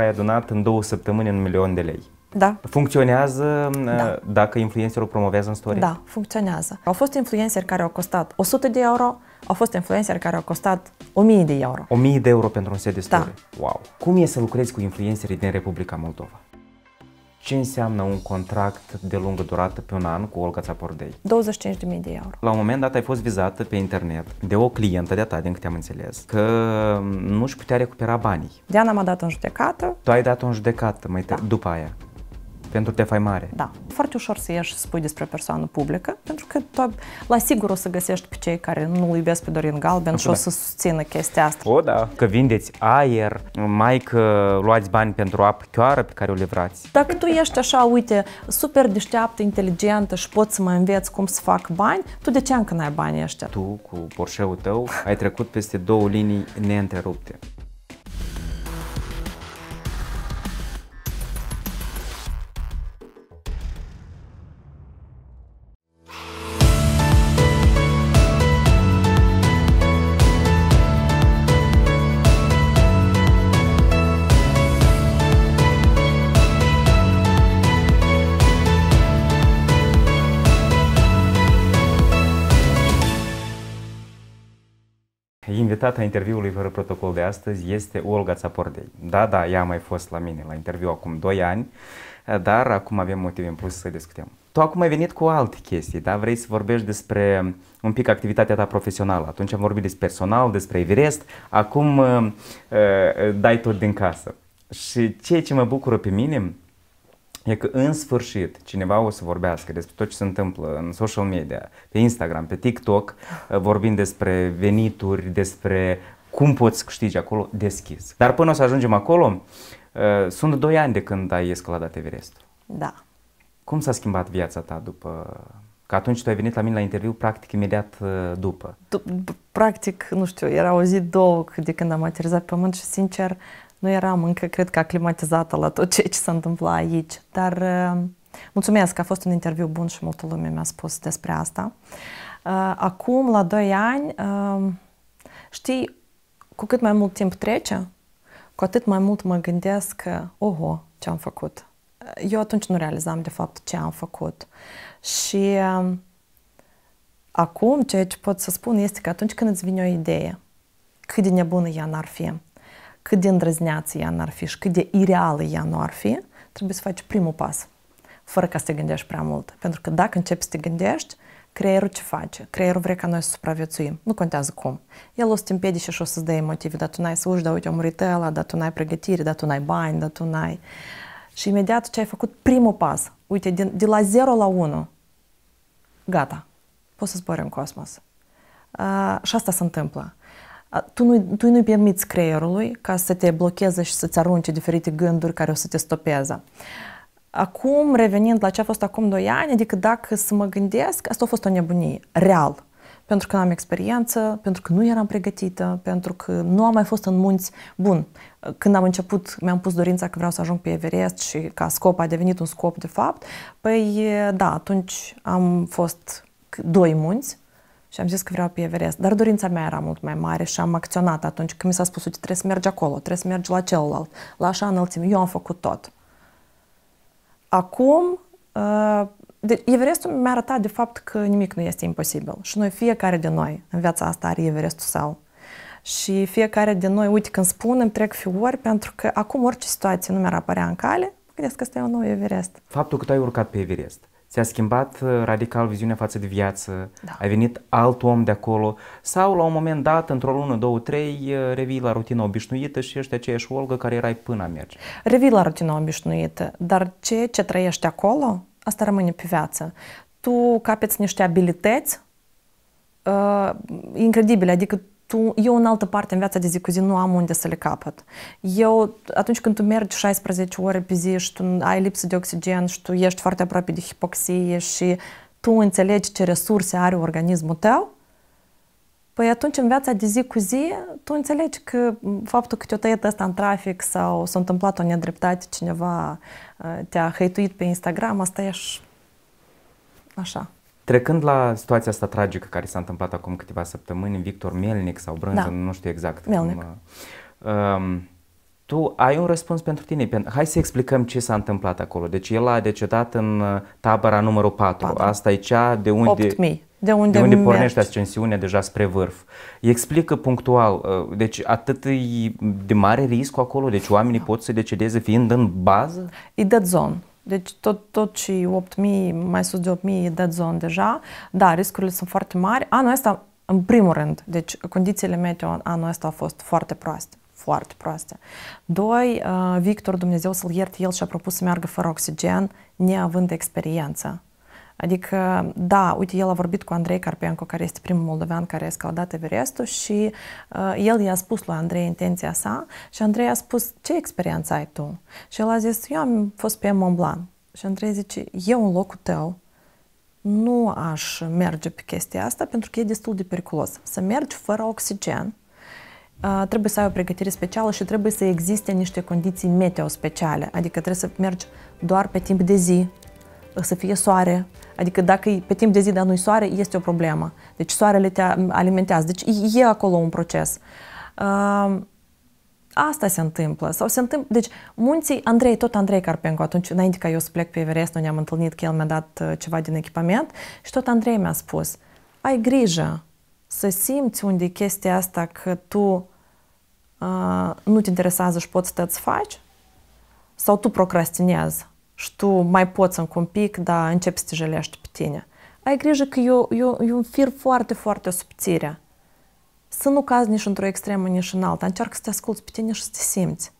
ai adunat în două săptămâni un milion de lei. Da. Funcționează da. Uh, dacă influencerul promovează în story? Da, funcționează. Au fost influenceri care au costat 100 de euro, au fost influenceri care au costat 1000 de euro. 1000 de euro pentru un set de da. story? Da. Wow! Cum e să lucrezi cu influencerii din Republica Moldova? Ce înseamnă un contract de lungă durată pe un an cu Olga Țapordei? 25.000 de euro. La un moment dat ai fost vizată pe internet de o clientă de-a ta, din câte am înțeles, că nu-și putea recupera banii. Diana m-a dat în judecată. Tu ai dat-o în judecată mai da. după aia. Pentru te fai mare. Da. Foarte ușor să ieși și spui despre persoană publică, pentru că tu, la sigur o să găsești pe cei care nu îl iubesc pe Dorin Galben o, și o să susțină chestia asta. O, da. Că vindeți aer, mai că luați bani pentru apă chioară pe care o livrați. Dacă tu ești așa, uite, super deșteaptă, inteligentă și poți să mă înveți cum să fac bani, tu de ce încă n-ai bani ăștia? Tu, cu Porsche-ul tău, ai trecut peste două linii neîntrerupte. Invitata interviului fără protocol de astăzi este Olga Țapordei. Da, da, ea a mai fost la mine la interviu acum 2 ani, dar acum avem motive în plus să discutăm. Tu acum ai venit cu alte chestii, da? Vrei să vorbești despre um, un pic activitatea ta profesională. Atunci am vorbit despre personal, despre Everest, acum uh, uh, dai tot din casă. Și ceea ce mă bucură pe mine e că în sfârșit cineva o să vorbească despre tot ce se întâmplă în social media, pe Instagram, pe TikTok, eh, vorbind despre venituri, despre cum poți câștigi acolo deschis. Dar până o să ajungem acolo, eh, sunt doi ani de când ai escaladat Everest. Da. Cum s-a schimbat viața ta după... Că atunci tu ai venit la mine la interviu practic imediat eh, după. Practic, nu știu, era o zi, două de când am aterizat pe pământ și sincer, uh, nu eram încă, cred că, aclimatizată la tot ceea ce se întâmpla aici. Dar uh, mulțumesc, a fost un interviu bun și multă lume mi-a spus despre asta. Uh, acum, la 2 ani, uh, știi, cu cât mai mult timp trece, cu atât mai mult mă gândesc că, oho, ce am făcut. Eu atunci nu realizam, de fapt, ce am făcut. Și acum, ceea ce pot să spun este că atunci când îți vine o idee, cât de nebună ea n-ar fi, cât de îndrăzneață ea n-ar fi și cât de ireală ea nu ar fi, trebuie să faci primul pas, fără ca să te gândești prea mult. Pentru că dacă începi să te gândești, creierul ce face? Creierul vrea ca noi să supraviețuim. Nu contează cum. El o să te împiedice și o să-ți dea motive. Dar tu n-ai suși, dar uite, a murit ăla, dar tu n-ai pregătire, dar tu n-ai bani, dar tu n-ai... Și imediat ce ai făcut primul pas, uite, din, de la 0 la 1, gata, poți să zbori în cosmos. Uh, și asta se întâmplă tu nu-i, tu nu-i permiți creierului ca să te blocheze și să-ți arunce diferite gânduri care o să te stopeze. Acum, revenind la ce a fost acum 2 ani, adică dacă să mă gândesc, asta a fost o nebunie, real. Pentru că am experiență, pentru că nu eram pregătită, pentru că nu am mai fost în munți. Bun, când am început, mi-am pus dorința că vreau să ajung pe Everest și ca scop a devenit un scop de fapt, păi da, atunci am fost doi munți, și am zis că vreau pe Everest. Dar dorința mea era mult mai mare și am acționat atunci când mi s-a spus, uite, trebuie să mergi acolo, trebuie să mergi la celălalt, la așa înălțime. Eu am făcut tot. Acum, uh, Everestul mi-a arătat de fapt că nimic nu este imposibil. Și noi, fiecare de noi, în viața asta are Everestul sau. Și fiecare de noi, uite, când spunem, trec fiori, pentru că acum orice situație nu mi-ar apărea în cale, gândesc că este un nou Everest. Faptul că tu ai urcat pe Everest, ți-a schimbat uh, radical viziunea față de viață, da. ai venit alt om de acolo sau la un moment dat, într-o lună, două, trei, uh, revii la rutina obișnuită și ești aceeași olgă care erai până a merge. Revii la rutina obișnuită, dar ce, ce trăiești acolo, asta rămâne pe viață. Tu capeți niște abilități uh, incredibile, adică tu, eu în altă parte, în viața de zi cu zi, nu am unde să le capăt. Eu, atunci când tu mergi 16 ore pe zi și tu ai lipsă de oxigen și tu ești foarte aproape de hipoxie și tu înțelegi ce resurse are organismul tău, Păi atunci, în viața de zi cu zi, tu înțelegi că faptul că te-o tăiat ăsta în trafic sau s-a întâmplat o nedreptate, cineva uh, te-a hăituit pe Instagram, asta ești așa. Trecând la situația asta tragică care s-a întâmplat acum câteva săptămâni, Victor Melnic sau Brânză, da. nu știu exact. Melnic. Cum, uh, um, tu ai un răspuns pentru tine. Hai să explicăm ce s-a întâmplat acolo. Deci el a decedat în uh, tabăra numărul 4. 4. Asta e cea de unde... 8000. De unde, de unde pornește ascensiunea deja spre vârf. Explică punctual, uh, deci atât e de mare riscul acolo, deci oamenii da. pot să decedeze fiind în bază? E dead zone. Deci tot, tot și 8.000, mai sus de 8.000 dead zone deja. Da, riscurile sunt foarte mari. Anul ăsta, în primul rând, deci condițiile meteo anul ăsta au fost foarte proaste foarte proaste. Doi, uh, Victor, Dumnezeu să-l ierte, el și-a propus să meargă fără oxigen, neavând experiență. Adică, da, uite, el a vorbit cu Andrei Carpenco, care este primul moldovean care a escaladat Everestul și uh, el i-a spus lui Andrei intenția sa și Andrei a spus, ce experiență ai tu? Și el a zis, eu am fost pe Mont Blanc. Și Andrei zice, eu în locul tău nu aș merge pe chestia asta pentru că e destul de periculos. Să mergi fără oxigen, Uh, trebuie să ai o pregătire specială și trebuie să existe niște condiții meteo speciale, adică trebuie să mergi doar pe timp de zi, să fie soare, Adică dacă pe timp de zi, dar nu-i soare, este o problemă. Deci soarele te alimentează. Deci e acolo un proces. asta se întâmplă. Sau se întâmplă... Deci munții, Andrei, tot Andrei Carpenco. atunci, înainte ca eu să plec pe Everest, nu ne-am întâlnit, că el mi-a dat uh, ceva din echipament și tot Andrei mi-a spus, ai grijă să simți unde e chestia asta că tu uh, nu te interesează și poți să te faci, sau tu procrastinează și tu mai poți încă un pic, dar începi să te jălești pe tine. Ai grijă că eu, eu, e un fir foarte, foarte subțire. Să nu cazi nici într-o extremă, nici în alta. Încearcă să te asculți pe tine și să te simți.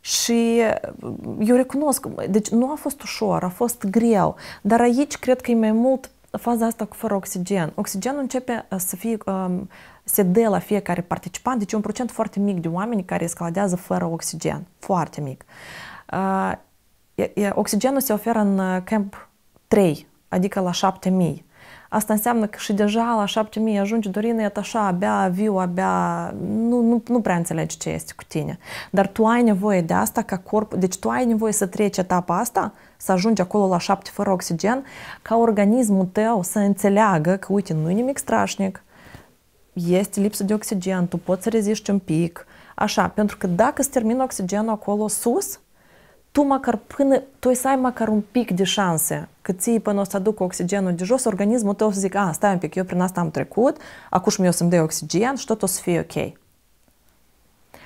Și uh, eu recunosc, deci nu a fost ușor, a fost greu, dar aici cred că e mai mult faza asta cu fără oxigen. Oxigenul începe uh, să fie, um, se dă la fiecare participant, deci e un procent foarte mic de oameni care escaladează fără oxigen, foarte mic. Uh, Oxigenul se oferă în uh, camp 3, adică la 7000. Asta înseamnă că și deja la 7000 ajungi, Dorina, e așa, abia viu, abia... Nu, nu, nu prea înțelegi ce este cu tine. Dar tu ai nevoie de asta ca corp... Deci tu ai nevoie să treci etapa asta, să ajungi acolo la 7 fără oxigen, ca organismul tău să înțeleagă că, uite, nu e nimic strașnic, este lipsă de oxigen, tu poți să reziști un pic, așa, pentru că dacă îți termină oxigenul acolo sus, tu măcar până, tu să ai măcar un pic de șanse că ții până o să aduc oxigenul de jos, organismul tău o să zic, a, ah, stai un pic, eu prin asta am trecut, acum mi-o să-mi dai oxigen și tot o să fie ok.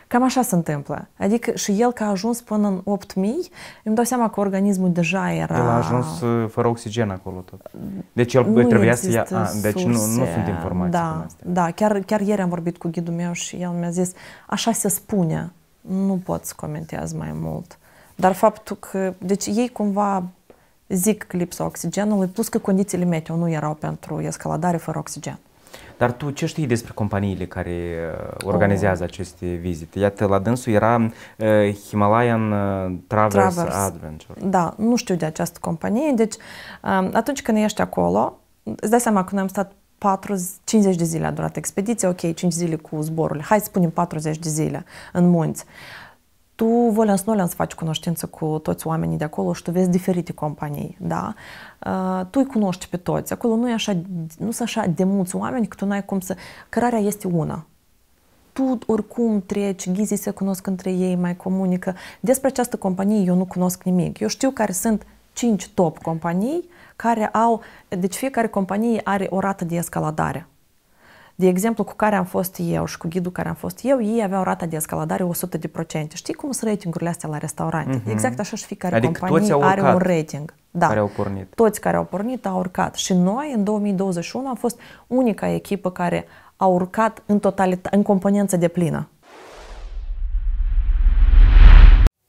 Cam așa se întâmplă. Adică și el că a ajuns până în 8000, îmi dau seama că organismul deja era... El a ajuns uh, fără oxigen acolo tot. Deci el nu trebuia să ia... A, deci nu, nu sunt informații da, astea. Da, chiar, chiar ieri am vorbit cu ghidul meu și el mi-a zis, așa se spune, nu pot să comentez mai mult. Dar faptul că, deci ei cumva zic că lipsa oxigenului, plus că condițiile meteo nu erau pentru escaladare fără oxigen. Dar tu ce știi despre companiile care uh, oh. organizează oh. aceste vizite? Iată, la dânsul era uh, Himalayan uh, Traverse, Travers Adventure. Da, nu știu de această companie. Deci, um, atunci când ești acolo, îți dai seama că noi am stat 4, 50 de zile a durat expediția, ok, 5 zile cu zborul, hai să spunem 40 de zile în munți. Uh, tu volens să faci cunoștință cu toți oamenii de acolo și tu vezi diferite companii, da? Uh, tu îi cunoști pe toți. Acolo nu, e așa, nu sunt așa de mulți oameni că tu n-ai cum să... Cărarea este una. Tu oricum treci, ghizii se cunosc între ei, mai comunică. Despre această companie eu nu cunosc nimic. Eu știu care sunt cinci top companii care au... Deci fiecare companie are o rată de escaladare de exemplu, cu care am fost eu și cu ghidul care am fost eu, ei aveau rata de escaladare 100%. Știi cum sunt ratingurile astea la restaurante? Uh-huh. Exact așa și fiecare adică companie are un rating. Da, care au pornit. Toți care au pornit au urcat. Și noi, în 2021, am fost unica echipă care a urcat în, totalitate, în componență de plină.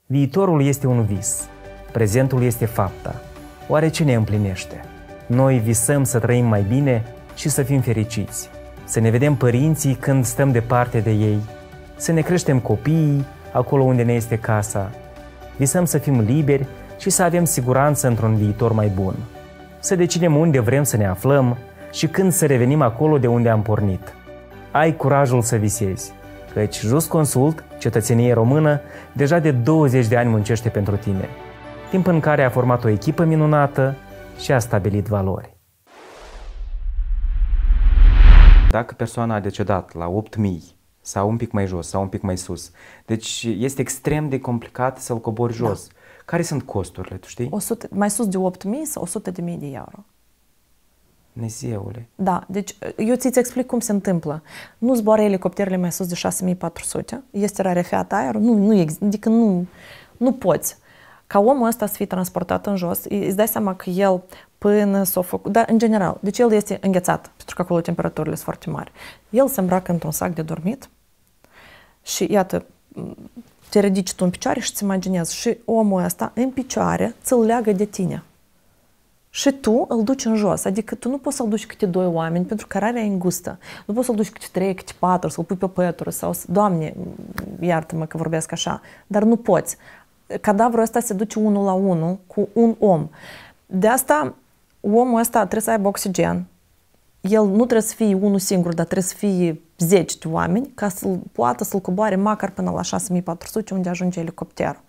Viitorul este un vis, prezentul este fapta. Oare ce ne împlinește? Noi visăm să trăim mai bine și să fim fericiți să ne vedem părinții când stăm departe de ei, să ne creștem copiii acolo unde ne este casa. Visăm să fim liberi și să avem siguranță într-un viitor mai bun. Să decidem unde vrem să ne aflăm și când să revenim acolo de unde am pornit. Ai curajul să visezi, căci Just Consult, cetățenie română, deja de 20 de ani muncește pentru tine. Timp în care a format o echipă minunată și a stabilit valori. Dacă persoana a decedat la 8000 sau un pic mai jos sau un pic mai sus, deci este extrem de complicat să-l cobori da. jos. Care sunt costurile, tu știi? 100, mai sus de 8000 sau 100.000 de, de euro. Dumnezeule. Da, deci eu ți-ți explic cum se întâmplă. Nu zboară elicopterele mai sus de 6400, este rarefiat aer, nu, nu, adică nu, nu poți. Ca omul ăsta să fie transportat în jos, îți dai seama că el până s-o făcut, dar în general, deci el este înghețat, pentru că acolo temperaturile sunt foarte mari. El se îmbracă într-un sac de dormit și iată, te ridici tu în picioare și îți imaginezi și omul ăsta în picioare ți-l leagă de tine. Și tu îl duci în jos, adică tu nu poți să-l duci câte doi oameni pentru că are e îngustă. Nu poți să-l duci câte trei, câte patru, să-l pui pe pătură sau, să... Doamne, iartă-mă că vorbesc așa, dar nu poți. Cadavrul ăsta se duce unul la unul cu un om. De asta omul ăsta trebuie să aibă oxigen. El nu trebuie să fie unul singur, dar trebuie să fie zeci de oameni ca să poată să-l coboare măcar până la 6400 unde ajunge elicopterul.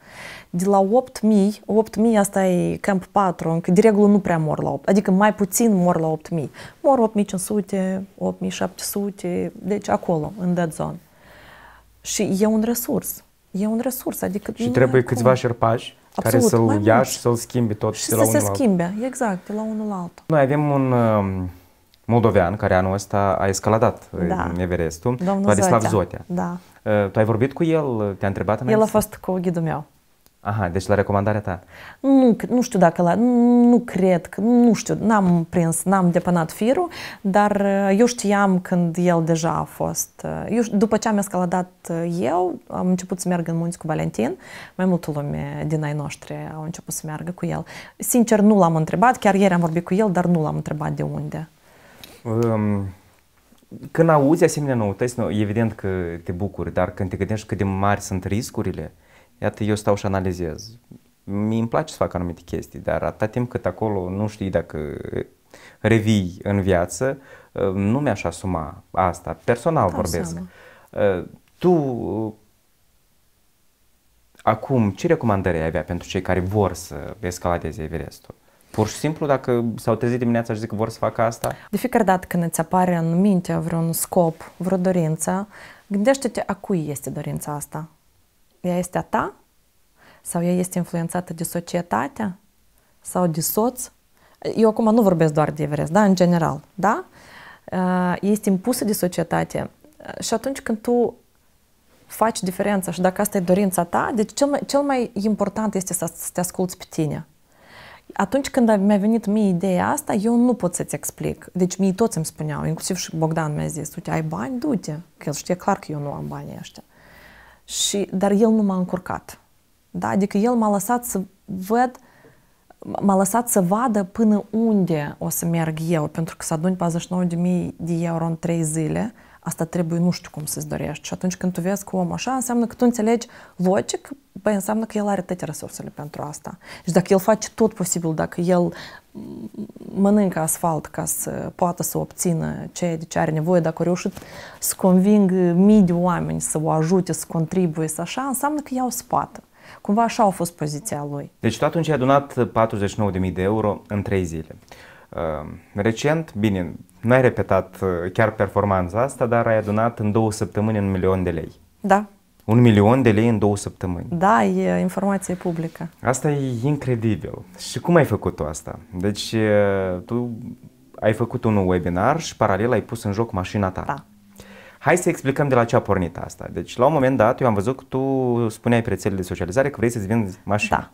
De la 8000, 8000 asta e camp 4, încă de regulă nu prea mor la 8, adică mai puțin mor la 8000. Mor 8500, 8700, deci acolo, în dead zone. Și e un resurs. E un resurs, adică... Și trebuie cum. câțiva șerpași Absolut, care să-l ia mult. și să-l schimbe tot și, și la să unul se schimbe, altul. exact, de la unul la altul. Noi avem un uh, moldovean care anul ăsta a escaladat uh, da. în Everestul, Domnul Vladislav Zotea. Zotea. Da. Uh, tu ai vorbit cu el? Te-a întrebat înainte? El a fost cu ghidul meu. Aha, deci la recomandarea ta. Nu, nu știu dacă la... Nu cred, nu știu, n-am prins, n-am depanat firul, dar uh, eu știam când el deja a fost... Uh, eu, după ce am escaladat uh, eu, am început să merg în munți cu Valentin. Mai multă lume din ai noștri au început să meargă cu el. Sincer, nu l-am întrebat, chiar ieri am vorbit cu el, dar nu l-am întrebat de unde. Um, când auzi asemenea noutăți, evident că te bucuri, dar când te gândești cât de mari sunt riscurile, uh, iată, eu stau și analizez. Mi îmi place să fac anumite chestii, dar atâta timp cât acolo nu știi dacă revii în viață, ă, nu mi-aș asuma asta. Personal vorbesc. Ă, tu acum ce recomandări ai avea pentru cei care vor să escaladeze Everestul? Pur și simplu, dacă s-au trezit dimineața și zic că vor să facă asta? De fiecare dată când îți apare în minte vreun scop, vreo dorință, gândește-te a cui este dorința asta ea este a ta? Sau ea este influențată de societatea? Sau de soț? Eu acum nu vorbesc doar de Everest, da? În general, da? Uh, este impusă de societate. Uh, și atunci când tu faci diferența și dacă asta e dorința ta, deci cel mai, cel mai important este să, te asculți pe tine. Atunci când mi-a venit mie ideea asta, eu nu pot să-ți explic. Deci mie toți îmi spuneau, inclusiv și Bogdan mi-a zis, uite, ai bani, du-te, că el știe clar că eu nu am banii ăștia și, dar el nu m-a încurcat. Da? Adică el m-a lăsat să văd, m-a lăsat să vadă până unde o să merg eu, pentru că să aduni 49.000 de euro în 3 zile, asta trebuie nu știu cum să-ți dorești. Și atunci când tu vezi cu om așa, înseamnă că tu înțelegi logic Păi înseamnă că el are toate resursele pentru asta. Și dacă el face tot posibil, dacă el mănâncă asfalt ca să poată să obțină ceea de ce are nevoie, dacă a reușit să conving mii de oameni să o ajute, să contribuie, să așa, înseamnă că iau spate. Cumva așa a fost poziția lui. Deci tu atunci ai adunat 49.000 de euro în 3 zile. Ehm, recent, bine, nu ai repetat chiar performanța asta, dar ai adunat în două săptămâni un milion de lei. Da, un milion de lei în două săptămâni. Da, e informație publică. Asta e incredibil. Și cum ai făcut tu asta? Deci tu ai făcut un webinar și paralel ai pus în joc mașina ta. Da. Hai să explicăm de la ce a pornit asta. Deci la un moment dat eu am văzut că tu spuneai pe rețelele de socializare că vrei să-ți vinzi mașina.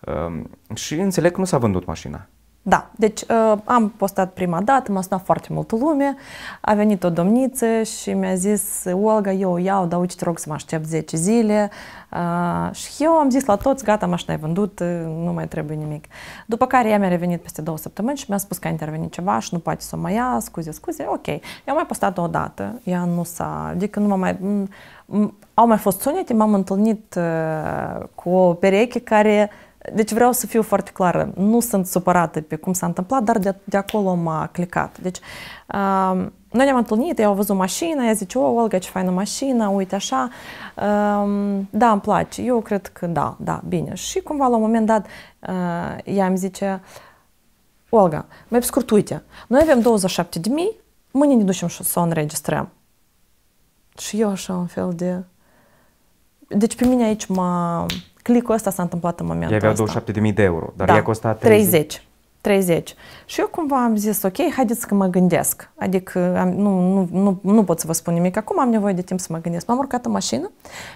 Da. Um, și înțeleg că nu s-a vândut mașina. Da, deci uh, am postat prima dată, m-a sunat foarte mult lume, a venit o domniță și mi-a zis, Olga, eu iau, dar uite, te rog să mă aștept 10 zile. Uh, și eu am zis la toți, gata, mașina ai vândut, uh, nu mai trebuie nimic. După care ea mi-a revenit peste două săptămâni și mi-a spus că a intervenit ceva și nu poate să o mai ia, scuze, scuze, ok. Eu am mai postat o dată, ea nu s-a, adică nu m-a mai... M- au mai fost sunete, m-am întâlnit uh, cu o pereche care deci vreau să fiu foarte clară. Nu sunt supărată pe cum s-a întâmplat, dar de, de acolo m-a clicat. Deci, um, noi ne-am întâlnit, eu am văzut mașina, ea zice, o, Olga, ce faină mașină, uite așa. um, da, îmi place. Eu cred că da, da, bine. Și cumva la un moment dat uh, ea îmi zice, Olga, mai pe scurt, uite, noi avem 27 de mii, mâine ne ducem să o înregistrăm. Și eu așa un fel de... Deci pe mine aici m-a Clicul ăsta s-a întâmplat în momentul ăsta. Ea avea 27.000 de euro, dar da, ea costa 30. 30. 30. Și eu cumva am zis, ok, haideți că mă gândesc. Adică am, nu, nu, nu, nu pot să vă spun nimic. Acum am nevoie de timp să mă gândesc. M-am urcat în mașină,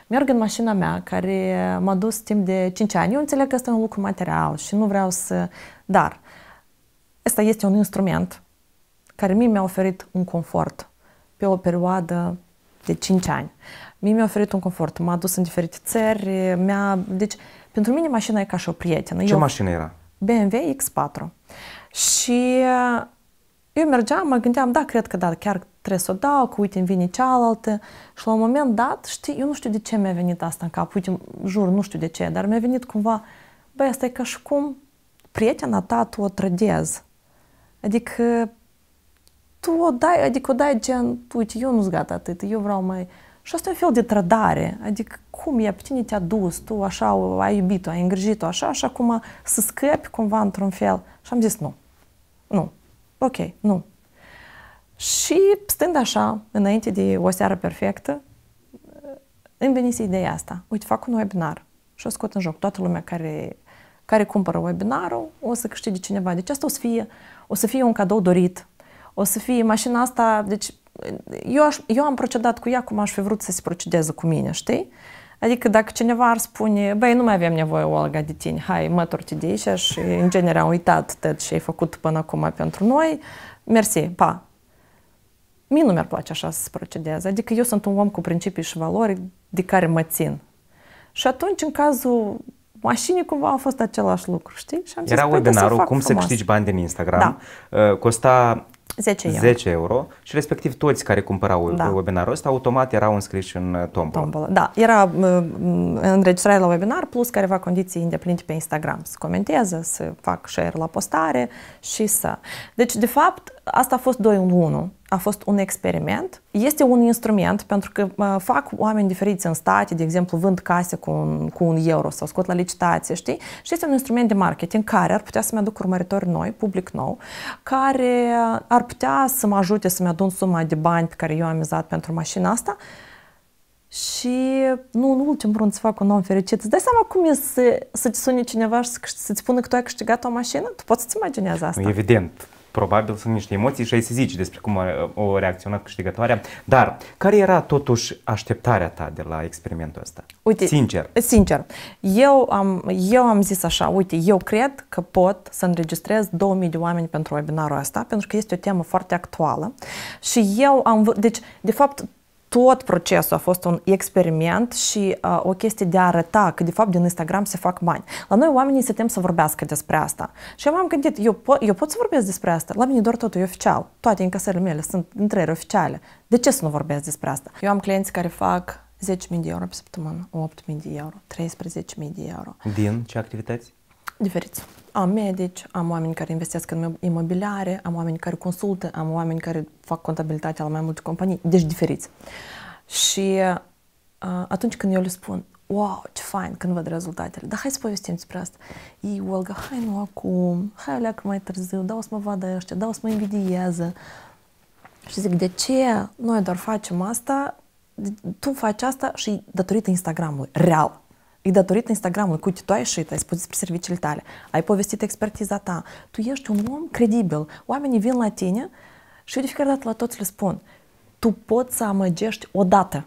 merg în mașina mea, care m-a dus timp de 5 ani. Eu înțeleg că este un lucru material și nu vreau să... Dar ăsta este un instrument care mie mi-a oferit un confort pe o perioadă de 5 ani. Mie mi-a oferit un confort, m-a dus în diferite țări, mi-a... Deci, pentru mine mașina e ca și o prietenă. Ce Eu... mașină era? BMW X4. Și uh, eu mergeam, mă gândeam, da, cred că da, chiar trebuie să o dau, că uite, îmi vine cealaltă. Și la un moment dat, știi, eu nu știu de ce mi-a venit asta în cap, uite, jur, nu știu de ce, dar mi-a venit cumva, băi, asta e ca și cum prietena ta tu o trădezi. Adică tu o dai, adică o dai gen, uite, eu nu-s gata atât, eu vreau mai și asta e un fel de trădare. Adică cum e, pe tine te-a dus, tu așa ai iubit-o, ai îngrijit-o, așa așa acum să scăpi cumva într-un fel. Și am zis nu. Nu. Ok, nu. Și stând așa, înainte de o seară perfectă, îmi venise ideea asta. Uite, fac un webinar și o scot în joc. Toată lumea care, care cumpără webinarul o să câștige cineva. Deci asta o să fie, o să fie un cadou dorit. O să fie mașina asta, deci eu, aș, eu am procedat cu ea cum aș fi vrut să se procedeze cu mine, știi? Adică dacă cineva ar spune, băi, nu mai avem nevoie, Olga, de tine, hai, măturți de aici și, în genere, am uitat tot ce ai făcut până acum pentru noi, mersi, pa. Mie nu mi-ar place așa să se procedeze. Adică eu sunt un om cu principii și valori de care mă țin. Și atunci, în cazul mașinii, cumva a fost același lucru, știi? Și am zis, Era webinarul, păi, da, cum frumos. să câștigi bani din Instagram. Da. Uh, costa 10 euro. 10 euro și respectiv toți care cumpărau da. webinarul ăsta automat erau înscriși în tombolă. Uh, tombolă. Da, era uh, înregistrare la webinar plus careva condiții îndeplinite pe Instagram. Să comentează, să fac share la postare și să... Deci, de fapt, asta a fost 2 în 1 a fost un experiment. Este un instrument pentru că fac oameni diferiți în state, de exemplu vând case cu un, cu un euro sau scot la licitație, știi? Și este un instrument de marketing care ar putea să-mi aduc urmăritori noi, public nou, care ar putea să mă ajute să-mi adun suma de bani pe care eu am mizat pentru mașina asta și, nu, în ultimul rând, să fac un om fericit. Îți dai seama cum e să, să-ți sune cineva și să, să-ți spună că tu ai câștigat o mașină? Tu poți să-ți imaginezi asta? Evident probabil sunt niște emoții și ai să zici despre cum a, o reacționat câștigătoarea. Dar care era totuși așteptarea ta de la experimentul ăsta? Uite, sincer. Sincer. Eu am, eu am zis așa, uite, eu cred că pot să înregistrez 2000 de oameni pentru webinarul ăsta, pentru că este o temă foarte actuală și eu am... Deci, de fapt, tot procesul a fost un experiment și uh, o chestie de a arăta că de fapt din Instagram se fac bani. La noi oamenii se tem să vorbească despre asta. Și eu m-am gândit, eu, po- eu pot să vorbesc despre asta? La mine doar totul e oficial. Toate încăsările mele sunt ele oficiale. De ce să nu vorbesc despre asta? Eu am clienți care fac 10.000 de euro pe săptămână, 8.000 de euro, 13.000 de euro. Din ce activități? Diferiți. Am medici, am oameni care investesc în imobiliare, am oameni care consultă, am oameni care fac contabilitatea la mai multe companii, deci diferiți. Și uh, atunci când eu le spun, wow, ce fain când văd rezultatele, dar hai să povestim despre asta. Ei, Olga, hai nu acum, hai leacă mai târziu, da o să mă vadă ăștia, da o să mă invidieze. Și zic, de ce noi doar facem asta, deci tu faci asta și datorită Instagramului, real. E datorită Instagramului, cu tu ai ieșit, ai spus despre serviciile tale, ai povestit expertiza ta, tu ești un om credibil. Oamenii vin la tine și eu de fiecare dată la toți le spun, tu poți să amăgești odată.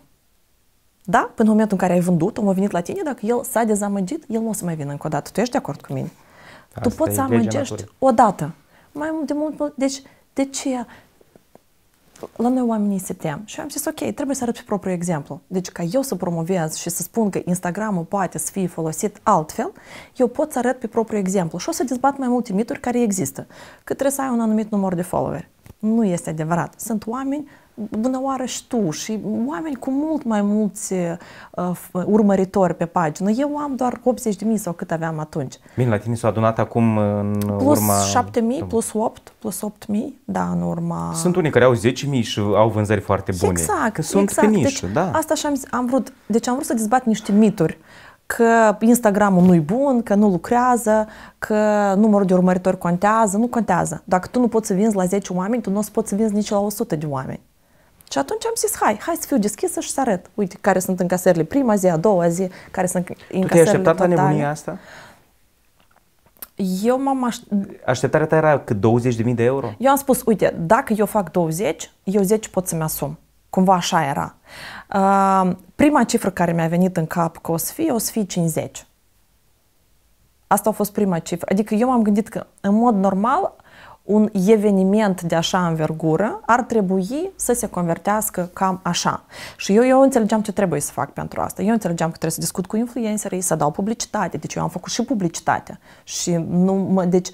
Da? Până în momentul în care ai vândut, omul a venit la tine, dacă el s-a dezamăgit, el nu o să mai vină încă o dată. Tu ești de acord cu mine? Asta tu poți să amăgești odată. Mai mult de mult, deci de ce la noi oamenii se tem. Și am zis, ok, trebuie să arăt pe propriu exemplu. Deci ca eu să promovez și să spun că Instagramul poate să fie folosit altfel, eu pot să arăt pe propriu exemplu. Și o să dezbat mai multe mituri care există. Că trebuie să ai un anumit număr de follower. Nu este adevărat. Sunt oameni bună oară și tu și oameni cu mult mai mulți uh, urmăritori pe pagină. Eu am doar 80 de mii sau cât aveam atunci. Bine, la tine s-au adunat acum în plus urma... 7 mii, plus 8, plus 8 mii, da, în urma... Sunt unii care au 10 mii și au vânzări foarte bune. Exact, Sunt exact. Pe nișă, deci, da. Asta și am, am vrut. Deci am vrut să dezbat niște mituri că Instagramul nu-i bun, că nu lucrează, că numărul de urmăritori contează, nu contează. Dacă tu nu poți să vinzi la 10 oameni, tu nu o să poți să vinzi nici la 100 de oameni. Și atunci am zis, hai, hai să fiu deschisă și să arăt. Uite, care sunt încasările prima zi, a doua zi, care sunt încasările Tu te-ai așteptat la nebunia asta? Eu m-am aș... Așteptarea ta era cât 20.000 de euro? Eu am spus, uite, dacă eu fac 20, eu 10 pot să-mi asum. Cumva așa era. Uh, prima cifră care mi-a venit în cap că o să fie, o să fie 50. Asta a fost prima cifră. Adică eu m-am gândit că, în mod normal, un eveniment de așa învergură ar trebui să se convertească cam așa. Și eu, eu înțelegeam ce trebuie să fac pentru asta. Eu înțelegeam că trebuie să discut cu influencerii, să dau publicitate. Deci eu am făcut și publicitate. Și nu mă, deci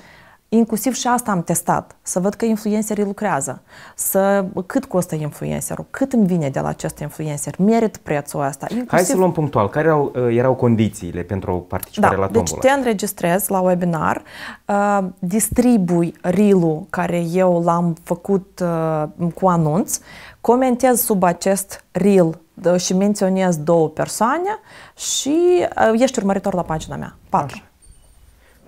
Inclusiv și asta am testat, să văd că influencerii lucrează, să cât costă influencerul, cât îmi vine de la acest influencer, merit prețul ăsta. Inclusiv... Hai să luăm punctual, care erau, uh, erau condițiile pentru participarea da, la deci tombola? Deci te înregistrezi la webinar, uh, distribui reel care eu l-am făcut uh, cu anunț, comentez sub acest reel și menționez două persoane și ești urmăritor la pagina mea. Patru. Așa.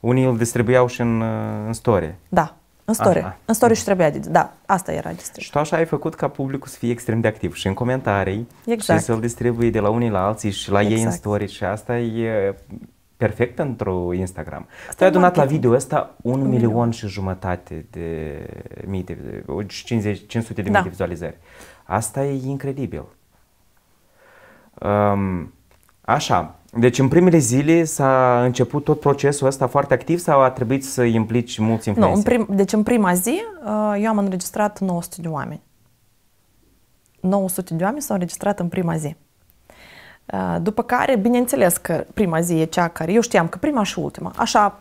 Unii îl distribuiau și în, uh, în storie. Da, în story. Aha. În story și trebuia, de, da, asta era distribuit. Și tu așa ai făcut ca publicul să fie extrem de activ și în comentarii exact. și să-l distribui de la unii la alții și la exact. ei în exact. story și asta e uh, perfect pentru Instagram. Asta tu ai adunat la video ăsta un, un milion, milion și jumătate de mii de, 50, 500 de da. mii de vizualizări. Asta e incredibil. Um, așa, deci în primele zile s-a început tot procesul ăsta foarte activ sau a trebuit să implici mulți influențe? Nu, în prim, deci în prima zi uh, eu am înregistrat 900 de oameni. 900 de oameni s-au înregistrat în prima zi. Uh, după care, bineînțeles că prima zi e cea care... Eu știam că prima și ultima. Așa,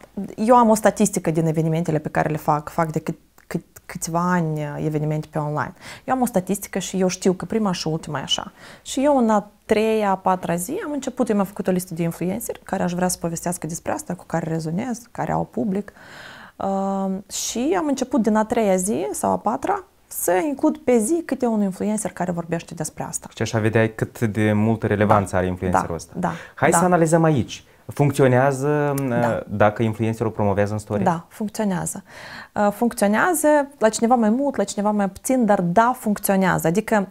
eu am o statistică din evenimentele pe care le fac. Fac de cât cât, câțiva ani uh, evenimente pe online. Eu am o statistică și eu știu că prima și ultima e așa. Și eu în a treia, a patra zi am început, eu mi-am făcut o listă de influenceri care aș vrea să povestească despre asta, cu care rezonez, care au public. Uh, și am început din a treia zi sau a patra să includ pe zi câte un influencer care vorbește despre asta. Și așa vedeai cât de multă relevanță da, are influencerul da, ăsta. Da, Hai da. să analizăm aici. Funcționează da. Uh, dacă influencerul promovează în story? Da, funcționează. Uh, funcționează la cineva mai mult, la cineva mai puțin, dar da, funcționează. Adică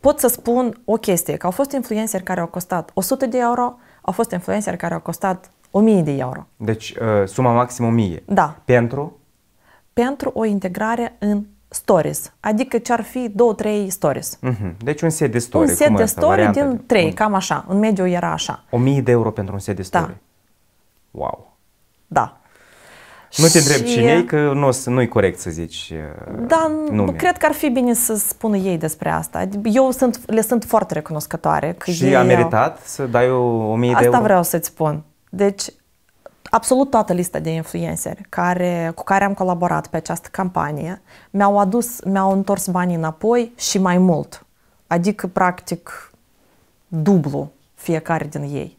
pot să spun o chestie, că au fost influenceri care au costat 100 de euro, au fost influenceri care au costat 1000 de euro. Deci uh, suma maximă 1000. Da. Pentru? Pentru o integrare în stories, adică ce ar fi două, trei stories. Mm-hmm. Deci un set de story. Un set de asta? story Varianta din trei, de... cam așa, în mediu era așa. 1000 de euro pentru un set de da. story. Da. Wow. Da. Nu te întreb și... cine uh, că nu, nu-i corect să zici uh, Da, nume. cred că ar fi bine să spună ei despre asta. Eu sunt, le sunt foarte recunoscătoare. Că și ei a meritat au... să dai o, o mie de euro? Asta vreau să-ți spun. Deci, absolut toată lista de influenceri care, cu care am colaborat pe această campanie mi-au adus, mi-au întors banii înapoi și mai mult. Adică, practic, dublu fiecare din ei.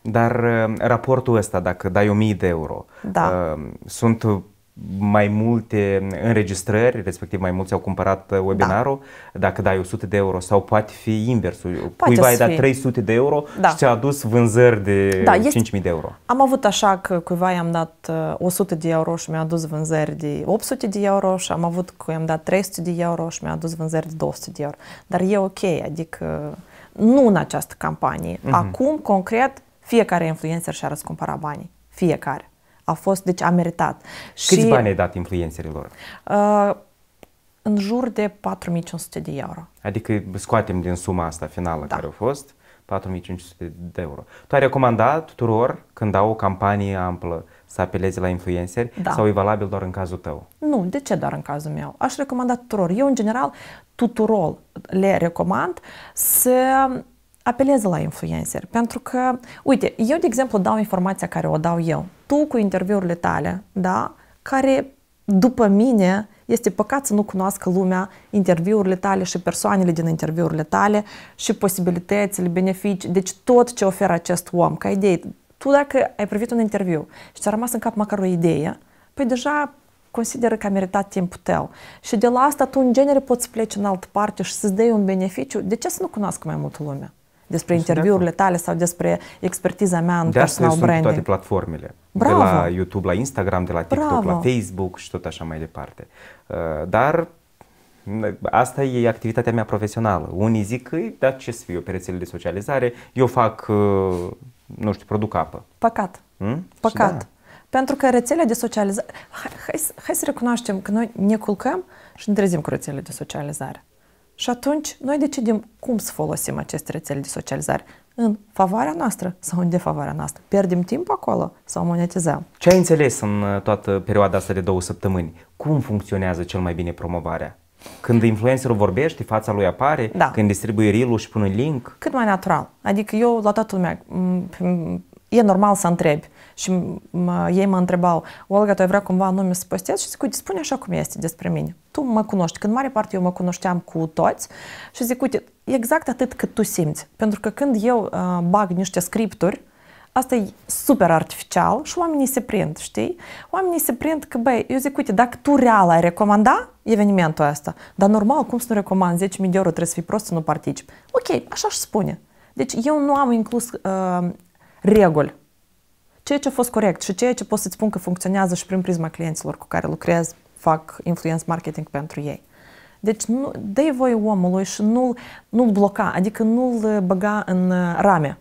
Dar uh, raportul ăsta, dacă dai 1000 de euro, da. Uh, sunt mai multe înregistrări, respectiv mai mulți au cumpărat uh, da. webinarul, da. dacă dai 100 de euro sau poate fi inversul. Poate Cuiva ai dat 300 de euro da. și ți-a adus vânzări de da, 5.000 este... de euro. Am avut așa că cuiva i-am dat 100 uh, de euro și mi-a adus vânzări de 800 de euro și am avut că i-am dat 300 de euro și mi-a adus vânzări de 200 de euro. Dar e ok, adică nu în această campanie. Mm-hmm. Acum, concret, fiecare influencer și-a răscumpărat banii. Fiecare a fost, deci a meritat. Câți și, bani ai dat influențerilor? Uh, în jur de 4500 de euro. Adică scoatem din suma asta finală da. care a fost 4500 de euro. Tu ai recomandat tuturor când au o campanie amplă să apeleze la influenceri da. sau e valabil doar în cazul tău? Nu, de ce doar în cazul meu? Aș recomanda tuturor. Eu, în general, tuturor le recomand să apelează la influencer. Pentru că, uite, eu, de exemplu, dau informația care o dau eu. Tu cu interviurile tale, da? Care, după mine, este păcat să nu cunoască lumea interviurile tale și persoanele din interviurile tale și posibilitățile, beneficii, deci tot ce oferă acest om ca idei. Tu dacă ai privit un interviu și ți-a rămas în cap măcar o idee, păi deja consideră că a meritat timpul tău. Și de la asta tu în genere poți pleci în altă parte și să-ți dai un beneficiu. De ce să nu cunoască mai mult lumea? despre interviurile tale sau despre expertiza mea în de personal branding. sunt toate platformele. Bravo. De la YouTube, la Instagram, de la TikTok, Bravo. la Facebook și tot așa mai departe. Uh, dar uh, asta e activitatea mea profesională. Unii zic că, da, ce să fiu pe rețelele de socializare, eu fac, uh, nu știu, produc apă. Păcat. Hmm? Păcat. Da. Pentru că rețelele de socializare... Hai, hai, hai să recunoaștem că noi ne culcăm și ne trezim cu rețelele de socializare. Și atunci noi decidem cum să folosim aceste rețele de socializare. În favoarea noastră sau în defavoarea noastră? Pierdem timp acolo sau monetizăm? Ce ai înțeles în uh, toată perioada asta de două săptămâni? Cum funcționează cel mai bine promovarea? Când influencerul vorbește, fața lui apare, da. când distribuie reel și pune link? Cât mai natural. Adică eu la toată lumea, e normal să întrebi și mă, ei mă întrebau, Olga, tu ai vrea cumva anume să postezi? Și zic, uite, spune așa cum este despre mine. Tu mă cunoști. Când mare parte eu mă cunoșteam cu toți și zic, uite, exact atât cât tu simți. Pentru că când eu uh, bag niște scripturi, asta e super artificial și oamenii se prind, știi? Oamenii se prind că, băi, eu zic, uite, dacă tu real ai recomanda evenimentul ăsta, dar normal, cum să nu recomand 10.000 de euro, trebuie să fii prost să nu participi. Ok, așa și spune. Deci eu nu am inclus uh, reguli ceea ce a fost corect și ceea ce pot să-ți spun că funcționează și prin prisma clienților cu care lucrez, fac influence marketing pentru ei. Deci nu, dă-i voie omului și nu-l, nu-l bloca, adică nu-l uh, băga în uh, rame.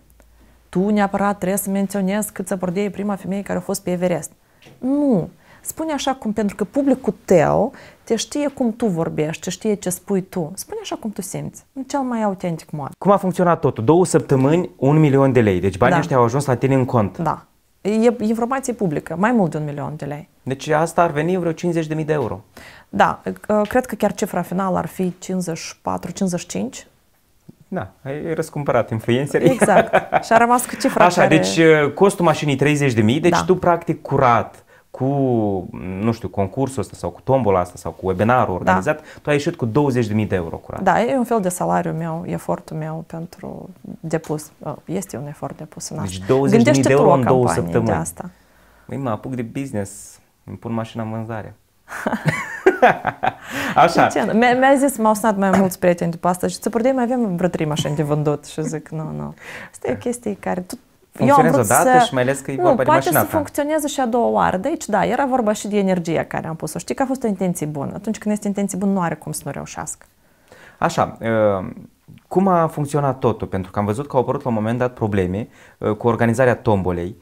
Tu neapărat trebuie să menționezi că să bordeie prima femeie care a fost pe Everest. Nu! Spune așa cum, pentru că publicul tău te știe cum tu vorbești, te știe ce spui tu. Spune așa cum tu simți, în cel mai autentic mod. Cum a funcționat totul? Două săptămâni, un milion de lei. Deci banii da. ăștia au ajuns la tine în cont. Da. E informație publică, mai mult de un milion de lei. Deci asta ar veni vreo 50.000 de euro. Da, cred că chiar cifra finală ar fi 54-55. Da, ai răscumpărat influențării. Exact. Și a rămas cu cifra Așa, care... deci costul mașinii 30.000, deci da. tu practic curat cu, nu știu, concursul ăsta sau cu tombola asta sau cu webinarul da. organizat, da. tu ai ieșit cu 20.000 de euro curat. Da, e un fel de salariu meu, efortul meu pentru depus. Uh, este un efort depus în deci asta. Deci 20.000 de euro în două săptămâni. De asta. Măi, mă apuc de business, îmi pun mașina în vânzare. Așa. Mi-a zis, m-au sunat mai mulți prieteni după asta și să mai avem vreo trei mașini de vândut și zic, nu, nu. Asta e o chestie care, tu, funcționează odată să... și mai ales că e nu, vorba de mașina poate să funcționeze și a doua oară. Deci, da, era vorba și de energie care am pus-o. Știi că a fost o intenție bună. Atunci când este intenție bună, nu are cum să nu reușească. Așa, ă, cum a funcționat totul? Pentru că am văzut că au apărut la un moment dat probleme ă, cu organizarea tombolei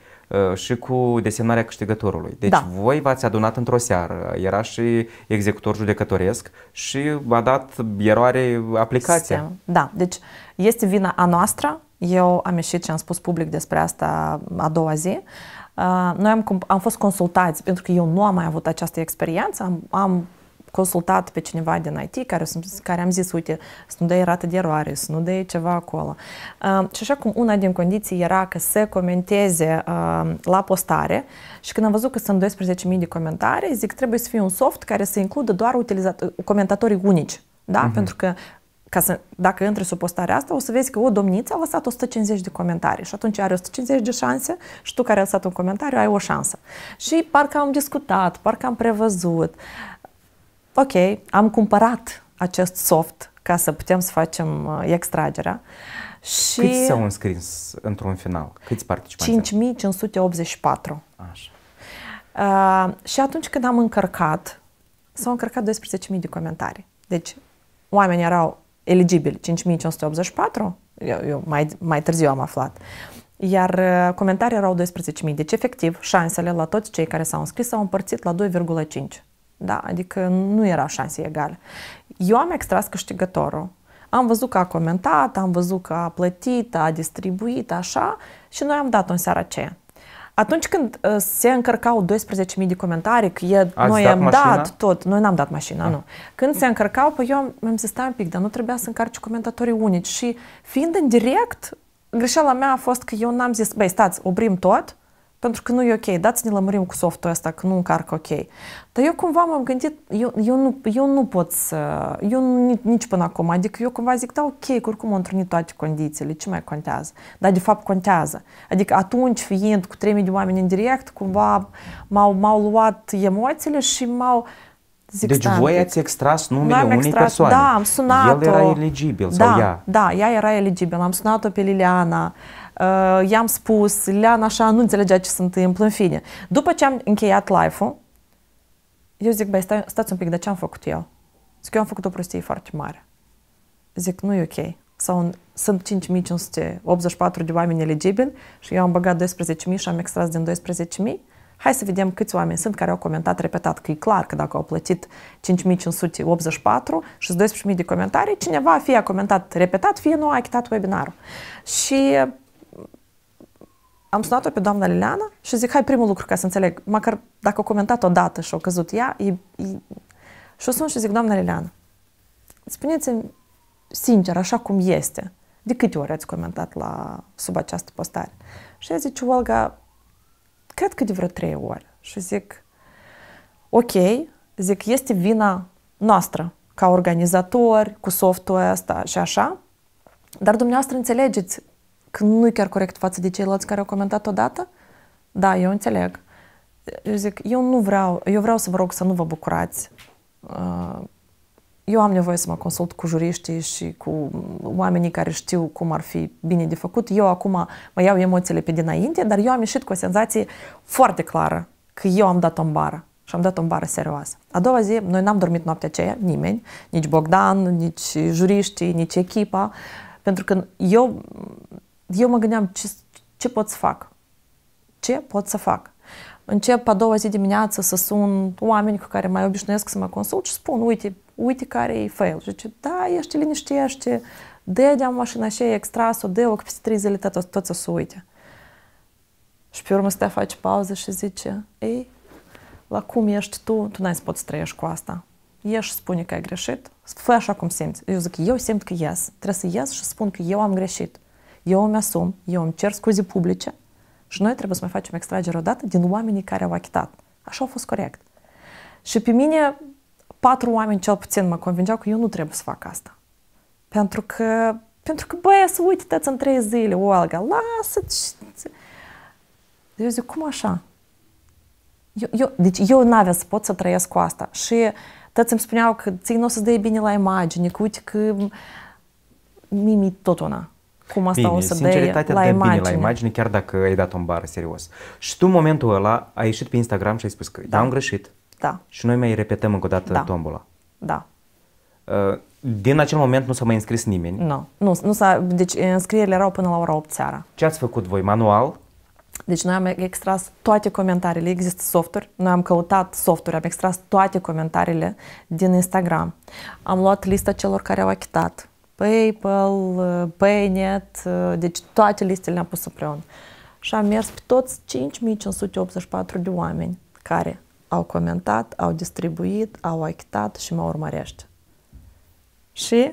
ă, și cu desemnarea câștigătorului. Deci da. voi v-ați adunat într-o seară, era și executor judecătoresc și v-a dat eroare aplicația. Da, deci este vina a noastră eu am ieșit și am spus public despre asta a doua zi. Uh, noi am, am fost consultați, pentru că eu nu am mai avut această experiență, am, am consultat pe cineva din IT care, care am zis, uite, să nu dai rată de eroare, să nu dai ceva acolo. Uh, și așa cum una din condiții era că se comenteze uh, la postare și când am văzut că sunt 12.000 de comentarii, zic, trebuie să fie un soft care să includă doar utilizator- comentatorii unici. Da? Uh-huh. Pentru că ca să, dacă intri sub postarea asta, o să vezi că o domniță a lăsat 150 de comentarii și atunci are 150 de șanse și tu care ai lăsat un comentariu ai o șansă. Și parcă am discutat, parcă am prevăzut. Ok, am cumpărat acest soft ca să putem să facem uh, extragerea. Și Câți s-au înscris într-un final? Câți participanți? 5584. Așa. Uh, și atunci când am încărcat, s-au încărcat 12.000 de comentarii. Deci oamenii erau Eligibil 5584, eu, eu mai, mai târziu am aflat, iar uh, comentarii erau 12.000. Deci, efectiv, șansele la toți cei care s-au înscris s-au împărțit la 2,5. Da? Adică nu erau șanse egale. Eu am extras câștigătorul. Am văzut că a comentat, am văzut că a plătit, a distribuit, așa, și noi am dat-o în seara aceea. Atunci când uh, se încărcau 12.000 de comentarii, că e, noi dat am mașina? dat tot, noi n-am dat mașina, da. nu. Când se încărcau, păi eu mi-am zis, stai un pic, dar nu trebuia să încarci comentatorii unici. Și fiind în direct, greșeala mea a fost că eu n-am zis, băi, stați, oprim tot, pentru că nu e ok, dați-ne lămurim cu softul ăsta, că nu încarcă ok. Dar eu cumva m-am gândit, eu, eu, nu, eu nu pot să, eu nu, nici până acum, adică eu cumva zic, da, ok, că oricum am întâlnit toate condițiile, ce mai contează? Dar de fapt contează. Adică atunci, fiind cu 3.000 de oameni în direct, cumva m-au, m-au luat emoțiile și m-au, Zic, deci da, voi ați extras numele unei extras, persoane. Da, am sunat-o. El era eligibil da, sau ea? Da, ea era eligibil. Am sunat-o pe Liliana. Uh, uh, i-am spus, Lean așa nu înțelegea ce se întâmplă, în fine. După ce am încheiat live-ul, eu zic, băi, stai, stați un pic, de ce am făcut eu? Zic, eu am făcut o prostie foarte mare. Zic, nu e ok. Sau un, sunt 5584 de oameni eligibili și eu am băgat 12.000 și am extras din 12.000. Hai să vedem câți oameni sunt care au comentat repetat, că e clar că dacă au plătit 5584 și 12.000 de comentarii, cineva fie a comentat repetat, fie nu a achitat webinarul. Și am sunat-o pe doamna Liliana și zic, hai primul lucru ca să înțeleg, măcar dacă a comentat o dată și a căzut ea, e, e... și o sun și zic, doamna Liliana, spuneți-mi sincer, așa cum este, de câte ori ați comentat la, sub această postare? Și ea zice, Olga, cred că de vreo trei ori. Și zic, ok, zic, este vina noastră ca organizatori, cu softul ăsta și așa, dar dumneavoastră înțelegeți că nu e chiar corect față de ceilalți care au comentat odată? Da, eu înțeleg. Eu zic, eu nu vreau, eu vreau să vă rog să nu vă bucurați. Uh, eu am nevoie să mă consult cu juriștii și cu oamenii care știu cum ar fi bine de făcut. Eu acum mă iau emoțiile pe dinainte, dar eu am ieșit cu o senzație foarte clară că eu am dat o bară și am dat o bară serioasă. A doua zi, noi n-am dormit noaptea aceea, nimeni, nici Bogdan, nici juriștii, nici echipa, pentru că eu eu mă gândeam ce, ce pot să fac. Ce pot să fac? Încep a doua zi dimineață să sun oameni cu care mai obișnuiesc să mă consult și spun, uite, uite care e fail. Și zice, da, ești liniștește, de am mașina și extras-o, de o, peste trei zile tot, tot să se uite. Și pe urmă stea face pauză și zice, ei, la cum ești tu, tu n-ai să poți să trăiești cu asta. Ieși și spune că ai greșit, fă așa cum simți. Eu zic, eu simt că ies. Trebuie să ies și spun că eu am greșit eu îmi asum, eu îmi cer scuze publice și noi trebuie să mai facem extragere odată din oamenii care au achitat. Așa a fost corect. Și pe mine patru oameni cel puțin mă convingeau că eu nu trebuie să fac asta. Pentru că, pentru că băi, să uite în trei zile, Olga, lasă-ți. Eu zic, cum așa? Eu, eu, deci eu nu aveam să pot să trăiesc cu asta. Și tăți îmi spuneau că ții nu o să-ți bine la imagine, că uite că mimi tot una cum asta bine, o să sinceritatea dai la dă imagine. bine la imagine, chiar dacă ai dat-o în bară, serios. Și tu în momentul ăla ai ieșit pe Instagram și ai spus că da, da, am greșit. Da. Și noi mai repetăm încă o dată da. tombola. Da. Uh, din acel moment nu s-a mai înscris nimeni. Nu, nu, nu s-a, deci înscrierile erau până la ora 8 seara. Ce ați făcut voi, manual? Deci noi am extras toate comentariile, există softuri, noi am căutat softuri, am extras toate comentariile din Instagram. Am luat lista celor care au achitat, PayPal, eh, Paynet, eh, deci toate listele le-am pus împreună. Și am mers pe toți 5584 de oameni care au comentat, au distribuit, au achitat și mă urmărește. Și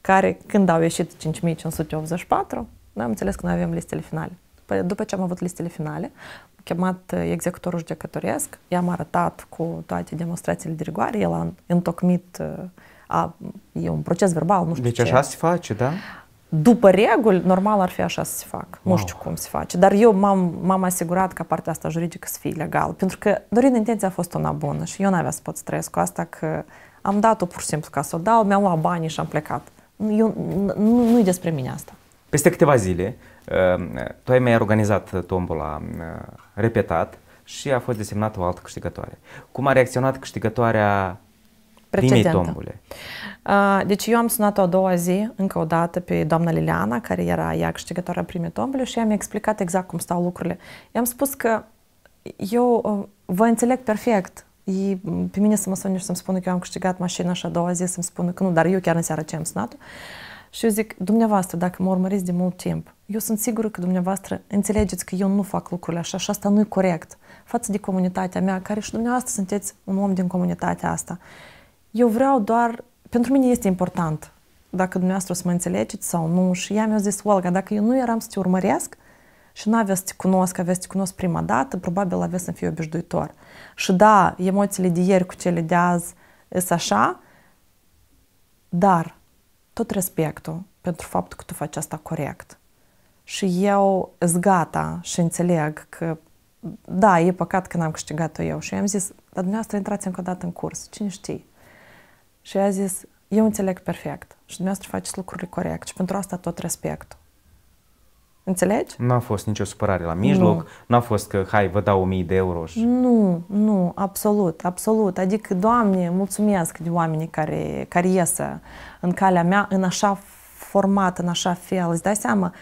care, când au ieșit 5584, noi am înțeles că noi avem listele finale. Păi, după ce am avut listele finale, am chemat eh, executorul judecătoresc, i-am arătat cu toate demonstrațiile de rigoare, el a întocmit uh, a, e un proces verbal, nu știu Deci ce. așa se face, da? După reguli, normal ar fi așa să se fac. Wow. Nu știu cum se face. Dar eu m-am, m-am asigurat ca partea asta juridică să fie legal, Pentru că, dorin intenția a fost una bună și eu n-avea să pot să trăiesc cu asta că am dat-o pur și simplu ca să o dau, mi-am luat banii și am plecat. Eu, nu, nu-i despre mine asta. Peste câteva zile, uh, tu ai mai organizat tombola uh, repetat și a fost desemnată o altă câștigătoare. Cum a reacționat câștigătoarea precedentă. Bine, Deci eu am sunat-o a doua zi, încă o dată, pe doamna Liliana, care era ea câștigătoarea primei tombule și i-am explicat exact cum stau lucrurile. I-am spus că eu uh, vă înțeleg perfect. E, pe mine să mă sună și să-mi spună că eu am câștigat mașina și a doua zi să-mi spună că nu, dar eu chiar în seara ce am sunat -o. Și eu zic, dumneavoastră, dacă mă urmăriți de mult timp, eu sunt sigură că dumneavoastră înțelegeți că eu nu fac lucrurile așa și asta nu e corect față de comunitatea mea, care și dumneavoastră sunteți un om din comunitatea asta. Eu vreau doar, pentru mine este important dacă dumneavoastră o să mă înțelegeți sau nu. Și ea mi-a zis, Olga, dacă eu nu eram să te urmăresc și nu aveți să te cunosc, aveți să te cunosc prima dată, probabil aveți să fie obișnuitor. Și da, emoțiile de ieri cu cele de azi sunt așa, dar tot respectul pentru faptul că tu faci asta corect. Și eu sunt gata și înțeleg că da, e păcat că n-am câștigat-o eu. Și eu am zis, dar dumneavoastră intrați încă o dată în curs, cine știe? Și a zis, eu înțeleg perfect și dumneavoastră faceți lucrurile corect și pentru asta tot respectul. Înțelegi? Nu a fost nicio supărare la mijloc, n-a fost că hai vă dau 1000 de euro și... Nu, nu, absolut, absolut. Adică, Doamne, mulțumesc de oamenii care, care iesă în calea mea în așa format, în așa fel, îți dai seama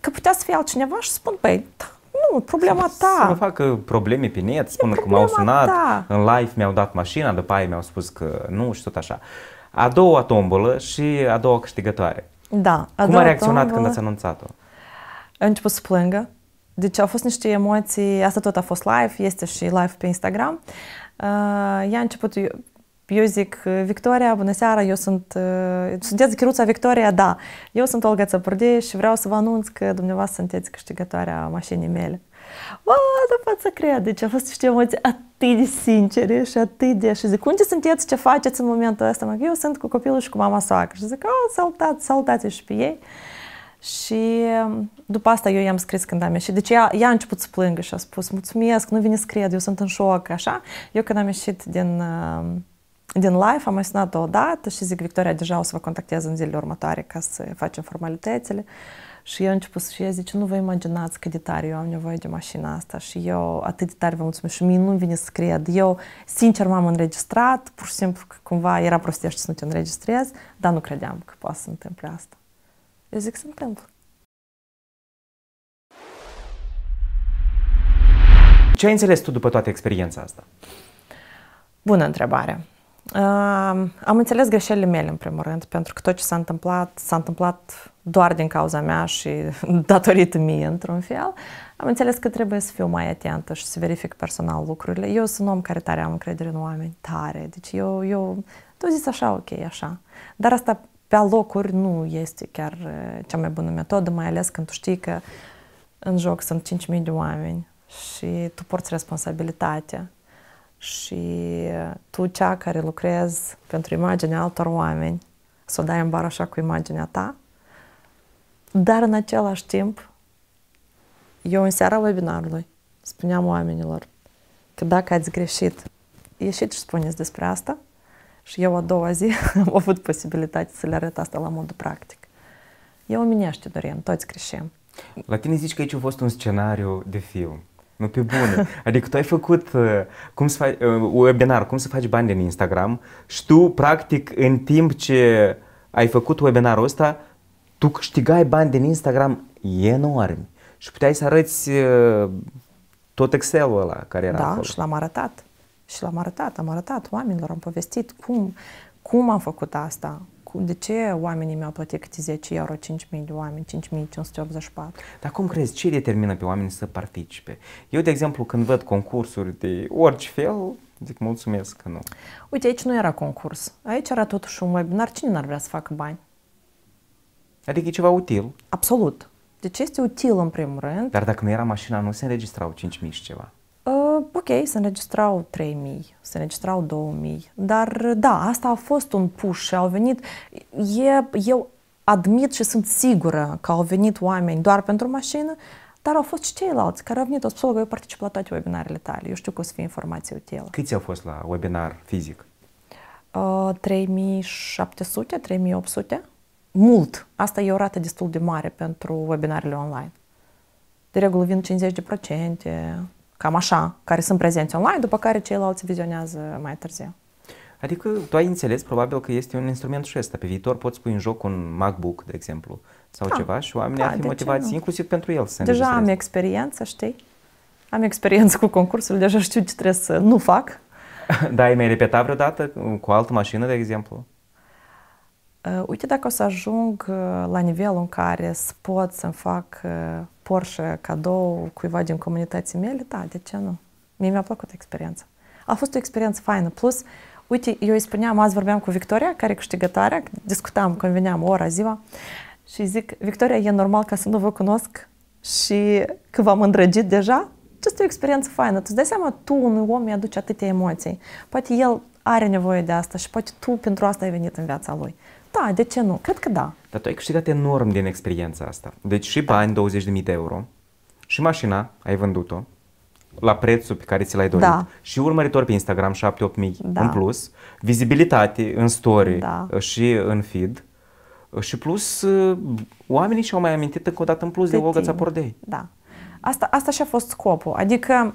că putea să fie altcineva și spun, băi, da, nu, problema ta. Să nu facă probleme pe net, spună că m-au sunat ta. în live, mi-au dat mașina, după aia mi-au spus că nu și tot așa. A doua tombolă și a doua câștigătoare. Da. A Cum a reacționat tombolă... când ați anunțat-o? A început să plângă. Deci au fost niște emoții, asta tot a fost live, este și live pe Instagram. Uh, ea a început, eu zic, Victoria, bună seara, eu sunt, sunteți Chiruța Victoria? Da. Eu sunt Olga Țăpurdie și vreau să vă anunț că dumneavoastră sunteți câștigătoarea mașinii mele. O, nu pot să cred, deci a fost niște emoții atât de sincere și atât de... Și zic, unde sunteți, ce faceți în momentul ăsta? Eu sunt cu copilul și cu mama soacră. Și zic, o, salutați, salutați și pe ei. Și după asta eu i-am scris când am ieșit. Deci ea, ea a început să plângă și a spus, mulțumesc, nu vine să cred, eu sunt în șoc, așa. Eu când am ieșit din din live am mai sunat o dată și zic, Victoria, deja o să vă contactez în zilele următoare ca să facem formalitățile. Și eu am început și ea zice, nu vă imaginați cât de tare eu am nevoie de mașina asta și eu atât de tare vă mulțumesc și mie nu vine să cred. Eu, sincer, m-am înregistrat, pur și simplu că cumva era prostește să nu te înregistrez, dar nu credeam că poate să întâmple asta. Eu zic, se întâmplă. Ce ai înțeles tu după toată experiența asta? Bună întrebare. Am înțeles greșelile mele, în primul rând, pentru că tot ce s-a întâmplat, s-a întâmplat doar din cauza mea și datorită mie, într-un fel. Am înțeles că trebuie să fiu mai atentă și să verific personal lucrurile. Eu sunt un om care tare am încredere în oameni, tare. Deci eu, eu tu zis așa, ok, așa. Dar asta pe locuri nu este chiar eh, cea mai bună metodă, mai ales când tu știi că în joc sunt 5.000 de oameni și tu porți responsabilitatea și uh, tu, cea care lucrezi pentru imaginea altor oameni, să o dai în bar așa cu imaginea ta, dar în același timp, eu în seara webinarului spuneam oamenilor că dacă ați greșit, ieșiți și spuneți despre asta și eu a doua zi am avut posibilitatea să le arăt asta la modul practic. Eu minește, dorim, toți greșim. La tine zici că aici a fost un scenariu de film. Nu pe bune. Adică tu ai făcut uh, cum să faci, uh, un webinar, cum să faci bani din Instagram și tu, practic, în timp ce ai făcut webinarul ăsta, tu câștigai bani din Instagram enormi și puteai să arăți uh, tot Excel-ul ăla care era Da, acolo. și l-am arătat. Și l-am arătat, am arătat oamenilor, am povestit cum, cum am făcut asta, de ce oamenii mi-au plătit câte 10 euro, 5.000 de oameni, 5.584? Dar cum crezi, ce determină pe oameni să participe? Eu, de exemplu, când văd concursuri de orice fel, zic mulțumesc că nu. Uite, aici nu era concurs. Aici era totuși un webinar. Cine n-ar vrea să facă bani? Adică e ceva util. Absolut. Deci este util în primul rând. Dar dacă nu era mașina, nu se înregistrau 5.000 și ceva ok, se înregistrau 3000, se înregistrau 2000, dar da, asta a fost un push și au venit, e, eu admit și sunt sigură că au venit oameni doar pentru mașină, dar au fost și ceilalți care au venit, au spus că eu particip la toate webinarele tale, eu știu că o să fie informație utilă. Câți au fost la webinar fizic? Uh, 3700, 3800, mult. Asta e o rată destul de mare pentru webinarele online. De regulă vin 50%, cam așa, care sunt prezenți online, după care ceilalți vizionează mai târziu. Adică tu ai înțeles probabil că este un instrument și ăsta. Pe viitor poți pui în joc un MacBook, de exemplu, sau da, ceva și oamenii da, ar fi motivați inclusiv pentru el să Deja am experiență, știi? Am experiență cu concursul, deja știu ce trebuie să nu fac. da, ai mai repetat vreodată cu altă mașină, de exemplu? Uite dacă o să ajung la nivelul în care pot să-mi fac Porsche cadou cuiva din comunității mele, da, de ce nu? Mie mi-a plăcut experiența. A fost o experiență faină. Plus, uite, eu îi spuneam, azi vorbeam cu Victoria, care e câștigătoarea, discutam, conveneam ora, ziua, și zic, Victoria, e normal ca să nu vă cunosc și că v-am îndrăgit deja? Este o experiență faină. tu îți dai seama, tu, unui om, îi aduci atâtea emoții. Poate el are nevoie de asta și poate tu pentru asta ai venit în viața lui. Da, de ce nu? Cred că da. Dar tu ai câștigat enorm din experiența asta. Deci și bani, da. 20.000 de euro, și mașina, ai vândut-o, la prețul pe care ți l-ai dorit da. și urmăritor pe Instagram 7 8000 mii da. în plus, vizibilitate în story da. și în feed și plus uh, oamenii și-au mai amintit încă o dată în plus de, de Olga Pordei. Da. Asta, asta și-a fost scopul. Adică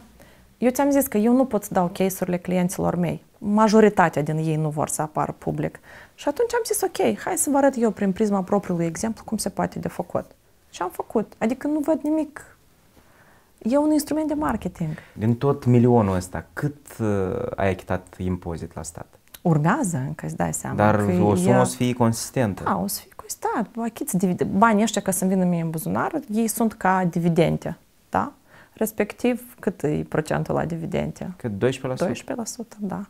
eu ți-am zis că eu nu pot să dau case-urile clienților mei. Majoritatea din ei nu vor să apară public. Și atunci am zis, ok, hai să vă arăt eu prin prisma propriului exemplu cum se poate de făcut. Și am făcut. Adică nu văd nimic. E un instrument de marketing. Din tot milionul ăsta, cât uh, ai achitat impozit la stat? Urmează încă, îți dai seama. Dar o sumă e... o să fie consistentă. Da, o să fie consistentă. Da, achiți dividend. banii ăștia ca să-mi vină mie în buzunar, ei sunt ca dividende. Da? Respectiv, cât e procentul la dividende? Cât 12%? 12%, da.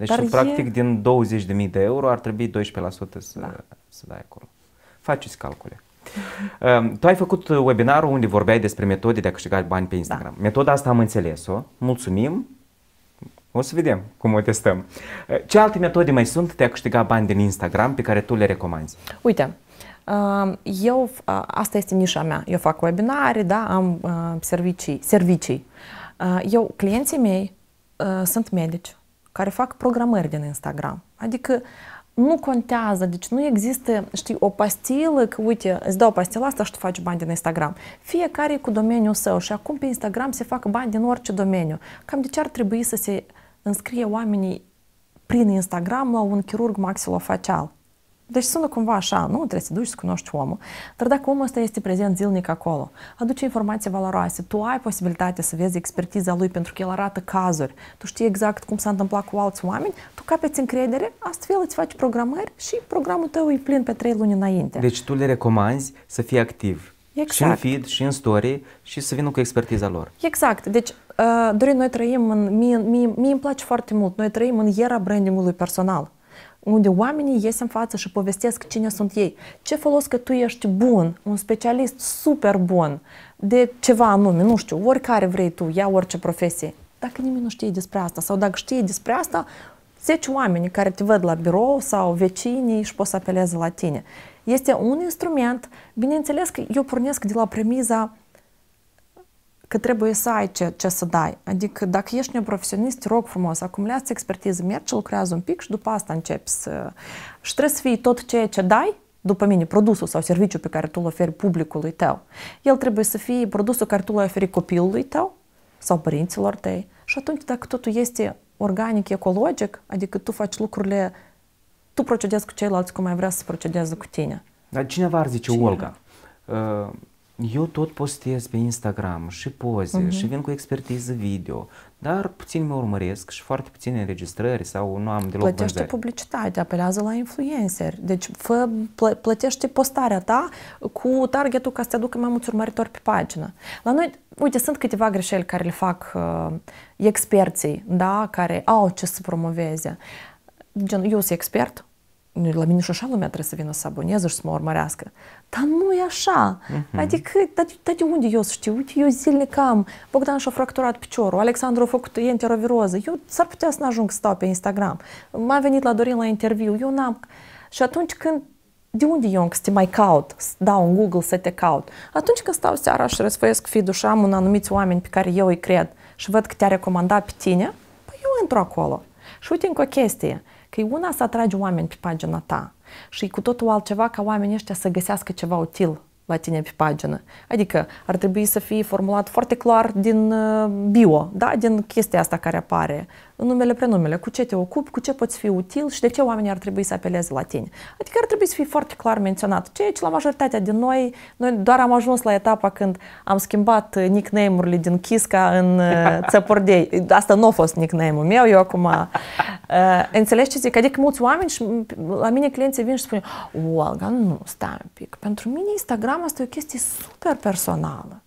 Deci, Dar practic, e... din 20.000 de euro ar trebui 12% să, da. să dai acolo. Faceți calcule. Ehm, tu ai făcut uh, webinarul unde vorbeai despre metode de a câștiga bani pe Instagram. Da. Metoda asta am înțeles-o. Mulțumim. O să vedem cum o testăm. Eh, ce alte metode mai sunt de a câștiga bani din Instagram pe care tu le recomanzi? Uite, ehm, eu, asta este nișa mea. Eu fac webinare, da, am uh, servicii. servicii. Uh, eu, clienții mei sunt medici care fac programări din Instagram. Adică nu contează, deci nu există, știi, o pastilă, că uite, îți dau pastila asta și tu faci bani din Instagram. Fiecare cu domeniul său și acum pe Instagram se fac bani din orice domeniu. Cam de ce ar trebui să se înscrie oamenii prin Instagram la un chirurg maxilofacial? Deci sună cumva așa, nu? Trebuie să duci să cunoști omul. Dar dacă omul ăsta este prezent zilnic acolo, aduce informații valoroase, tu ai posibilitatea să vezi expertiza lui pentru că el arată cazuri, tu știi exact cum s-a întâmplat cu alți oameni, tu capeți încredere, astfel îți faci programări și programul tău e plin pe trei luni înainte. Deci tu le recomanzi să fie activ. Exact. Și în feed, și în story, și să vină cu expertiza lor. Exact. Deci, uh, Dorin, noi trăim în... Mie, mie, mie îmi place foarte mult. Noi trăim în era brandingului personal unde oamenii ies în față și povestesc cine sunt ei. Ce folos că tu ești bun, un specialist super bun, de ceva anume, nu știu, oricare vrei tu, ia orice profesie. Dacă nimeni nu știe despre asta sau dacă știe despre asta, 10 oameni care te văd la birou sau vecinii și pot să apeleze la tine. Este un instrument, bineînțeles că eu pornesc de la premiza că trebuie să ai ce, ce să dai. Adică dacă ești neprofesionist, rog frumos, acumulează expertiză, mergi, lucrează un pic și după asta începi să... Și trebuie să fii tot ceea ce dai, după mine, produsul sau serviciul pe care tu îl oferi publicului tău. El trebuie să fie produsul care tu îl oferi copilului tău sau părinților tăi. Și atunci, dacă totul este organic, ecologic, adică tu faci lucrurile, tu procedezi cu ceilalți cum ai vrea să procedeze cu tine. Dar cineva ar zice, cineva? Olga, uh eu tot postez pe Instagram și poze uh-huh. și vin cu expertiză video, dar puțin mă urmăresc și foarte puține înregistrări sau nu am deloc Plătește vânzări. publicitate, apelează la influencer, Deci fă, plătește postarea ta cu targetul ca să te aducă mai mulți urmăritori pe pagină. La noi, uite, sunt câteva greșeli care le fac uh, experții, da, care au ce să promoveze. Gen, eu sunt expert, la mine și așa lumea trebuie să vină să aboneze și să mă urmărească. Dar nu e așa. Uh-huh. Adică, dar, dar de unde eu să știu? Uite, eu zilnic am. Bogdan și-a fracturat piciorul, Alexandru a făcut enteroviroză. Eu s-ar putea să n ajung să stau pe Instagram. M-a venit la Dorin la interviu, eu n-am... Și atunci când de unde eu încă să te mai caut, să dau în Google să te caut? Atunci când stau seara și răsfăiesc feed și am un anumit oameni pe care eu îi cred și văd că te-a recomandat pe tine, păi eu intru acolo. Și uite încă o chestie, că e una să atragi oameni pe pagina ta, și cu totul altceva ca oamenii ăștia să găsească ceva util la tine pe pagină. Adică ar trebui să fie formulat foarte clar din uh, bio, da? din chestia asta care apare numele, prenumele, cu ce te ocupi, cu ce poți fi util și de ce oamenii ar trebui să apeleze la tine. Adică ar trebui să fie foarte clar menționat, ceea ce la majoritatea din noi, noi doar am ajuns la etapa când am schimbat uh, nickname-urile din Chisca în uh, Țăpordei. Asta nu a fost nickname-ul meu, eu acum... Uh, înțelegi ce zic? Adică mulți oameni și la mine clienții vin și spun, Olga, nu, stai un pic, pentru mine Instagram asta e o chestie super personală.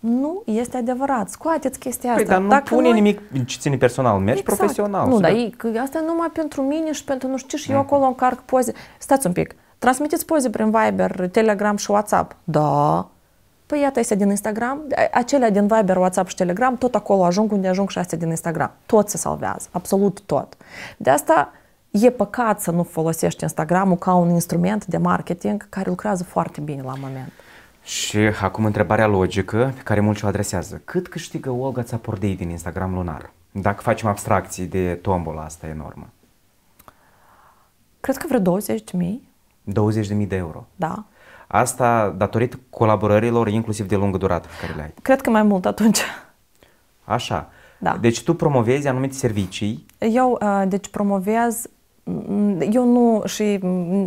Nu este adevărat. Scoateți chestia păi, asta. Păi, dar nu Dacă pune noi... nimic ce ține personal, mergi exact. profesional. Nu, dar că asta numai pentru mine și pentru nu știu și eu mm. acolo încarc poze. Stați un pic. Transmiteți poze prin Viber, Telegram și WhatsApp. Da. Păi iată astea din Instagram, acelea din Viber, WhatsApp și Telegram, tot acolo ajung unde ajung și astea din Instagram. Tot se salvează, absolut tot. De asta e păcat să nu folosești Instagramul ca un instrument de marketing care lucrează foarte bine la moment. Și acum întrebarea logică pe care mulți o adresează. Cât câștigă Olga Țapordei din Instagram lunar? Dacă facem abstracții de tombola asta enormă. Cred că vreo 20.000. 20.000 de euro. Da. Asta datorită colaborărilor, inclusiv de lungă durată, pe care le ai. Cred că mai mult atunci. Așa. Da. Deci tu promovezi anumite servicii. Eu, deci, promovez eu nu, și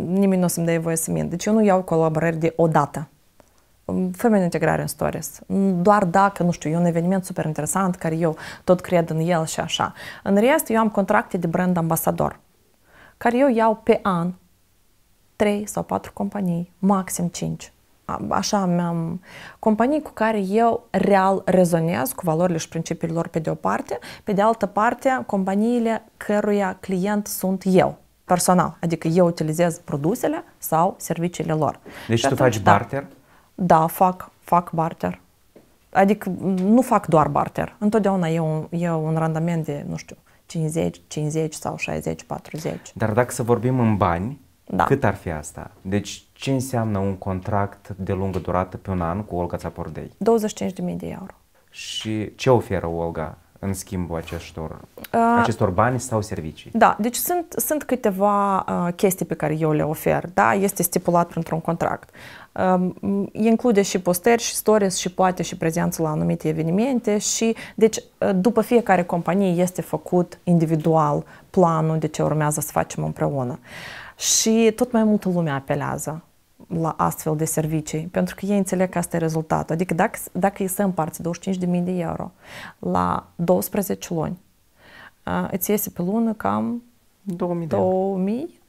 nimeni nu o să-mi dea voie să mint, deci eu nu iau colaborări de o dată. Firme în integrare în stories. Mm, doar dacă, nu știu, e un eveniment super interesant care eu tot cred în el și așa. În rest, eu am contracte de brand ambasador, care eu iau pe an 3 sau 4 companii, maxim 5. Așa am companii cu care eu real rezonez cu valorile și principiile lor pe de o parte, pe de altă parte companiile căruia client sunt eu personal, adică eu utilizez produsele sau serviciile lor. Deci și tu atunci, faci da. barter? Da, da, fac, fac barter. Adică mm, nu fac doar barter. Întotdeauna e un, e un randament de, nu știu, 50, 50 sau 60, 40. Dar dacă să vorbim în bani, da. cât ar fi asta? Deci ce înseamnă un contract de lungă durată pe un an cu Olga Țapordei? 25.000 de euro. Și ce oferă Olga în schimbul acestor, uh, acestor bani sau servicii? Da, deci sunt, sunt câteva uh, chestii pe care eu le ofer. Da, este stipulat printr-un contract include și posteri și stories și poate și prezență la anumite evenimente și deci ă, după fiecare companie este făcut individual planul de ce urmează să facem împreună. Și tot mai multă lume apelează la astfel de servicii, pentru că ei înțeleg că asta e rezultatul. Adică dacă, dacă îi se împarți 25.000 de euro la 12 luni, ă, îți iese pe lună cam 2000, 2000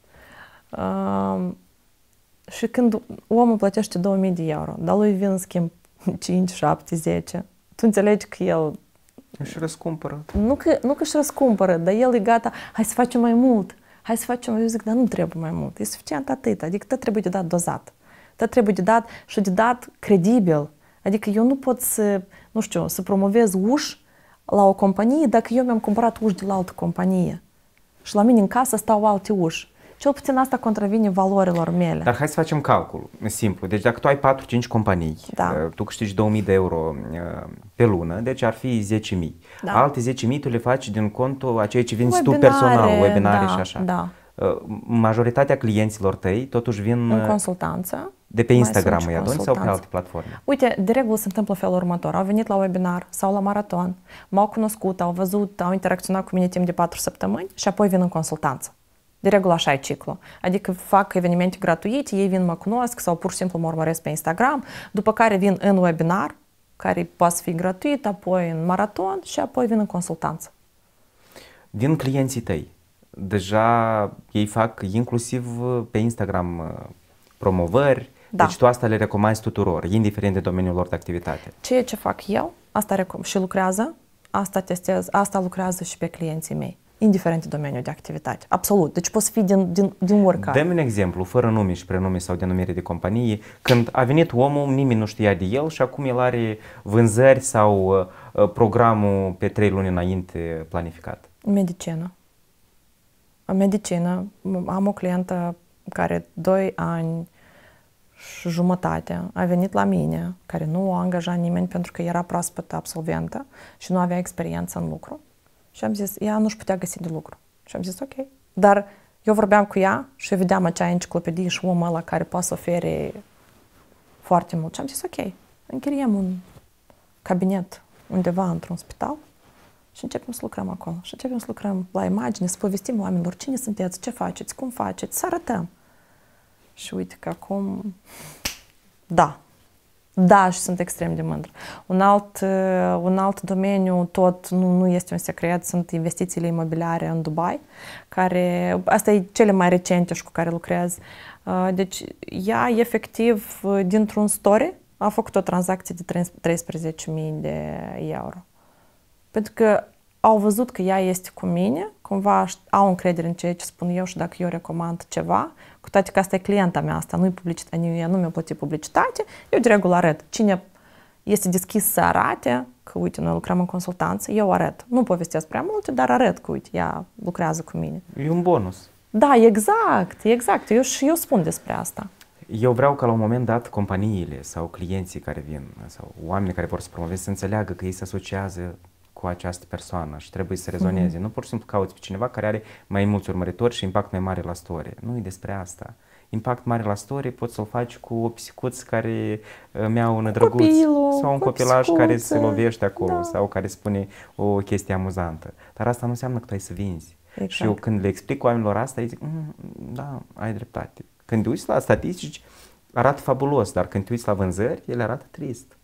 și când omul plătește 2000 de euro, dar lui vin în schimb 5, 7, 10, tu înțelegi că el... Își răscumpără. Nu că, nu că își răscumpără, dar el e gata, hai să facem mai mult. Hai să facem, eu zic, dar nu trebuie mai mult, e suficient atât. Adică tot trebuie de dat dozat. Tot trebuie de dat și de dat credibil. Adică eu nu pot să, nu știu, să promovez uși la o companie dacă eu mi-am cumpărat uși de la altă companie. Și la mine în casă stau alte uși. Cel puțin asta contravine valorilor mele. Dar hai să facem calculul simplu. Deci dacă tu ai 4-5 companii, da. Uh, tu câștigi 2000 de euro uh, pe lună, deci ar fi 10.000. Da. Alte 10.000 tu le faci din contul a ceea ce vinzi tu personal, webinare da, și așa. Da. Uh, majoritatea clienților tăi totuși vin... În consultanță. De pe Instagram îi aduni sau pe alte platforme? Uite, de regulă se întâmplă felul următor. Au venit la webinar sau la maraton, m-au cunoscut, au văzut, au interacționat cu mine timp de 4 săptămâni și apoi vin în consultanță de regulă așa e ciclu. Adică fac evenimente gratuite, ei vin, mă cunosc sau pur și simplu mă urmăresc pe Instagram, după care vin în webinar, care poate fi gratuit, apoi în maraton și apoi vin în consultanță. Din clienții tăi, deja ei fac inclusiv pe Instagram promovări, da. deci tu asta le recomanzi tuturor, indiferent de domeniul lor de activitate. Ceea ce fac eu, asta recom- și lucrează, asta testez, asta lucrează și pe clienții mei indiferent de domeniul de activitate. Absolut. Deci poți fi din, din, din oricare. Dăm un exemplu, fără nume și prenume sau denumire de companie, când a venit omul, nimeni nu știa de el și acum el are vânzări sau uh, uh programul pe trei luni înainte planificat. Medicină. Medicină. Am o clientă care doi ani și jumătate a venit la mine, care nu o angaja nimeni pentru că era proaspătă absolventă și nu avea experiență în lucru. Și am zis, ea nu-și putea găsi de lucru. Și am zis, ok. Dar eu vorbeam cu ea și vedeam acea enciclopedie și omul ăla care poate să ofere foarte mult. Și am zis, ok, închiriem un cabinet undeva într-un spital și începem să lucrăm acolo. Și începem să lucrăm la imagine, să povestim oamenilor cine sunteți, ce faceți, cum faceți, să arătăm. Și uite că acum, da, da, și sunt extrem de mândră. Un alt, uh, un alt domeniu, tot nu, nu este un secret, sunt investițiile imobiliare în Dubai, care, asta e cele mai recente și cu care lucrez. Uh, deci ea, efectiv, uh, dintr-un story, a făcut o tranzacție de 13.000 de euro. Pentru că au văzut că ea este cu mine, cumva au încredere în ceea ce spun eu și dacă eu recomand ceva, cu toate că asta e clienta mea, asta nu-i publicitate, nu ea nu mi-a plătit publicitate, eu de regulă arăt. Cine este deschis să arate că, uite, noi lucrăm în consultanță, eu arăt. Nu povestesc prea multe, dar arăt că, uite, ea lucrează cu mine. E un bonus. Da, exact, exact. Eu și eu spun despre asta. Eu vreau ca la un moment dat companiile sau clienții care vin sau oamenii care vor să promoveze să înțeleagă că ei se asociază cu această persoană și trebuie să rezoneze. Mm-hmm. Nu pur și simplu cauți pe cineva care are mai mulți urmăritori și impact mai mare la story. Nu e despre asta. Impact mare la story poți să-l faci cu o psicuță care mi-a un drăguț copilul, sau un copilaj psicuță. care se lovește acolo da. sau care spune o chestie amuzantă. Dar asta nu înseamnă că tu ai să vinzi. Exact. Și eu exact. când le explic oamenilor asta, ei zic, mm, da, ai dreptate. Când te uiți la statistici, arată fabulos, dar când te uiți la vânzări, ele arată trist.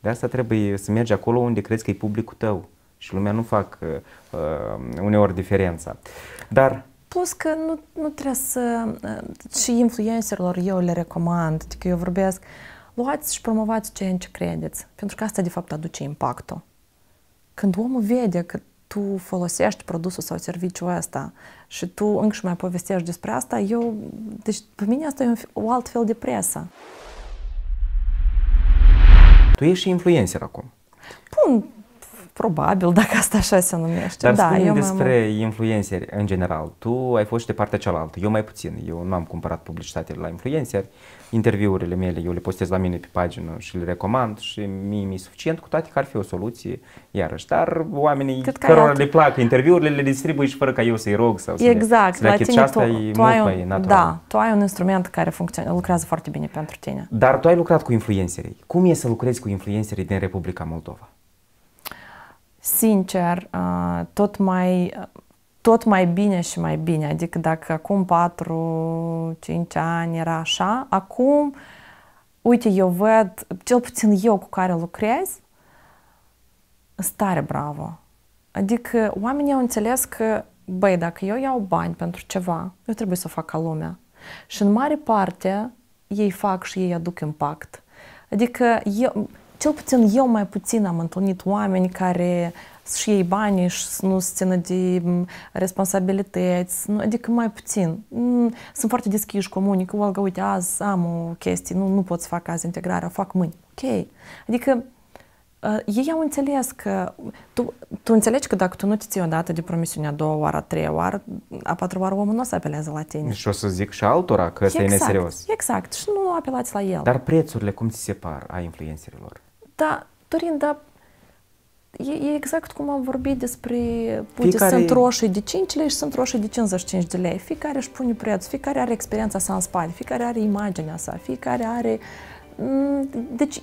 De asta trebuie să mergi acolo unde crezi că e publicul tău și lumea nu fac uh, uh, uneori diferența. Dar Plus că nu, nu trebuie să... Uh, și influencerilor eu le recomand, adică eu vorbesc, luați și promovați ceea ce credeți, pentru că asta de fapt aduce impactul. Când omul vede că tu folosești produsul sau serviciul ăsta și tu încă și mai povestești despre asta, eu, deci pe mine asta e un, o alt fel de presă. Tu ești influencer acum. Bun, Probabil, dacă asta așa se numește. Dar da, eu despre mai... influenceri în general. Tu ai fost și de partea cealaltă, eu mai puțin. Eu nu am cumpărat publicitate la influenceri. Interviurile mele eu le postez la mine pe pagină și le recomand și mie mi-e suficient, cu toate că ar fi o soluție, iarăși. Dar oamenii Cât cărora le plac interviurile le distribui și fără ca eu să-i rog sau să Exact, le, la tine tu, asta tu, e tu ai un, natural. Da, tu ai un instrument care funcționează, lucrează foarte bine pentru tine. Dar tu ai lucrat cu influencerii. Cum e să lucrezi cu influencerii din Republica Moldova? sincer, tot mai, tot mai bine și mai bine. Adică dacă acum 4-5 ani era așa, acum, uite, eu văd, cel puțin eu cu care lucrez, stare bravo. Adică oamenii au înțeles că, băi, dacă eu iau bani pentru ceva, eu trebuie să o fac ca lumea. Și în mare parte, ei fac și ei aduc impact. Adică eu, cel puțin eu mai puțin am întâlnit oameni care și ei bani și nu se țină de mm, responsabilități, nu, adică mai puțin. Mm, sunt foarte deschiși, comunică, Olga, uite, azi am o chestie, nu, nu pot să fac azi integrarea, fac mâini. Ok. Adică uh, ei au înțeles că tu, tu înțelegi că dacă tu nu te ții odată de promisiunea a doua oară, a treia oară, a patra oară omul nu o să apelează la tine. Și o să zic și altora că ăsta exact, e neserios. Exact, și nu apelați la el. Dar prețurile cum ți se par a influențerilor? Da, Torin, dar e, e exact cum am vorbit despre pute fiecare... sunt roșii de 5 lei și sunt roșii de 55 de lei. Fiecare își pune preț, fiecare are experiența sa în spate, fiecare are imaginea sa, fiecare are... Mm, deci,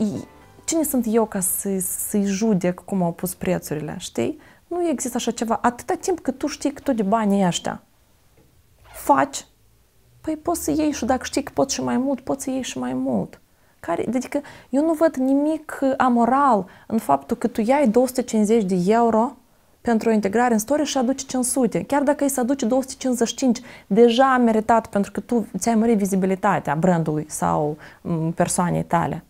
cine sunt eu ca să, să-i judec cum au pus prețurile, știi? Nu există așa ceva. Atâta timp cât tu știi cât de bani e ăștia, faci, păi poți să iei și dacă știi că poți și mai mult, poți să iei și mai mult. Care, adică eu nu văd nimic uh, amoral în faptul că tu iai 250 de euro pentru o integrare în storie și aduci 500. Chiar dacă îi să aduci 255, deja a meritat pentru că tu ți-ai mărit vizibilitatea brandului sau mm, persoanei tale.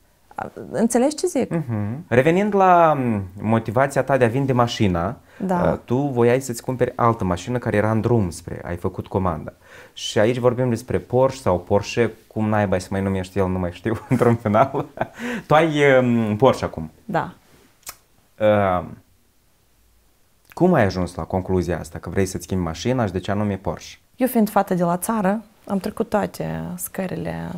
Înțelegi ce zic? Uh-huh. Revenind la mm, motivația ta de a vinde mașina, da. Uh, tu voiai să-ți cumperi altă mașină care era în drum spre, ai făcut comanda. Și aici vorbim despre Porsche sau Porsche, cum naiba se mai numește el, nu mai știu, într-un final. tu ai um, Porsche acum. Da. Uh, cum ai ajuns la concluzia asta, că vrei să-ți schimbi mașina și de ce anume Porsche? Eu fiind fată de la țară, am trecut toate scările.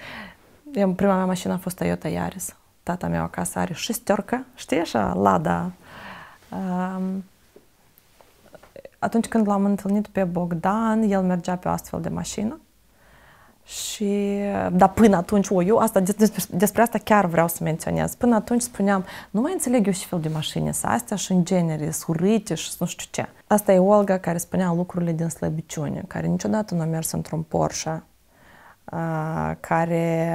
prima mea mașină a fost Toyota Yaris. Tata meu acasă are șestorcă, știi așa, Lada. Uh, atunci când l-am întâlnit pe Bogdan, el mergea pe o astfel de mașină. Și, dar până atunci, o, eu asta, despre, despre asta chiar vreau să menționez. Până atunci spuneam, nu mai înțeleg eu și fel de mașini să astea și în genere, sunt urâte și nu știu ce. Asta e Olga care spunea lucrurile din slăbiciune, care niciodată nu a mers într-un Porsche, care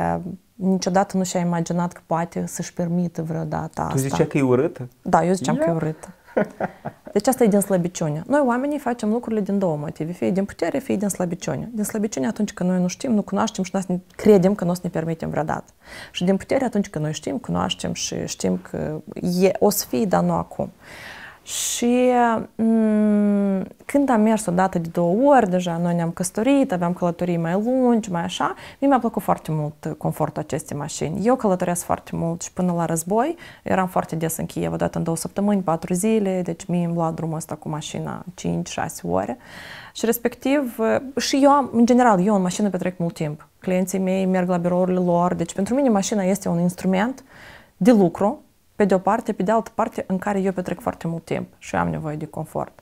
niciodată nu și-a imaginat că poate să-și permită vreodată asta. Tu zicea că e urâtă? Da, eu ziceam yeah. că e urâtă. Deci asta e din slăbiciune. Noi oamenii facem lucrurile din două motive, fie din putere, fie din slăbiciune. Din slăbiciune atunci când noi nu știm, nu cunoaștem și noi credem că nu o să ne permitem vreodată. Și din putere atunci când noi știm, cunoaștem și știm că e, o să fie, dar nu acum. Și mm, când am mers o dată de două ori, deja noi ne-am căsătorit, aveam călătorii mai lungi, mai așa, mie mi-a plăcut foarte mult confortul acestei mașini. Eu călătoresc foarte mult și până la război eram foarte des în Chiev, o dată în două săptămâni, patru zile, deci mie îmi lua drumul ăsta cu mașina 5-6 ore. Și respectiv, și eu am, în general, eu în mașină petrec mult timp. Clienții mei merg la birourile lor, deci pentru mine mașina este un instrument de lucru, pe de o parte, pe de altă parte, în care eu petrec foarte mult timp și am nevoie de confort.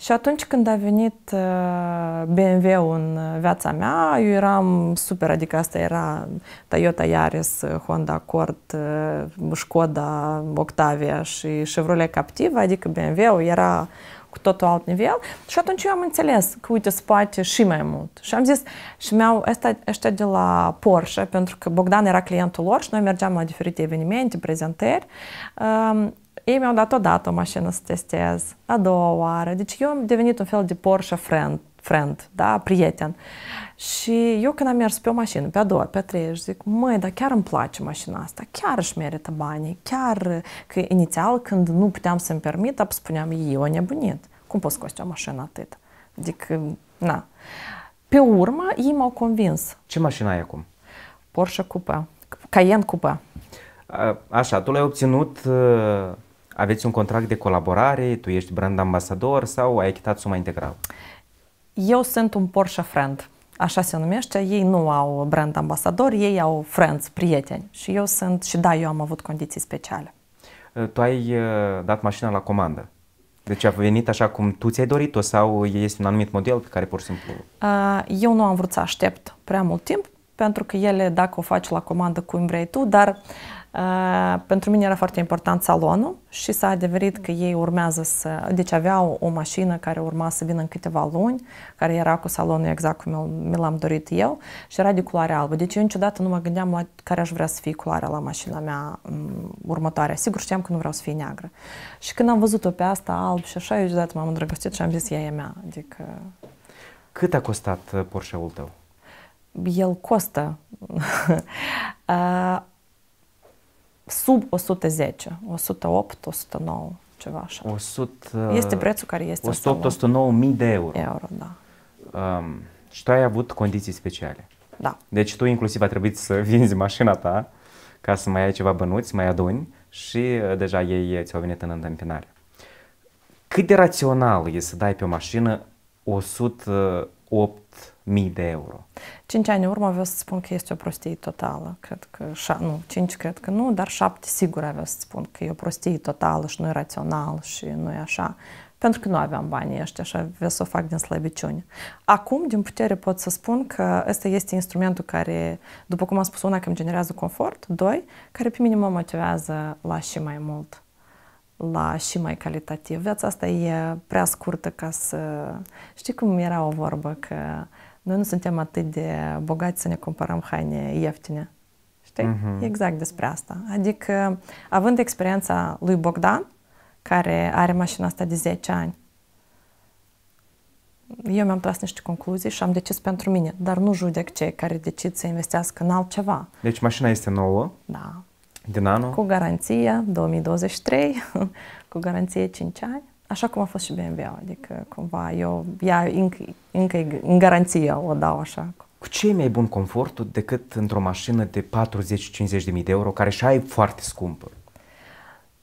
Și atunci când a venit uh, BMW-ul în viața mea, eu eram super, adică asta era Toyota Yaris, Honda Accord, Skoda, uh, Octavia și Chevrolet Captiva, adică BMW-ul era cu totul alt nivel. Și atunci eu am înțeles că, uite, spate, și mai mult. Și am zis, și mi-au ăștia, ăștia de la Porsche, pentru că Bogdan era clientul lor și noi mergeam la diferite evenimente, prezentări, um, ei mi-au dat odată o mașină să testez, a doua oară. Deci eu am devenit un fel de Porsche friend, friend da, prieten. Și eu când am mers pe o mașină, pe a doua, pe a treia, și zic, măi, dar chiar îmi place mașina asta, chiar își merită banii, chiar că inițial când nu puteam să-mi permit, îmi spuneam, e o nebunit, cum poți scoți o mașină atât? Adică, na. Pe urmă, ei m-au convins. Ce mașină ai acum? Porsche Coupe, Cayenne Coupe. așa, tu l-ai obținut, ă, aveți un contract de colaborare, tu ești brand ambasador sau ai achitat suma integrală? Eu sunt un Porsche friend așa se numește, ei nu au brand ambasador, ei au friends, prieteni. Și eu sunt, și da, eu am avut condiții speciale. Ă, tu ai ă, dat mașina la comandă. Deci a venit așa cum tu ți-ai dorit-o sau este un anumit model pe care pur și simplu... Ă, eu nu am vrut să aștept prea mult timp, pentru că ele, dacă o faci la comandă, cum vrei tu, dar uh, Uh, pentru mine era foarte important salonul și s-a adevărat că ei urmează să... Deci aveau o mașină care urma să vină în câteva luni, care era cu salonul exact cum mi l-am dorit eu și era de culoare albă. Deci eu niciodată nu mă gândeam la care aș vrea să fie culoarea la mașina mea mm, următoare. Sigur știam că nu vreau să fie neagră. Și când am văzut-o pe asta alb și așa, eu niciodată m-am îndrăgostit și am zis, ea e mea. Adică... Cât a costat uh, Porsche-ul tău? El costă. Uh, sub 110, 108, 109, ceva așa. 100, este uh, prețul care este 108, 109 mii de euro. Euro, da. Um, și tu ai avut condiții speciale. Da. Deci tu inclusiv a trebuit să vinzi mașina ta ca să mai ai ceva bănuți, mai aduni și uh, deja ei uh, ți-au venit în întâmpinare. Cât de rațional e să dai pe o mașină 108 mii de euro. Cinci ani în urmă aveau să spun că este o prostie totală. Cred că, șa, nu, cinci cred că nu, dar șapte sigur aveau să spun că e o prostie totală și nu e rațional și nu e așa. Pentru că nu aveam banii ăștia și aveau să o fac din slăbiciune. Acum, din putere, pot să spun că ăsta este instrumentul care, după cum am spus, una, că îmi generează confort, doi, care pe mine mă motivează la și mai mult la și mai calitativ. Viața asta e prea scurtă ca să... Știi cum era o vorbă că noi nu suntem atât de bogați să ne cumpărăm haine ieftine. Știi? Uh-huh. Exact despre asta. Adică, având experiența lui Bogdan, care are mașina asta de 10 ani, eu mi-am tras niște concluzii și am decis pentru mine, dar nu judec cei care decid să investească în altceva. Deci mașina este nouă? Da. Din anul? Cu garanție 2023, cu garanție 5 ani așa cum a fost și BMW-ul. Adică, cumva, eu ea încă, încă în garanție o dau așa. Cu ce e mai bun confortul decât într-o mașină de 40-50 de mii de euro, care și ai foarte scumpă?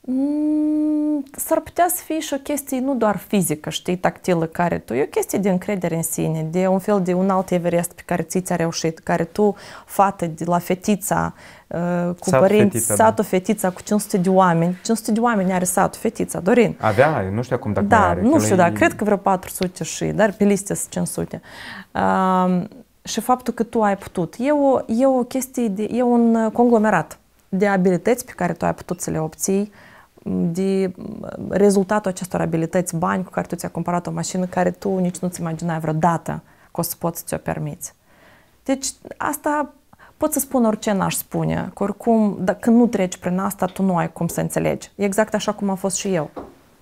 Mm, s-ar putea să fie și o chestie nu doar fizică, știi, tactilă, care tu, e o chestie de încredere în sine, de un fel de un alt Everest pe care ți-a reușit, care tu, fată de la fetița Uh, cu sat părinți, fetița, da. satul da. Fetița cu 500 de oameni. 500 de oameni are satul Fetița, Dorin. Avea, nu știu acum dacă da, are. Nu știu, da, e... cred că vreo 400 și, dar pe listă sunt 500. Uh, um, și faptul că tu ai putut. E o, e o chestie, de, e un conglomerat de abilități pe care tu ai putut să le obții, mm, de mm, rezultatul acestor abilități, bani cu care tu ți-ai cumpărat o mașină care tu nici nu-ți imaginai vreodată că o să poți să ți-o permiți. Deci asta Pot să spun orice n-aș spune, că oricum, dacă nu treci prin asta, tu nu ai cum să înțelegi. Exact așa cum a fost și eu.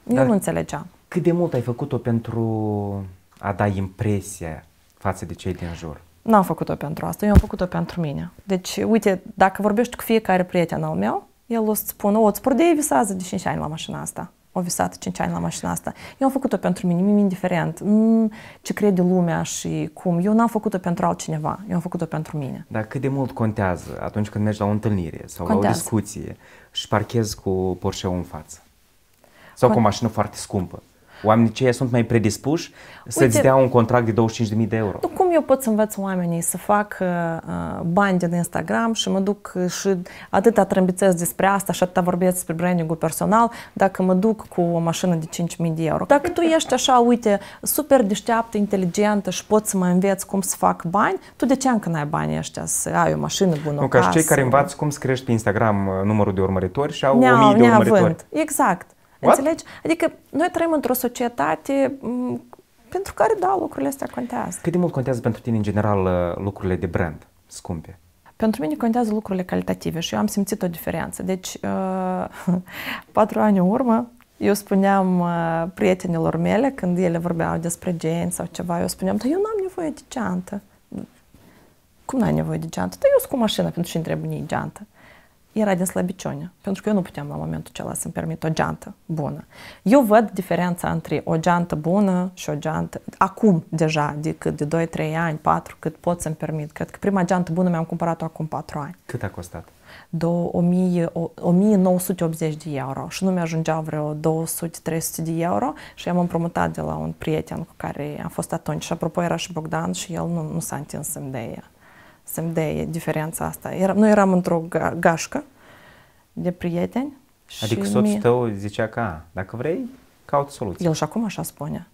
Eu Dar nu înțelegeam. Cât de mult ai făcut-o pentru a da impresia față de cei din jur? N-am făcut-o pentru asta, eu am făcut-o pentru mine. Deci, uite, dacă vorbești cu fiecare prieten al meu, el o să spună, o, îți purdei visează de 5 ani la mașina asta o visat 5 ani la mașina asta. Eu am făcut-o pentru mine, mi indiferent mm, ce crede lumea și cum. Eu n-am făcut-o pentru altcineva, eu am făcut-o pentru mine. Dar cât de mult contează atunci când mergi la o întâlnire sau contează. la o discuție și parchezi cu Porsche-ul în față? Sau Cont- cu o mașină foarte scumpă? Oamenii ce sunt mai predispuși să-ți dea un contract de 25.000 de euro. Cum eu pot să învăț oamenii să fac uh, bani din Instagram și mă duc și atâta trâmbițesc despre asta și atâta vorbesc despre branding personal dacă mă duc cu o mașină de 5.000 de euro. Dacă tu ești așa, uite, super deșteaptă, inteligentă și poți să mă înveți cum să fac bani, tu de ce încă n-ai banii ăștia să ai o mașină bună? Nu, ca și cei care învață cum să crești pe Instagram uh, numărul de urmăritori și au 1000 de urmăritori. Exact. What? Înțelegi? Adică noi trăim într-o societate pentru care, da, lucrurile astea contează. Cât de mult contează pentru tine, în general, uh, lucrurile de brand scumpe? Pentru mine contează lucrurile calitative și eu am simțit o diferență. Deci, uh, patru ani în urmă, eu spuneam uh, prietenilor mele, când ele vorbeau despre gen sau ceva, eu spuneam, dar eu n-am nevoie de geantă. Cum n-ai nevoie de geantă? Dar eu sunt cu mașină, pentru ce îmi trebuie geantă? era din slăbiciune, pentru că eu nu puteam la momentul acela să-mi permit o geantă bună. Eu văd diferența între o geantă bună și o geantă, acum deja, de cât de 2-3 ani, 4, cât pot să-mi permit. Cred că prima geantă bună mi-am cumpărat-o acum 4 ani. Cât a costat? 1980 de euro și nu mi-ajungeau vreo 200-300 de euro și am împrumutat de la un prieten cu care am fost atunci și apropo era și Bogdan și el nu, nu s-a întins să-mi dea să-mi dea diferența asta. Era, noi eram într-o ga- gașcă de prieteni. Adică soțul mie... tău zicea că dacă vrei, caut soluții. El și acum așa spune.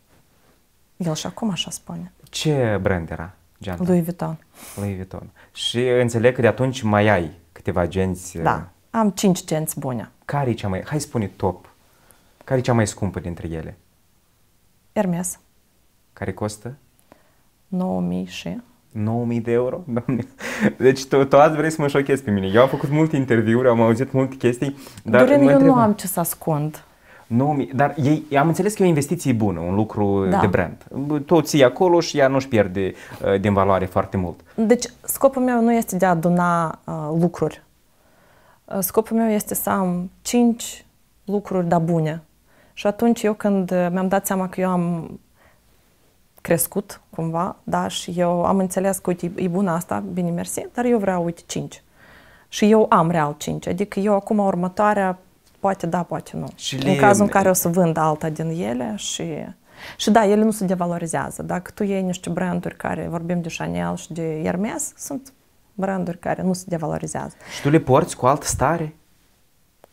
El și acum așa spune. Ce brand era? Geanta? Louis Vuitton. Louis Vuitton. Și înțeleg că de atunci mai ai câteva genți. Da, uh, am cinci genți bune. Care e cea mai... Hai spune top. Care e cea mai scumpă dintre ele? Hermes. Care costă? 9.000 și... 9000 de euro? Doamne. Deci tu, tu azi vrei să mă șochezi pe mine. Eu am făcut multe interviuri, am auzit multe chestii, dar Duren, eu întreba, nu am ce să ascund. 9000, dar ei, am înțeles că e o investiție bună, un lucru da. de brand. Tu ții acolo și ea nu-și pierde uh, din valoare foarte mult. Deci scopul meu nu este de a aduna uh, lucruri. Uh, scopul meu este să am 5 lucruri, dar bune. Și atunci eu când uh, mi-am dat seama că eu am crescut cumva, da, și eu am înțeles că, uite, e bună asta, bine mersi, dar eu vreau, uite, 5. Și eu am real 5, adică eu acum următoarea, poate da, poate nu. Și în cazul în care o să vând alta din ele și... Și da, ele nu se devalorizează. Dacă tu iei niște branduri care, vorbim de Chanel și de Hermes, sunt branduri care nu se devalorizează. Și tu le porți cu altă stare?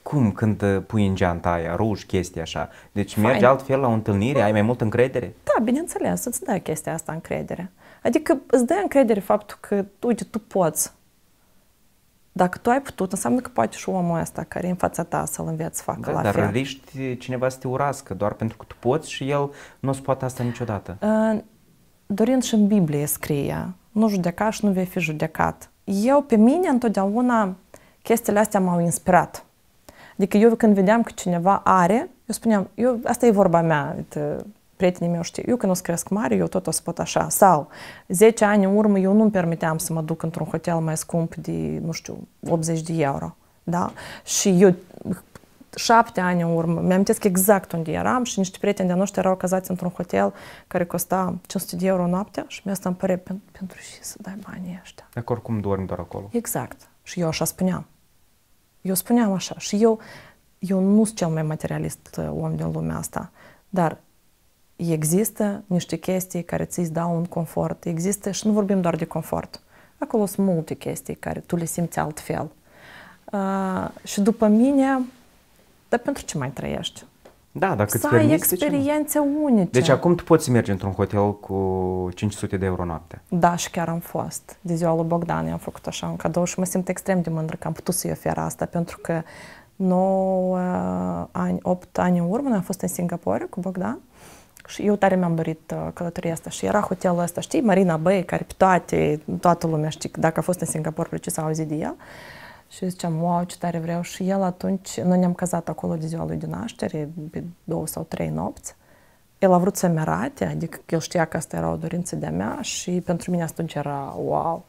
Cum când pui în geanta aia, ruj, chestii așa? Deci Fain. mergi altfel la o întâlnire, ai mai multă încredere? Da, bineînțeles, îți dă chestia asta încredere. Adică îți dă încredere faptul că, uite, tu poți. Dacă tu ai putut, înseamnă că poate și omul ăsta care e în fața ta să-l înveți să facă da, la dar fel. Dar riști cineva să te urască doar pentru că tu poți și el nu o să poată asta niciodată. Uh, Dorind și în Biblie scrie, nu judeca și nu vei fi judecat. Eu pe mine întotdeauna chestiile astea m-au inspirat. Adică eu când vedeam că cineva are, eu spuneam, eu, asta e vorba mea, prietenii mei știu, eu când o să cresc mare, eu tot o să pot așa. Sau, 10 ani în urmă, eu nu-mi permiteam să mă duc într-un hotel mai scump de, nu știu, 80 de euro. Da? Și eu șapte ani în urmă, mi-am exact unde eram și niște prieteni de noștri erau cazați într-un hotel care costa 500 de euro noaptea și mi asta îmi pare pentru și să dai banii ăștia. Dacă oricum dormi doar acolo. Exact. Și eu așa spuneam. Eu spuneam așa. Și eu, eu nu sunt cel mai materialist uh, om din lumea asta, dar există niște chestii care ți-ți dau un confort. Există și nu vorbim doar de confort. Acolo sunt multe chestii care tu le simți altfel. Uh, și după mine, dar pentru ce mai trăiești? Da, dacă îți ai experiențe unice. Deci acum tu poți merge într-un hotel cu 500 de euro noapte. Da, și chiar am fost. De ziua lui Bogdan am făcut așa un cadou și mă simt extrem de mândră că am putut să-i ofer asta, pentru că 9 ani, 8 ani în urmă am fost în Singapore cu Bogdan uh, eu tare mi-am dorit uh, călătoria asta și era hotelul ăsta, știi, Marina Bay, care pe toate, toată lumea știi, dacă a fost în Singapore, precis a auzit de ea. Și ziceam, wow, ce tare vreau. Și el atunci, noi ne-am cazat acolo de ziua lui de naștere, pe două sau trei nopți. El a vrut să-mi arate, adică el știa că asta era o dorință de-a mea și pentru mine atunci era wow.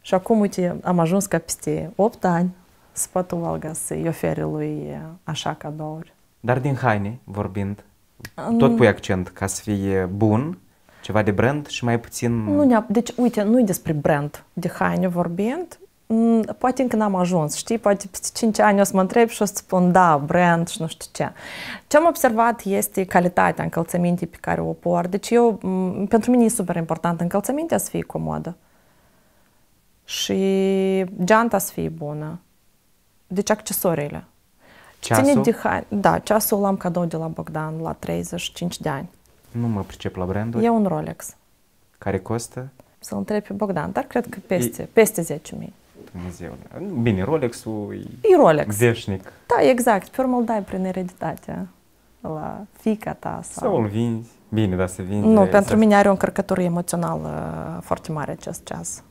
Și acum, uite, am ajuns ca peste 8 ani să pot să-i oferi lui așa cadouri. Dar din haine vorbind, tot pui accent ca să fie bun, ceva de brand și mai puțin... Nu ne deci, uite, nu e despre brand de haine vorbind, mm, poate încă n-am ajuns, știi? Poate peste 5 ani o să mă întreb și o să spun da, brand și nu știu ce. Ce am observat este calitatea încălțămintii pe care o por. Deci eu, mm, pentru mine e super important încălțămintea să fie comodă și geanta să fie bună. Deci accesoriile. Ceasul? Ține de haine. Da, ceasul l-am cadou de la Bogdan la 35 de ani. Nu mă pricep la branduri. E un Rolex. Care costă? Să-l întreb pe Bogdan, dar cred că peste, e... peste 10.000. Dumnezeu. Bine, Rolex-ul e, e Rolex. veșnic. Da, exact. Pe urmă îl dai prin ereditatea la fica ta. Sau, sau îl vinzi. Bine, dar să vinzi. Nu, pentru mine are o încărcătură emoțională foarte mare acest ceas.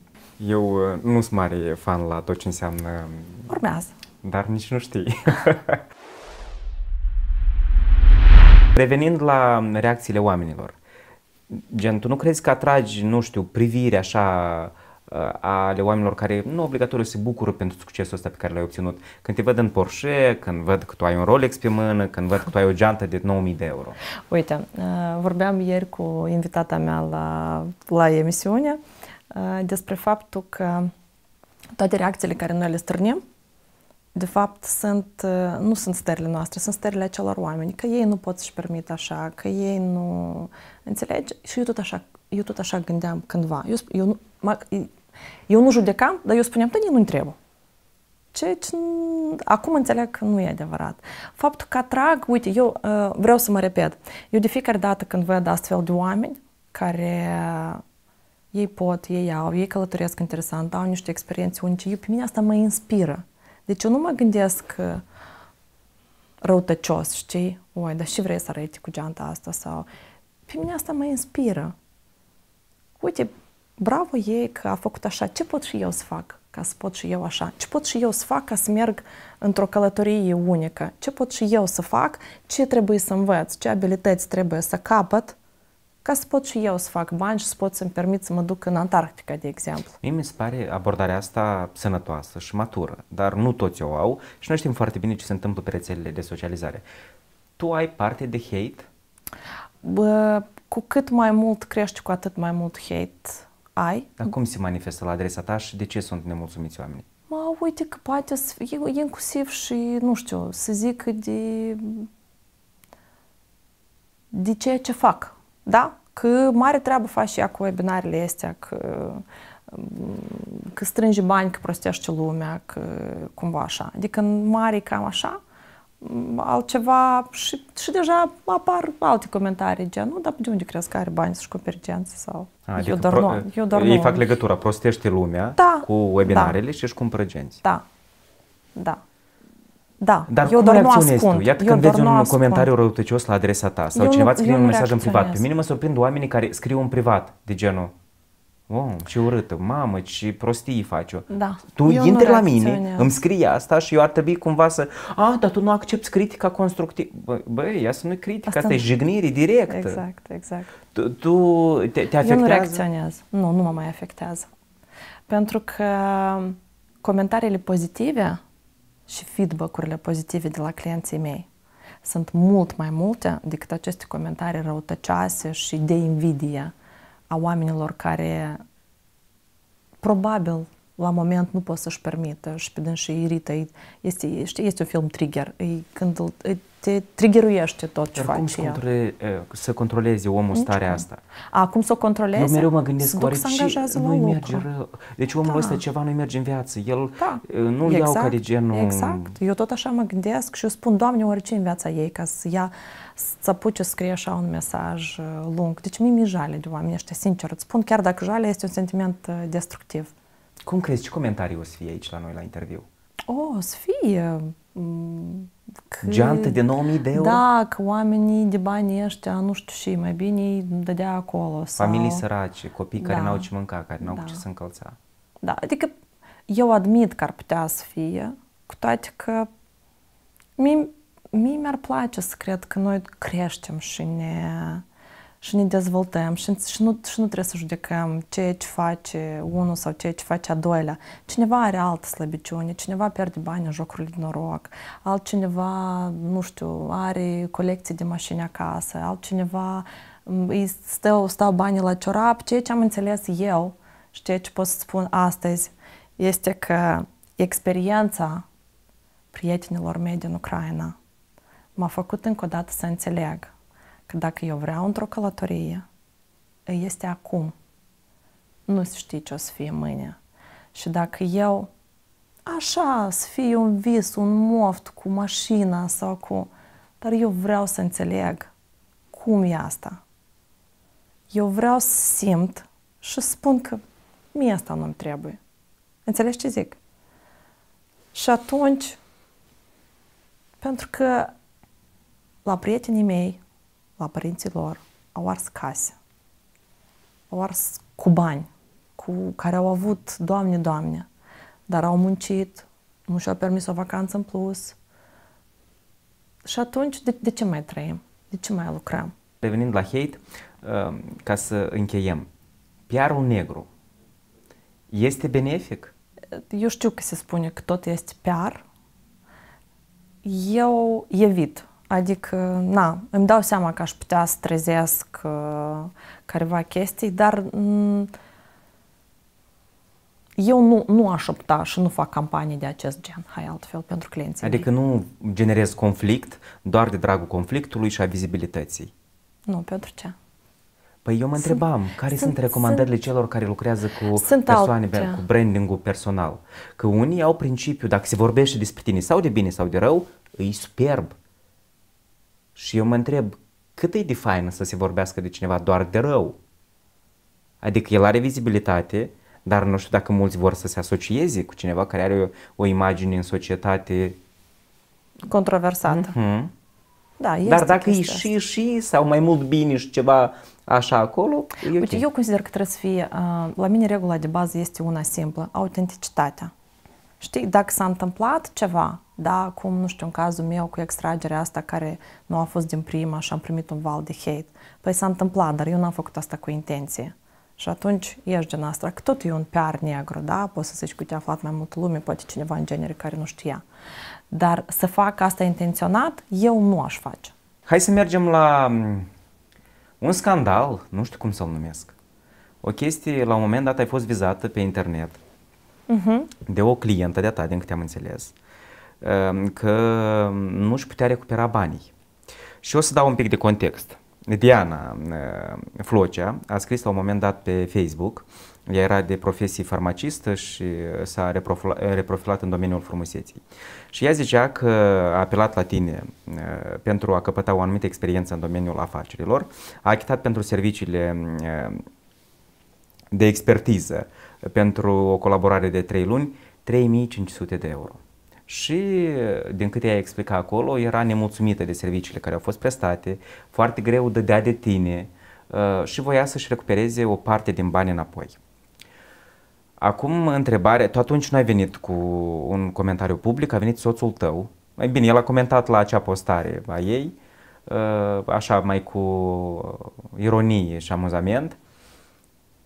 Eu uh, nu sunt mare fan la tot ce înseamnă... Urmează dar nici nu știi. Revenind la reacțiile oamenilor, gen, tu nu crezi că atragi, nu știu, privire așa uh, ale oamenilor care nu obligatoriu se bucură pentru succesul ăsta pe care l-ai obținut. Când te văd în Porsche, când văd că tu ai un Rolex pe mână, când văd că tu ai o geantă de 9000 de euro. Uite, uh, vorbeam ieri cu invitata mea la, la emisiune uh, despre faptul că toate reacțiile care noi le strânim de fapt, sunt, uh, nu sunt stările noastre, sunt stările acelor oameni, că ei nu pot să-și permit așa, că ei nu... Înțelegi? Și eu tot așa, eu tot așa gândeam cândva. Eu, eu, nu, eu nu judecam, dar eu spuneam, tăi nu-i trebuie. Ce, ce acum înțeleg că nu e adevărat. Faptul că atrag, uite, eu uh, vreau să mă repet, eu de fiecare dată când văd astfel de oameni care uh, ei pot, ei au, ei călătoresc interesant, au niște experiențe unice, eu, pe mine asta mă inspiră. Deci eu nu mă gândesc uh, răutăcios, știi? Oi, dar și vrei să arăți cu geanta asta? Sau... Pe mine asta mă inspiră. Uite, bravo ei că a făcut așa. Ce pot și eu să fac ca să pot și eu așa? Ce pot și eu să fac ca să merg într-o călătorie unică? Ce pot și eu să fac? Ce trebuie să învăț? Ce abilități trebuie să capăt? ca să pot și eu să fac bani și să pot să-mi permit să mă duc în Antarctica, de exemplu. Mie mi se pare abordarea asta sănătoasă și matură, dar nu toți o au și noi știm foarte bine ce se întâmplă pe rețelele de socializare. Tu ai parte de hate? Bă, cu cât mai mult crești, cu atât mai mult hate ai. Dar cum se manifestă la adresa ta și de ce sunt nemulțumiți oamenii? Mă, uite că poate să fie inclusiv și, nu știu, să zic de, de ceea ce fac da? Că mare treabă faci și ea cu webinarele astea, că, că strângi bani, că prostești lumea, că cumva așa. Adică în mare e cam așa, altceva și, și deja apar alte comentarii, gen, nu, dar de unde crezi că are bani să-și cumpere genți sau... adică eu doar pro, nu, eu doar ei nu. fac legătura, prostește lumea da, cu da. webinarele da, și își cumpără genți. Da, da. Da, Dar eu cum doar reacționezi nu ascund. tu? Iată eu când vezi un ascund. comentariu răutăcios la adresa ta sau eu cineva nu, scrie un mesaj în privat. Pe mine mă surprind oamenii care scriu în privat de genul Oh, ce urâtă, mamă, ce prostii faci o. Da. Tu eu intri la mine, îmi scrie asta și eu ar trebui cumva să... A, dar tu nu accepti critica constructivă. Bă, băi, să nu i critică, asta, asta e jignire directă. Exact, exact. Tu, tu te, te afectează? Eu nu reacționez. Nu, nu mă mai afectează. Pentru că comentariile pozitive și feedback-urile pozitive de la clienții mei sunt mult mai multe decât aceste comentarii răutăcioase și de invidie a oamenilor care probabil la moment nu pot să-și permită și pe dâns și irită. Este, știi, este un film trigger. E, când îl, te triggeruiește tot ce faci cum controle, să controleze omul Nici starea cum. asta? A, cum să o controleze? Eu mereu mă gândesc, oare ce nu merge rău? Deci omul da. ăsta ceva nu merge în viață. El da. nu exact, iau ca de genul... Exact. Eu tot așa mă gândesc și eu spun, Doamne, orice în viața ei, ca să ia să apuce să scrie așa un mesaj uh, lung. Deci mie mi-e jale de oameni ăștia, sincer. Îți spun, chiar dacă jale este un sentiment uh, destructiv. Cum crezi? Ce comentarii o să fie aici la noi la interviu? O, o să fie... M- mm, că, geantă de 9000 de euro? Da, că oamenii de bani ăștia, nu știu și mai bine îi dădea acolo. Sau... Familii sărace, copii care da. n-au ce mânca, care n-au da. ce să încălța. Da, adică eu admit că ar putea să fie, cu toate că mie, mie mi-ar place să cred că noi creștem și ne și ne dezvoltăm și, și, nu, și nu trebuie să judecăm ce ce face unul sau ce ce face a doilea. Cineva are altă slăbiciune, cineva pierde bani în jocurile de noroc, altcineva, nu știu, are colecții de mașini acasă, altcineva mm, îi stau, stau banii la ciorap, ceea ce am înțeles eu și ceea ce pot să spun astăzi este că experiența prietenilor mei din Ucraina m-a făcut încă o dată să înțeleg Că dacă eu vreau într-o călătorie, este acum. Nu știi ce o să fie mâine. Și dacă eu așa să fie un vis, un moft cu mașina sau cu... Dar eu vreau să înțeleg cum e asta. Eu vreau să simt și spun că mie asta nu-mi trebuie. Înțelegi ce zic? Și atunci, pentru că la prietenii mei la părinții lor, au ars case, au ars cu bani, cu care au avut, Doamne, Doamne, dar au muncit, nu și-au permis o vacanță în plus. Și atunci, de, de ce mai trăim? De ce mai lucrăm? Revenind la hate, uh, ca să încheiem, pr negru este benefic? Eu știu că se spune că tot este PR. Eu evit Adică, na, îmi dau seama că aș putea să trezesc uh, careva chestii, dar mm, eu nu, nu aș opta și nu fac campanii de acest gen, hai altfel, pentru clienții Adică mei. nu generez conflict doar de dragul conflictului și a vizibilității. Nu, pentru ce? Păi eu mă sunt, întrebam, care sunt, sunt recomandările sunt, celor care lucrează cu sunt persoane, alte. cu branding-ul personal? Că unii au principiu dacă se vorbește despre tine sau de bine sau de rău, îi superb. Și eu mă întreb, cât e de faină să se vorbească de cineva doar de rău? Adică el are vizibilitate, dar nu știu dacă mulți vor să se asocieze cu cineva care are o, o imagine în societate controversată. Mm-hmm. Da, este Dar dacă e și, și sau mai mult bine și ceva așa acolo, e okay. eu consider că trebuie să fie, uh, la mine regula de bază este una simplă, autenticitatea. Știi, dacă s-a întâmplat ceva, da, cum, nu știu, în cazul meu cu extragerea asta care nu a fost din prima și am primit un val de hate. Păi s-a întâmplat, dar eu n-am făcut asta cu intenție. Și atunci ești din asta, că tot e un PR negru, da? Poți să zici că te-a aflat mai multă lume, poate cineva în genere care nu știa. Dar să fac asta intenționat, eu nu aș face. Hai să mergem la mm, un scandal, nu știu cum să-l numesc. O chestie, la un moment dat, ai fost vizată pe internet uh-huh. de o clientă de-a ta, din câte am înțeles. Ehm, că nu își putea recupera banii. Și o să dau un pic de context. Diana ehm, Flocea a scris la un moment dat pe Facebook, ea era de profesie farmacistă și s-a reprofilat, în domeniul frumuseții. Și ea zicea că a apelat la tine ehm, pentru a căpăta o anumită experiență în domeniul afacerilor, a achitat pentru serviciile de expertiză pentru o colaborare de 3 luni 3500 de euro și, din câte ai explicat acolo, era nemulțumită de serviciile care au fost prestate, foarte greu dădea de tine uh, și voia să-și recupereze o parte din bani înapoi. Acum, întrebare, tu atunci nu ai venit cu un comentariu public, a venit soțul tău. Mai bine, el a comentat la acea postare a ei, uh, așa mai cu uh, ironie și amuzament,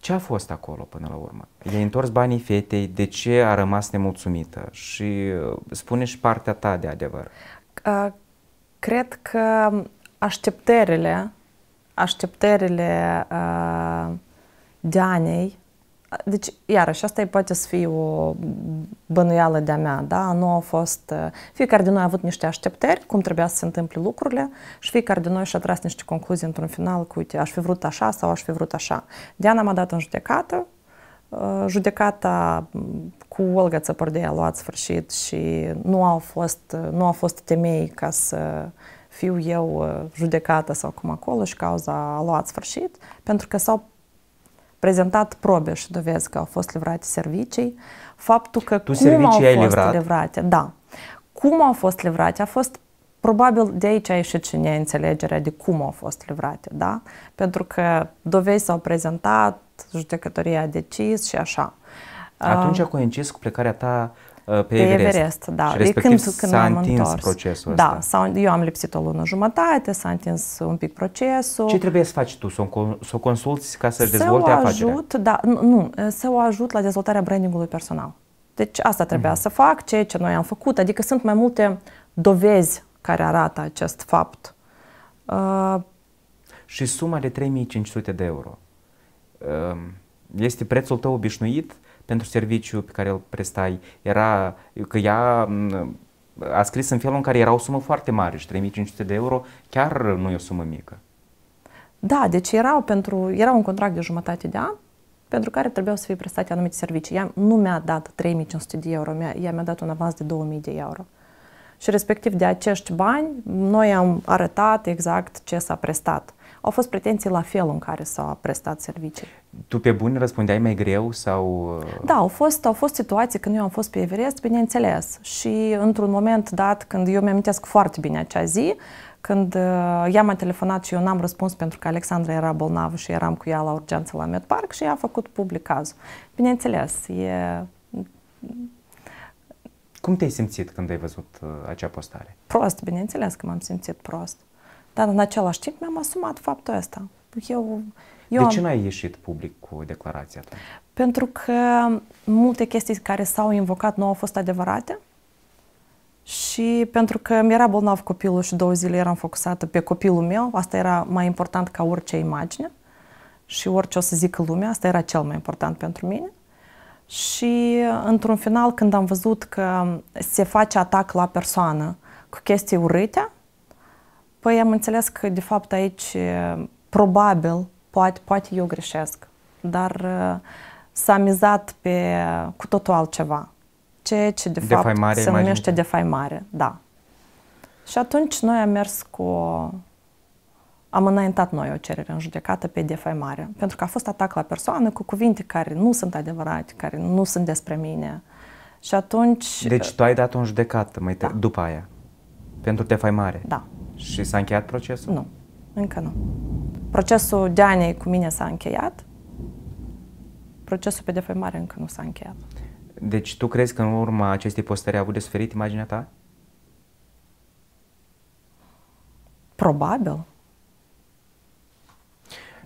ce a fost acolo până la urmă? I-ai întors banii fetei, de ce a rămas nemulțumită? Și uh, spune și partea ta de adevăr. cred că așteptările, așteptările uh, Dianei deci, iarăși, asta e poate să fie o bănuială de-a mea, da? Nu a fost... Uh, fiecare din noi a avut niște așteptări, cum trebuia să se întâmple lucrurile și fiecare din noi și-a tras niște concluzii într-un final cu, uite, aș fi vrut așa sau aș fi vrut așa. Diana m-a dat în judecată, uh, judecata mm, cu Olga Țăpărdei a luat sfârșit și nu au fost, uh, nu au fost temei ca să fiu eu judecată sau cum acolo și cauza a luat sfârșit, pentru că s-au prezentat probe și dovezi că au fost livrate servicii, faptul că tu cum au fost livrat? livrate, da, cum au fost livrate, a fost Probabil de aici a ieșit și neînțelegerea de cum au fost livrate, da? Pentru că dovezi s-au prezentat, judecătoria a decis și așa. Atunci uh, a coincis cu plecarea ta Uh, pe, pe Everest. Everest da. Și respectiv de când, când s-a am întors. procesul da, ăsta. Da, eu am lipsit o lună jumătate, s-a întins un pic procesul. Ce trebuie să faci tu? Să o, să o consulți ca să-și dezvolte afacerea? Să o ajut, da, nu, să o ajut la dezvoltarea brandingului personal. Deci asta trebuia mm-hmm. să fac, ceea ce noi am făcut. Adică sunt mai multe dovezi care arată acest fapt. Uh, și suma de 3500 de euro. Uh, este prețul tău obișnuit pentru serviciu pe care îl prestai, era că ea a scris în felul în care era o sumă foarte mare și 3500 de euro chiar nu e o sumă mică. Da, deci era pentru, era un contract de jumătate de an pentru care trebuiau să fie prestate anumite servicii. Ea nu mi-a dat 3500 de euro, ea mi-a dat un avans de 2000 de euro. Și respectiv de acești bani, noi am arătat exact ce s-a prestat au fost pretenții la felul în care s-au prestat servicii. Tu pe bun răspundeai mai greu sau... Uh, da, au fost, au fost situații când eu am fost pe Everest, bineînțeles. Și într-un moment dat, când eu mi-am foarte bine acea zi, când uh, ea m-a telefonat și eu n-am răspuns pentru că Alexandra era bolnavă și eram cu ea la urgență la Medpark și ea a făcut public cazul. Bineînțeles, e... Cum te-ai simțit când ai văzut uh, acea postare? Prost, bineînțeles că m-am simțit prost. Da, dar în același timp mi-am asumat faptul ăsta. Eu, eu de ce am... n-ai ieșit public cu declarația ta? Pentru că multe chestii care s-au invocat nu au fost adevărate și pentru că mi-era bolnav copilul și două zile eram focusată pe copilul meu, asta era mai important ca orice imagine și orice o să zică lumea, asta era cel mai important pentru mine. Și într-un final, când am văzut că se face atac la persoană cu chestii urâte, Păi am înțeles că, de fapt, aici, probabil, poate, poate eu greșesc, dar s-a mizat pe cu totul altceva. Ceea ce, de fapt, defaimare, se numește mare. da. Și atunci noi am mers cu... Am înaintat noi o cerere în judecată pe defaimare, pentru că a fost atac la persoană cu cuvinte care nu sunt adevărate, care nu sunt despre mine. Și atunci... Deci tu ai dat-o în judecată mai da. după aia, pentru defaimare. Da. Și s-a încheiat procesul? Nu, încă nu. Procesul ani cu mine s-a încheiat, procesul pe defăimare încă nu s-a încheiat. Deci tu crezi că în urma acestei postări a avut de suferit imaginea ta? Probabil.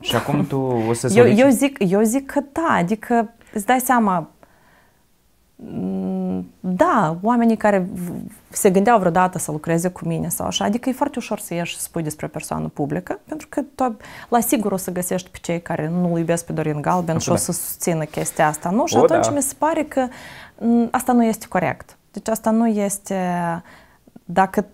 Și acum tu o să eu, eu, zic, eu zic că da, adică îți dai seama, da, oamenii care se gândeau vreodată să lucreze cu mine sau așa, adică e foarte ușor să ieși și să spui despre o persoană publică, pentru că tu la sigur o să găsești pe cei care nu iubesc pe Dorin Galben și o să susțină chestia asta, nu? Și o, atunci da. mi se pare că asta nu este corect. Deci asta nu este... Dacă,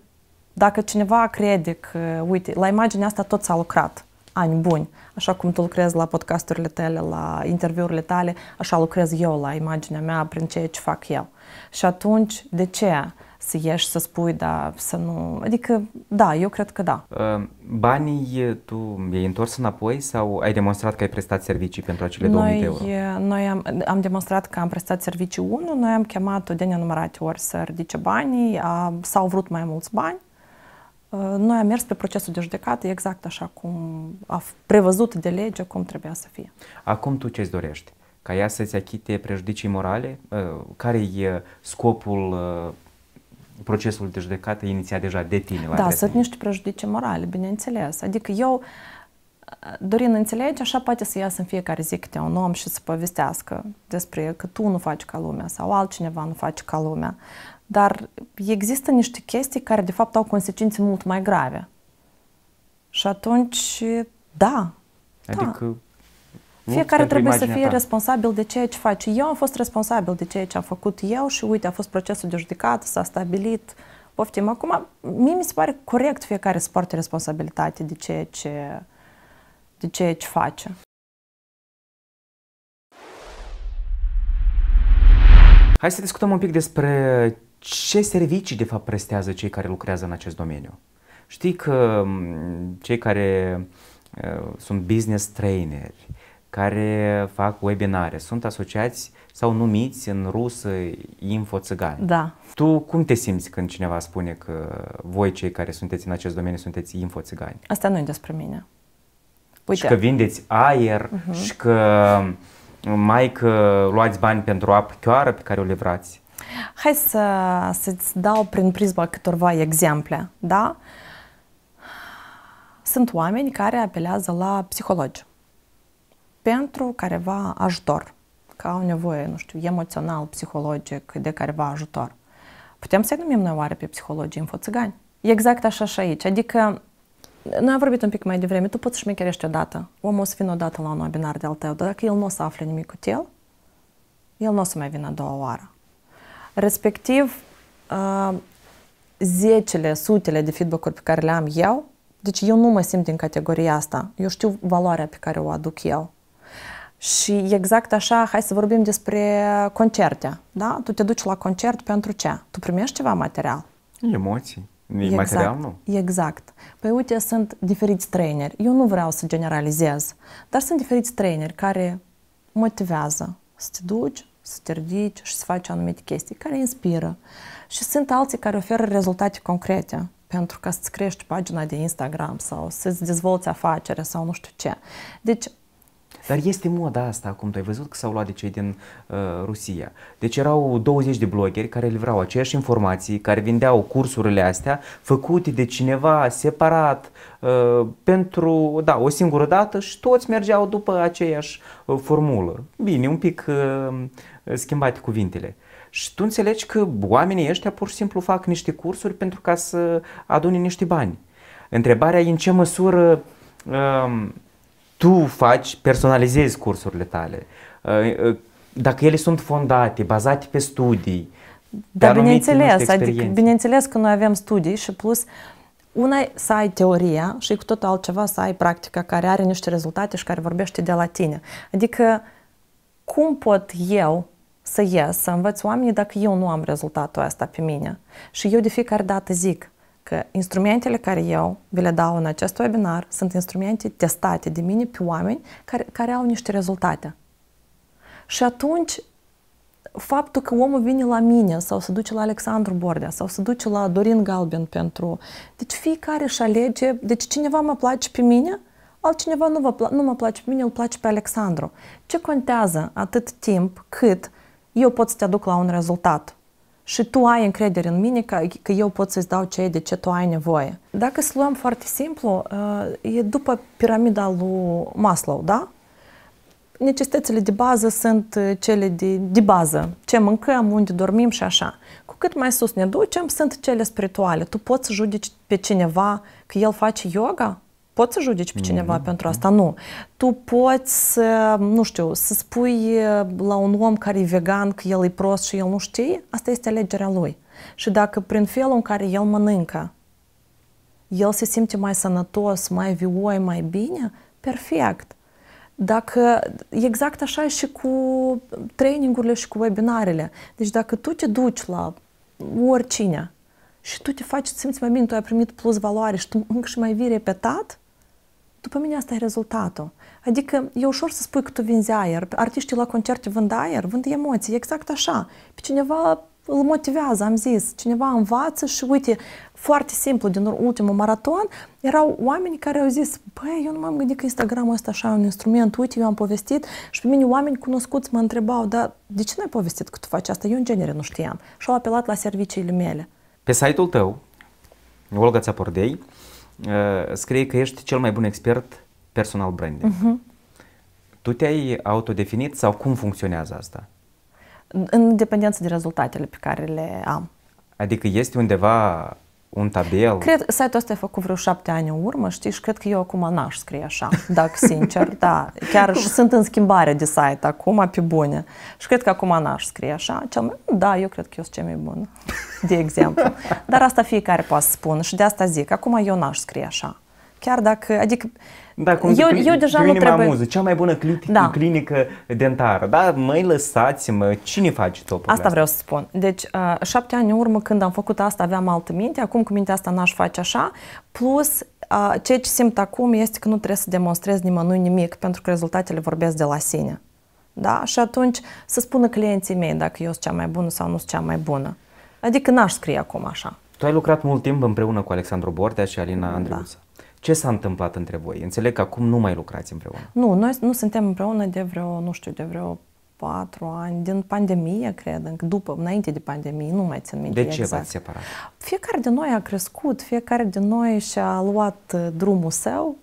dacă cineva crede că, uite, la imaginea asta tot s-a lucrat, ani buni, așa cum tu lucrezi la podcasturile tale, la interviurile tale, așa lucrez eu la imaginea mea prin ceea ce fac eu. Și atunci, de ce să ieși să spui, da, să nu... Adică, da, eu cred că da. Banii tu i-ai întors înapoi sau ai demonstrat că ai prestat servicii pentru acele noi, 2000 de euro? Noi am, am demonstrat că am prestat servicii 1, noi am chemat-o de nenumărate ori să ridice banii, a, s-au vrut mai mulți bani, Ă, noi am mers pe procesul de judecată exact așa cum a prevăzut de lege, cum trebuia să fie. Acum tu ce-ți dorești? Ca ea să-ți achite prejudicii morale? Ă, care e scopul ă, procesul de judecată inițiat deja de tine? La da, sunt niște prejudicii morale, bineînțeles. Adică eu, Dorin, înțelege, așa poate să iasă în fiecare zi câte un om și să povestească despre că tu nu faci ca lumea sau altcineva nu face ca lumea. Dar există niște chestii care, de fapt, au consecințe mult mai grave. Și atunci, da. Adică. Da. Fiecare trebuie să fie ta. responsabil de ceea ce face. Eu am fost responsabil de ceea ce am făcut eu și, uite, a fost procesul de judecat, s-a stabilit. Poftim. Acum, mie mi se pare corect fiecare să poarte responsabilitate de ceea ce, de ceea ce face. Hai să discutăm un pic despre ce servicii de fapt prestează cei care lucrează în acest domeniu. Știi că mm, cei care uh, sunt business traineri, care fac webinare, sunt asociați sau numiți în rusă info-țigani. Da. Tu cum te simți când cineva spune că voi cei care sunteți în acest domeniu sunteți info-țigani? Asta nu e despre mine. Uite. Și că vindeți aer uh-huh. și că mm, mai că luați bani pentru apă chioară pe care o livrați. Hai să, să-ți dau prin prisma câtorva exemple, da? Sunt oameni care apelează la psihologi pentru careva ajutor, că au nevoie, nu știu, emoțional, psihologic, de careva ajutor. Putem să-i numim noi oare pe psihologii infoțigani? E exact așa și aici. Adică noi am vorbit un pic mai devreme, tu poți șmecherești odată. Omul o să vină odată la un webinar de-al tău, dar dacă el nu o să afle nimic cu el, el nu o să mai vină a doua oară respectiv zecele, sutele de feedback-uri pe care le am eu, deci eu nu mă simt în categoria asta, eu știu valoarea pe care o aduc eu. Și exact așa, hai să vorbim despre concerte, da? Tu te duci la concert pentru ce? Tu primești ceva material? Emoții. Exact. Material nu? Exact. Păi uite, sunt diferiți traineri. Eu nu vreau să generalizez, dar sunt diferiți traineri care motivează să te duci, să te ridici și să faci anumite chestii care inspiră. Și sunt alții care oferă rezultate concrete pentru ca să-ți crești pagina de Instagram sau să-ți dezvolți afacerea sau nu știu ce. Deci dar este moda asta acum, tu ai văzut că s-au luat de cei din uh, Rusia. Deci erau 20 de blogeri care livrau aceeași informații, care vindeau cursurile astea făcute de cineva separat uh, pentru, da, o singură dată și toți mergeau după aceeași uh, formulă. Bine, un pic uh, schimbate cuvintele. Și tu înțelegi că oamenii ăștia pur și simplu fac niște cursuri pentru ca să adune niște bani. Întrebarea e în ce măsură uh, tu faci, personalizezi cursurile tale, uh, uh, dacă ele sunt fondate, bazate pe studii, da, bineînțeles, adică, bineînțeles că noi avem studii și plus una să ai teoria și cu totul altceva să ai practica care are niște rezultate și care vorbește de la tine. Adică cum pot eu să ies, să învăț oamenii dacă eu nu am rezultatul ăsta pe mine. Și eu de fiecare dată zic că instrumentele care eu vi le dau în acest webinar sunt instrumente testate de mine pe oameni care, care au niște rezultate. Și atunci faptul că omul vine la mine sau se duce la Alexandru Bordea sau se duce la Dorin Galben pentru... Deci fiecare își alege... Deci cineva mă place pe mine, altcineva nu, vă, nu mă place pe mine, îl place pe Alexandru. Ce contează atât timp cât eu pot să te aduc la un rezultat și tu ai încredere în mine că, că eu pot să-ți dau ce de ce tu ai nevoie. Dacă să luăm foarte simplu, uh, e după piramida lui Maslow, da? Necesitățile de bază sunt uh, cele de, de bază. Ce mâncăm, unde dormim și așa. Cu cât mai sus ne ducem, sunt cele spirituale. Tu poți să judeci pe cineva că el face yoga? poți să judeci pe cineva mm-hmm. pentru mhm. asta, nu. Tu poți să, nu știu, să spui uh, la un om care e vegan că el e prost și el nu știe, asta este alegerea lui. Și dacă prin felul în care el mănâncă, el se simte mai sănătos, mai vioi, mai bine, perfect. Dacă exact așa e și cu trainingurile și cu webinarele. Deci dacă tu te duci la oricine și tu te faci să simți mai bine, tu ai primit plus valoare și tu încă și mai vii repetat, după mine asta e rezultatul. Adică e ușor să spui că tu vinzi aer. Artiștii la concerte vând aer, vând emoții, exact așa. Pe cineva îl motivează, am zis, cineva învață și uite, foarte simplu, din ultimul maraton, erau oameni care au zis, băi, eu nu m-am gândit că Instagram-ul ăsta așa e un instrument, uite, eu am povestit și pe mine oameni cunoscuți mă întrebau, dar de ce n-ai povestit că tu faci asta? Eu în genere nu știam și au apelat la serviciile mele. Pe site-ul tău, Olga Țapordei, Eh, scrie că ești cel mai bun expert personal branding. Uh-huh. Tu te-ai autodefinit sau cum funcționează asta? În dependență de rezultatele pe care le am. Adică este undeva un tabel. Cred, site-ul ăsta e făcut vreo șapte ani în urmă, știi, și cred că eu acum n-aș scrie așa, dacă sincer, da. Chiar și sunt în schimbare de site acum, pe bune. Și cred că acum n-aș scrie așa. Cel mai, da, eu cred că eu sunt cea mai bună, de exemplu. Dar asta fiecare poate spune și de asta zic, acum eu n-aș scrie așa. Chiar dacă, adică da, cum eu, eu deja nu trebuie... Amuză. Cea mai bună clinică, da. clinică dentară, da? Mai lăsați-mă, cine face topul Asta vreau să spun. Deci, uh, șapte ani în urmă când am făcut asta aveam altă minte, acum cu mintea asta n-aș face așa, plus uh, ceea ce simt acum este că nu trebuie să demonstrez nimănui nimic, pentru că rezultatele vorbesc de la sine. Da? Și atunci să spună clienții mei dacă eu sunt cea mai bună sau nu sunt cea mai bună. Adică n-aș scrie acum așa. Tu ai lucrat mult timp împreună cu Alexandru Bordea și Alina Andreuță. Da. Ce s-a întâmplat între voi? Înțeleg că acum nu mai lucrați împreună. Nu, noi nu suntem împreună de vreo, nu știu, de vreo patru ani, din pandemie, cred, încă după, înainte de pandemie, nu mai țin minte De ce exact. v-ați separat? Fiecare de noi a crescut, fiecare de noi și-a luat uh, drumul său.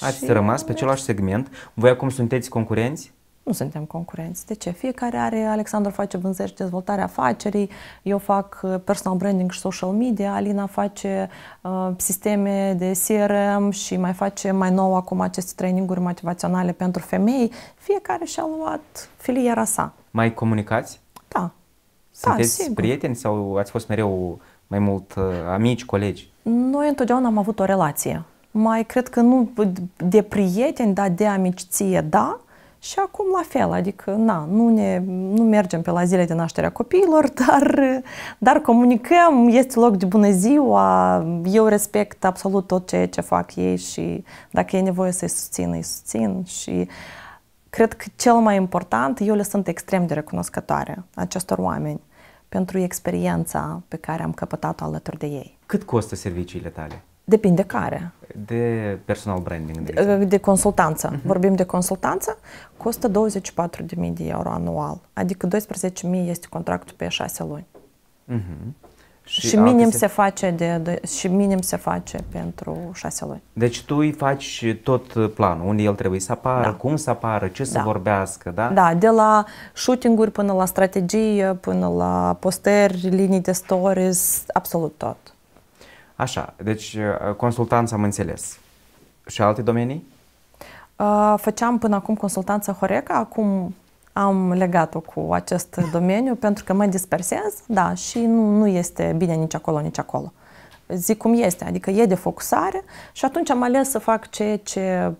Ați și... rămas pe același segment. Voi acum sunteți concurenți? Nu suntem concurenți. De ce? Fiecare are, Alexandru face vânzări și dezvoltarea afacerii, eu fac uh, personal branding și social media, Alina face uh, sisteme de CRM și mai face mai nou acum aceste traininguri motivaționale pentru femei. Fiecare și-a luat filiera sa. Mai comunicați? Da. da Sunteți da, prieteni sau ați fost mereu mai mult uh, amici, colegi? Noi întotdeauna am avut o relație. Mai cred că nu de prieteni, dar de amiciție, da, și acum la fel, adică na, nu, ne, nu mergem pe la zile de naștere a copiilor, dar, dar comunicăm, este loc de bună ziua, eu respect absolut tot ceea ce fac ei și dacă e nevoie să-i susțin, îi susțin și cred că cel mai important, eu le sunt extrem de recunoscătoare acestor oameni pentru experiența pe care am căpătat-o alături de ei. Cât costă serviciile tale? Depinde care. De personal branding. De, de, de consultanță. Uh-huh. Vorbim de consultanță. Costă 24.000 de euro anual. Adică 12.000 este contractul pe 6 luni. Uh-huh. Și, și minim se... se face de, de și minim se face pentru 6 luni. Deci tu îi faci tot planul, unde el trebuie să apară, da. cum să apară, ce da. să vorbească, da? Da, de la shooting-uri până la strategie, până la posteri, linii de stories, absolut tot. Așa, deci uh, consultanță am înțeles. Și alte domenii? Uh, făceam până acum consultanță Horeca, acum am legat-o cu acest domeniu pentru că mă dispersez, da, și nu, nu este bine nici acolo, nici acolo. Zic cum este, adică e de focusare și atunci am ales să fac ceea ce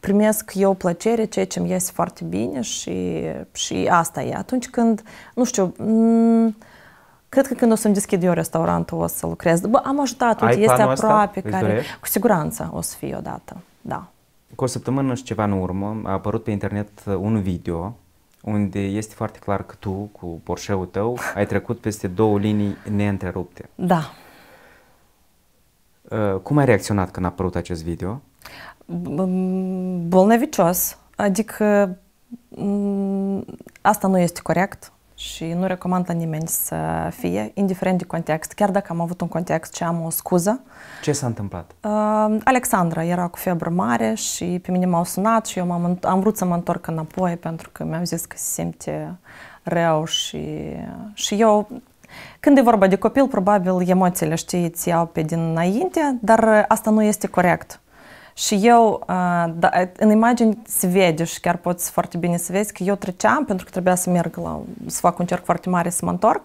primesc eu plăcere, ceea ce îmi iese foarte bine și, și asta e. Atunci când, nu știu, m- Cred că când o să-mi deschid eu restaurantul, o să lucrez. Bă, am ajutat, uite, este aproape. Asta? Care, cu siguranță o să fie odată, da. Cu o săptămână și ceva în urmă a apărut pe internet un video unde este foarte clar că tu, cu Porsche-ul tău, ai trecut peste două linii neîntrerupte. Da. Uh, cum ai reacționat când a apărut acest video? Bolnevicios. Adică asta nu este corect și nu recomand la nimeni să fie, indiferent de context, chiar dacă am avut un context și am o scuză. Ce s-a întâmplat? Uh, Alexandra era cu febră mare și pe mine m-au sunat și eu am am vrut să mă întorc înapoi pentru că mi-am zis că se simte rău și, și eu când e vorba de copil, probabil emoțiile, știi, ți iau pe dinainte, dar asta nu este corect. Și eu, da, în imagini se vede și chiar poți foarte bine să vezi că eu treceam pentru că trebuia să merg la, să fac un cerc foarte mare să mă întorc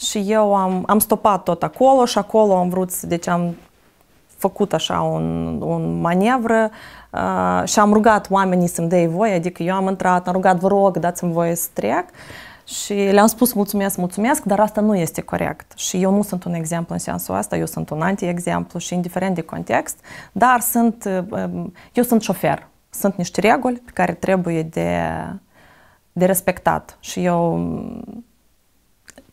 și eu am, am stopat tot acolo și acolo am vrut să, deci am făcut așa un, un manevră uh, și am rugat oamenii să-mi dea voie, adică eu am intrat, am rugat, vă rog, dați-mi voie să trec. Uh, și le-am spus mulțumesc, mulțumesc, dar asta nu este corect. Și eu nu sunt un exemplu în sensul ăsta, eu sunt un anti-exemplu și indiferent de context, dar sunt, um, eu sunt șofer. Sunt niște reguli pe care trebuie de, de respectat. Și eu,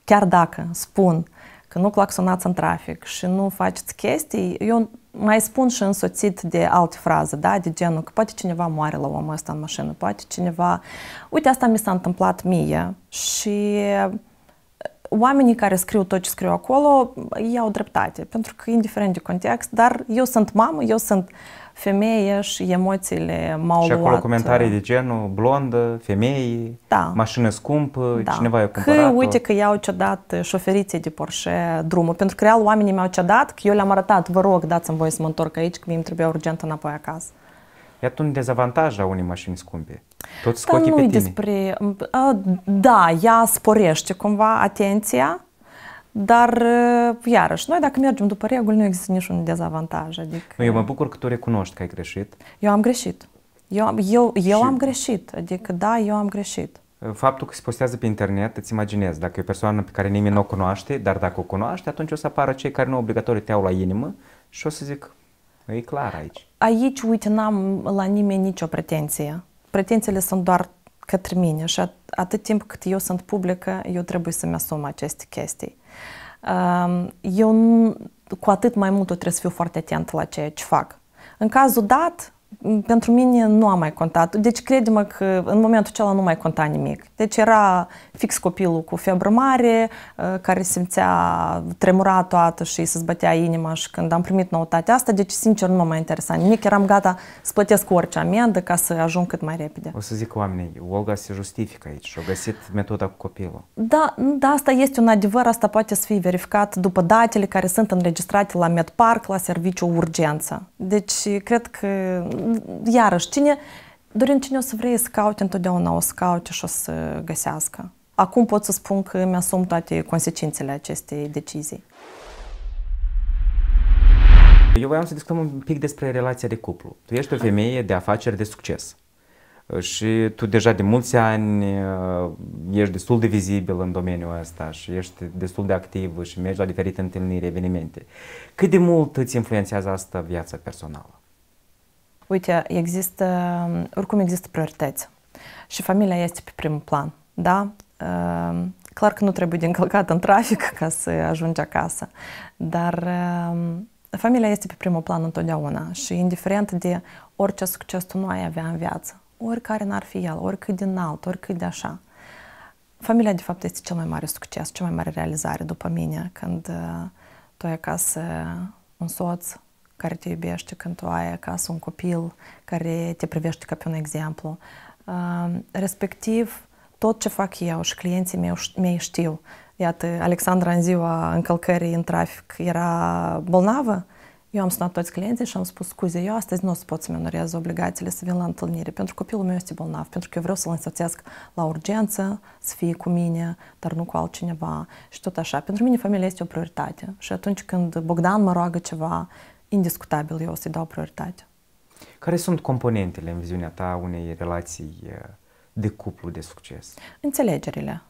chiar dacă spun că nu claxonați în trafic și nu faceți chestii, eu mai spun și însoțit de alte fraze, da? de genul că poate cineva moare la omul ăsta în mașină, poate cineva... Uite, asta mi s-a întâmplat mie și uh, oamenii care scriu tot ce scriu acolo iau dreptate, pentru că indiferent de context, dar eu sunt mamă, eu sunt uh, femeie și emoțiile m-au Și acolo luat. comentarii uh, de genul blondă, femeie, da. mașină scumpă, da. cineva i-a cumpărat Că uite că i-au cedat uh, șoferiții de Porsche drumul, pentru că real oamenii mi-au cedat, că eu le-am arătat, vă rog, dați-mi voie să mă întorc aici, că mi îmi trebuia urgent înapoi acasă. Iată un dezavantaj la unei mașini scumpe. Tot scochi pe tine. despre... Uh, da, ea sporește cumva atenția, dar, uh, iarăși, noi dacă mergem după reguli, nu există niciun dezavantaj. Adică... Nu, eu mă bucur că tu recunoști că ai greșit. Eu am greșit. Eu, eu, eu și... am greșit. Adică, da, eu am greșit. Uh, faptul că se postează pe internet, îți imaginezi, dacă e o persoană pe care nimeni nu o cunoaște, dar dacă o cunoaște, atunci o să apară cei care nu obligatoriu te au la inimă și o să zic, e clar aici. Aici, uite, n-am la nimeni nicio pretenție. Pretențiile sunt doar către mine și at- atât timp cât eu sunt publică, eu trebuie să-mi asum aceste chestii eu cu atât mai mult o trebuie să fiu foarte atent la ceea ce fac. În cazul dat, pentru mine nu a mai contat. Deci credem că în momentul acela nu mai conta nimic. Deci era fix copilul cu febră mare, uh, care simțea tremura toată și se zbătea inima și când am primit noutatea asta, deci sincer nu m-a mai interesat nimic. Eram gata să plătesc orice amendă ca să ajung cât mai repede. O să zic oamenii, Olga se justifică aici și a găsit metoda cu copilul. Da, da, asta este un adevăr, asta poate să fie verificat după datele care sunt înregistrate la MedPark, la serviciu urgență. Deci cred că iarăși, cine, Dorin, cine o să vrei să caute întotdeauna, o să caute și o să găsească. Acum pot să spun că mi-asum toate consecințele acestei decizii. Eu voiam să discutăm un pic despre relația de cuplu. Tu ești o femeie de afaceri de succes. Și tu deja de mulți ani uh, ești destul de vizibil în domeniul ăsta și ești destul de activ și mergi la diferite întâlniri, evenimente. Cât de mult îți influențează asta viața personală? Uite, există, oricum există priorități și familia este pe primul plan, da? Ehm, clar că nu trebuie de încălcat în trafic ca să ajungi acasă, dar ehm, familia este pe primul plan întotdeauna și indiferent de orice succes tu nu ai avea în viață, oricare n-ar fi el, oricât din alt, oricât de așa, familia de fapt este cel mai mare succes, cea mai mare realizare după mine, când ehm, tu ai acasă un soț, care te iubește când tu ai acasă un copil care te privește ca pe un exemplu. Respectiv, tot ce fac eu și clienții mei știu. Iată, Alexandra în ziua încălcării în trafic era bolnavă, eu am sunat toți clienții și am spus, scuze, eu astăzi nu o să pot să-mi onorez obligațiile să vin la întâlnire, pentru că copilul meu este bolnav, pentru că eu vreau să-l însoțesc la urgență, să fie cu mine, dar nu cu altcineva și tot așa. Pentru mine familia este o prioritate și atunci când Bogdan mă roagă ceva indiscutabil eu o să-i dau prioritate. Care sunt componentele în viziunea ta unei relații eh, de cuplu de succes? Înțelegerile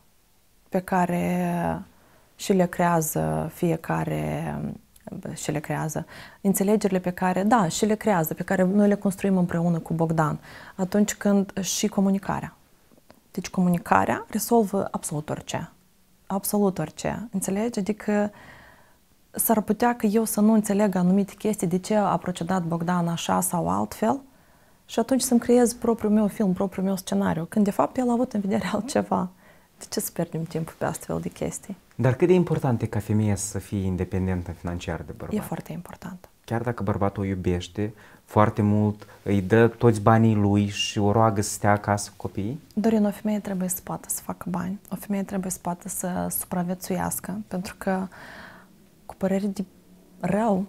pe care și le creează fiecare și le creează, înțelegerile pe care, da, și le creează, pe care noi le construim împreună cu Bogdan, atunci când și comunicarea. Deci comunicarea rezolvă absolut orice. Absolut orice. Înțelegi? Adică uh, s-ar putea că eu să nu înțeleg anumite chestii, de ce a procedat Bogdan așa sau altfel, și atunci să-mi creez propriul meu film, propriul meu scenariu, când de fapt el a avut în vedere altceva. De ce să pierdem timp pe astfel de chestii? Dar cât de important e ca femeia să fie independentă financiar de bărbat? E foarte important. Chiar dacă bărbatul o iubește foarte mult, îi dă toți banii lui și o roagă să stea acasă cu copiii? Dorin, o femeie trebuie să poată să facă bani, o femeie trebuie să poată să supraviețuiască, pentru că uh, păreri de rău,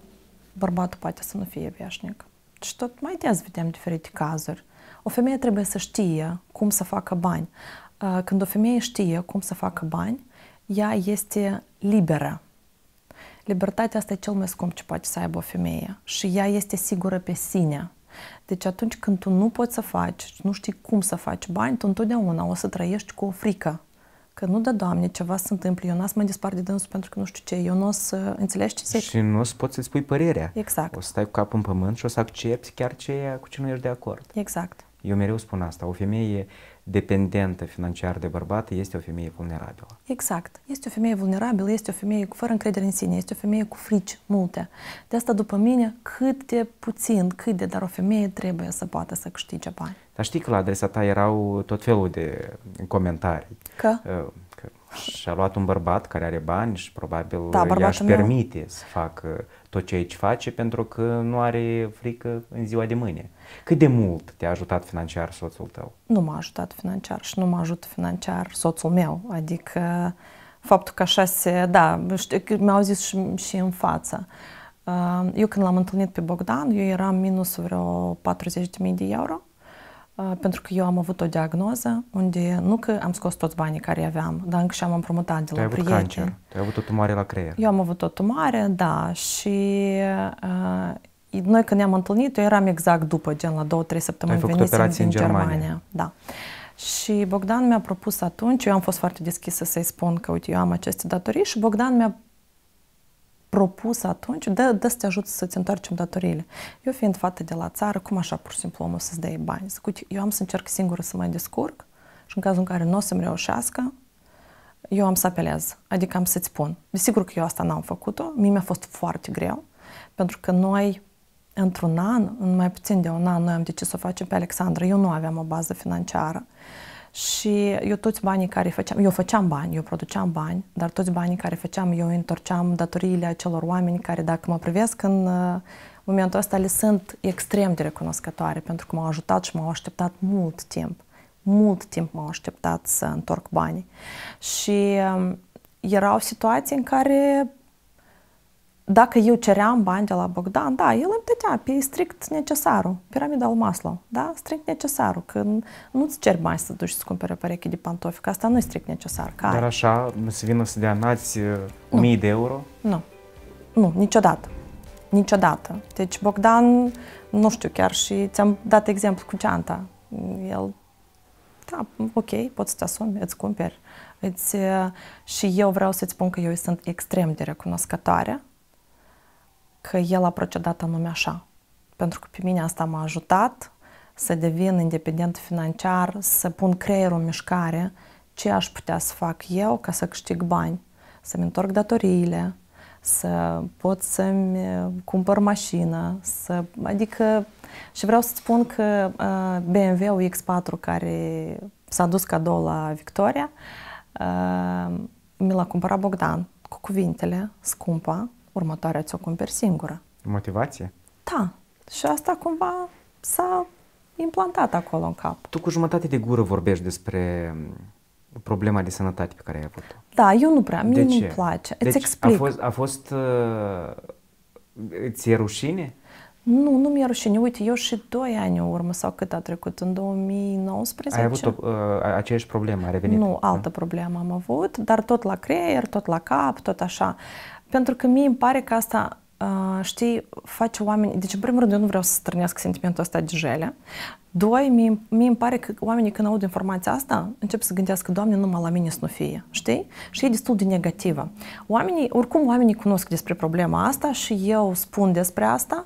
bărbatul poate să nu fie veșnic. Și tot mai des vedem diferite cazuri. O femeie trebuie să știe cum să facă bani. Uh, când o femeie știe cum să facă bani, ea este liberă. Libertatea asta e cel mai scump ce poate să aibă o femeie și ea este sigură pe sine. Deci atunci când tu nu poți să faci, nu știi cum să faci bani, tu întotdeauna o să trăiești cu o frică că nu, da, Doamne, ceva se întâmplă, eu n-am să mă dispar de dânsul pentru că nu știu ce, eu nu o să înțelegi ce se Și nu o să poți să-ți pui părerea. Exact. O să stai cu capul în pământ și o să accepti chiar ce, cu ce nu ești de acord. Exact. Eu mereu spun asta. O femeie dependentă financiar de bărbat este o femeie vulnerabilă. Exact. Este o femeie vulnerabilă, este o femeie cu fără încredere în sine, este o femeie cu frici multe. De asta, după mine, cât de puțin, cât de, dar o femeie trebuie să poată să câștige bani. Dar știi că la adresa ta erau tot felul de comentarii. Că? Uh, și a luat un bărbat care are bani și probabil da, i-aș meu... permite să facă tot ce aici face pentru că nu are frică în ziua de mâine. Cât de mult te-a ajutat financiar soțul tău? Nu m-a ajutat financiar și nu a ajutat financiar soțul meu. Adică faptul că așa se... Da, mi-au zis și, și în față. Uh, eu când l-am întâlnit pe Bogdan, eu eram minus vreo 40.000 de euro pentru că eu am avut o diagnoză unde nu că am scos toți banii care aveam, dar încă și-am împrumutat de la Te-ai Avut cancer. Te-ai avut o tumare la creier. Eu am avut o tumare, da, și uh, noi când ne-am întâlnit, eu eram exact după, gen la două, trei săptămâni venisem din în Germania. Germania. Da. Și Bogdan mi-a propus atunci, eu am fost foarte deschisă să-i spun că uite, eu am aceste datorii și Bogdan mi-a propus atunci, dă, dă să te ajut să-ți întoarcem datoriile. Eu fiind fată de la țară, cum așa pur și simplu omul să-ți dea bani? Zic, uite, eu am să încerc singură să mă descurc și în cazul în care nu o să-mi reușească, eu am să apelez, adică am să-ți spun. Desigur că eu asta n-am făcut-o, mie mi-a fost foarte greu, pentru că noi, într-un an, în mai puțin de un an, noi am decis să o facem pe Alexandra. Eu nu aveam o bază financiară. Uh, și eu toți banii care făceam, eu făceam bani, eu produceam bani, dar toți banii care făceam, eu întorceam datoriile acelor oameni care, dacă mă privesc în uh, momentul ăsta, le sunt extrem de recunoscătoare pentru că m-au ajutat și m-au așteptat mult timp. Mult timp m-au așteptat să întorc banii. Și um, erau situații în care dacă eu ceream bani de la Bogdan, da, el îmi tătea pe strict necesarul, piramida lui Maslow, da? Strict necesarul, că nu-ți cer bani să duci să cumpere o pereche de pantofi, că asta nu e strict necesar. Că Dar așa, nu se vină să dea nați uh, mii de euro? Nu, nu, niciodată. Niciodată. Deci Bogdan, nu știu chiar și ți-am dat exemplu cu ceanta. El, da, ok, poți să-ți asumi, îți cumperi. Îți, uh, și eu vreau să-ți spun că eu sunt extrem de recunoscătoare că el a procedat anume așa. Pentru că pe mine asta m-a ajutat să devin independent financiar, să pun creierul în mișcare, ce aș putea să fac eu ca să câștig bani, să-mi întorc datoriile, să pot să-mi eh, cumpăr mașină, să, adică și vreau să spun că eh, BMW-ul X4 care s-a dus cadou la Victoria, eh, mi l-a cumpărat Bogdan cu cuvintele scumpa, următoarea ți-o cumperi singură. Motivație? Da. Și asta cumva s-a implantat acolo în cap. Tu cu jumătate de gură vorbești despre mm, problema de sănătate pe care ai avut-o. Da, eu nu prea, mie nu-mi place. Deci Îți explic. A fost, a fost uh, ți-e rușine? Nu, nu mi-e rușine. Uite, eu și doi ani în urmă sau cât a trecut, în 2019. Ai avut o, uh, aceeași problemă, a revenit. Nu, altă da. problemă am avut, dar tot la creier, tot la cap, tot așa. Pentru că mie îmi pare că asta Uh, știi, face oameni... Deci, în primul rând, eu nu vreau să strânească sentimentul ăsta de jele. Doi, mie, mie îmi pare că oamenii când aud informația asta, încep să gândească, Doamne, numai la mine să nu fie, știi? Și e destul de negativă. Oamenii, oricum, oamenii cunosc despre problema asta și eu spun despre asta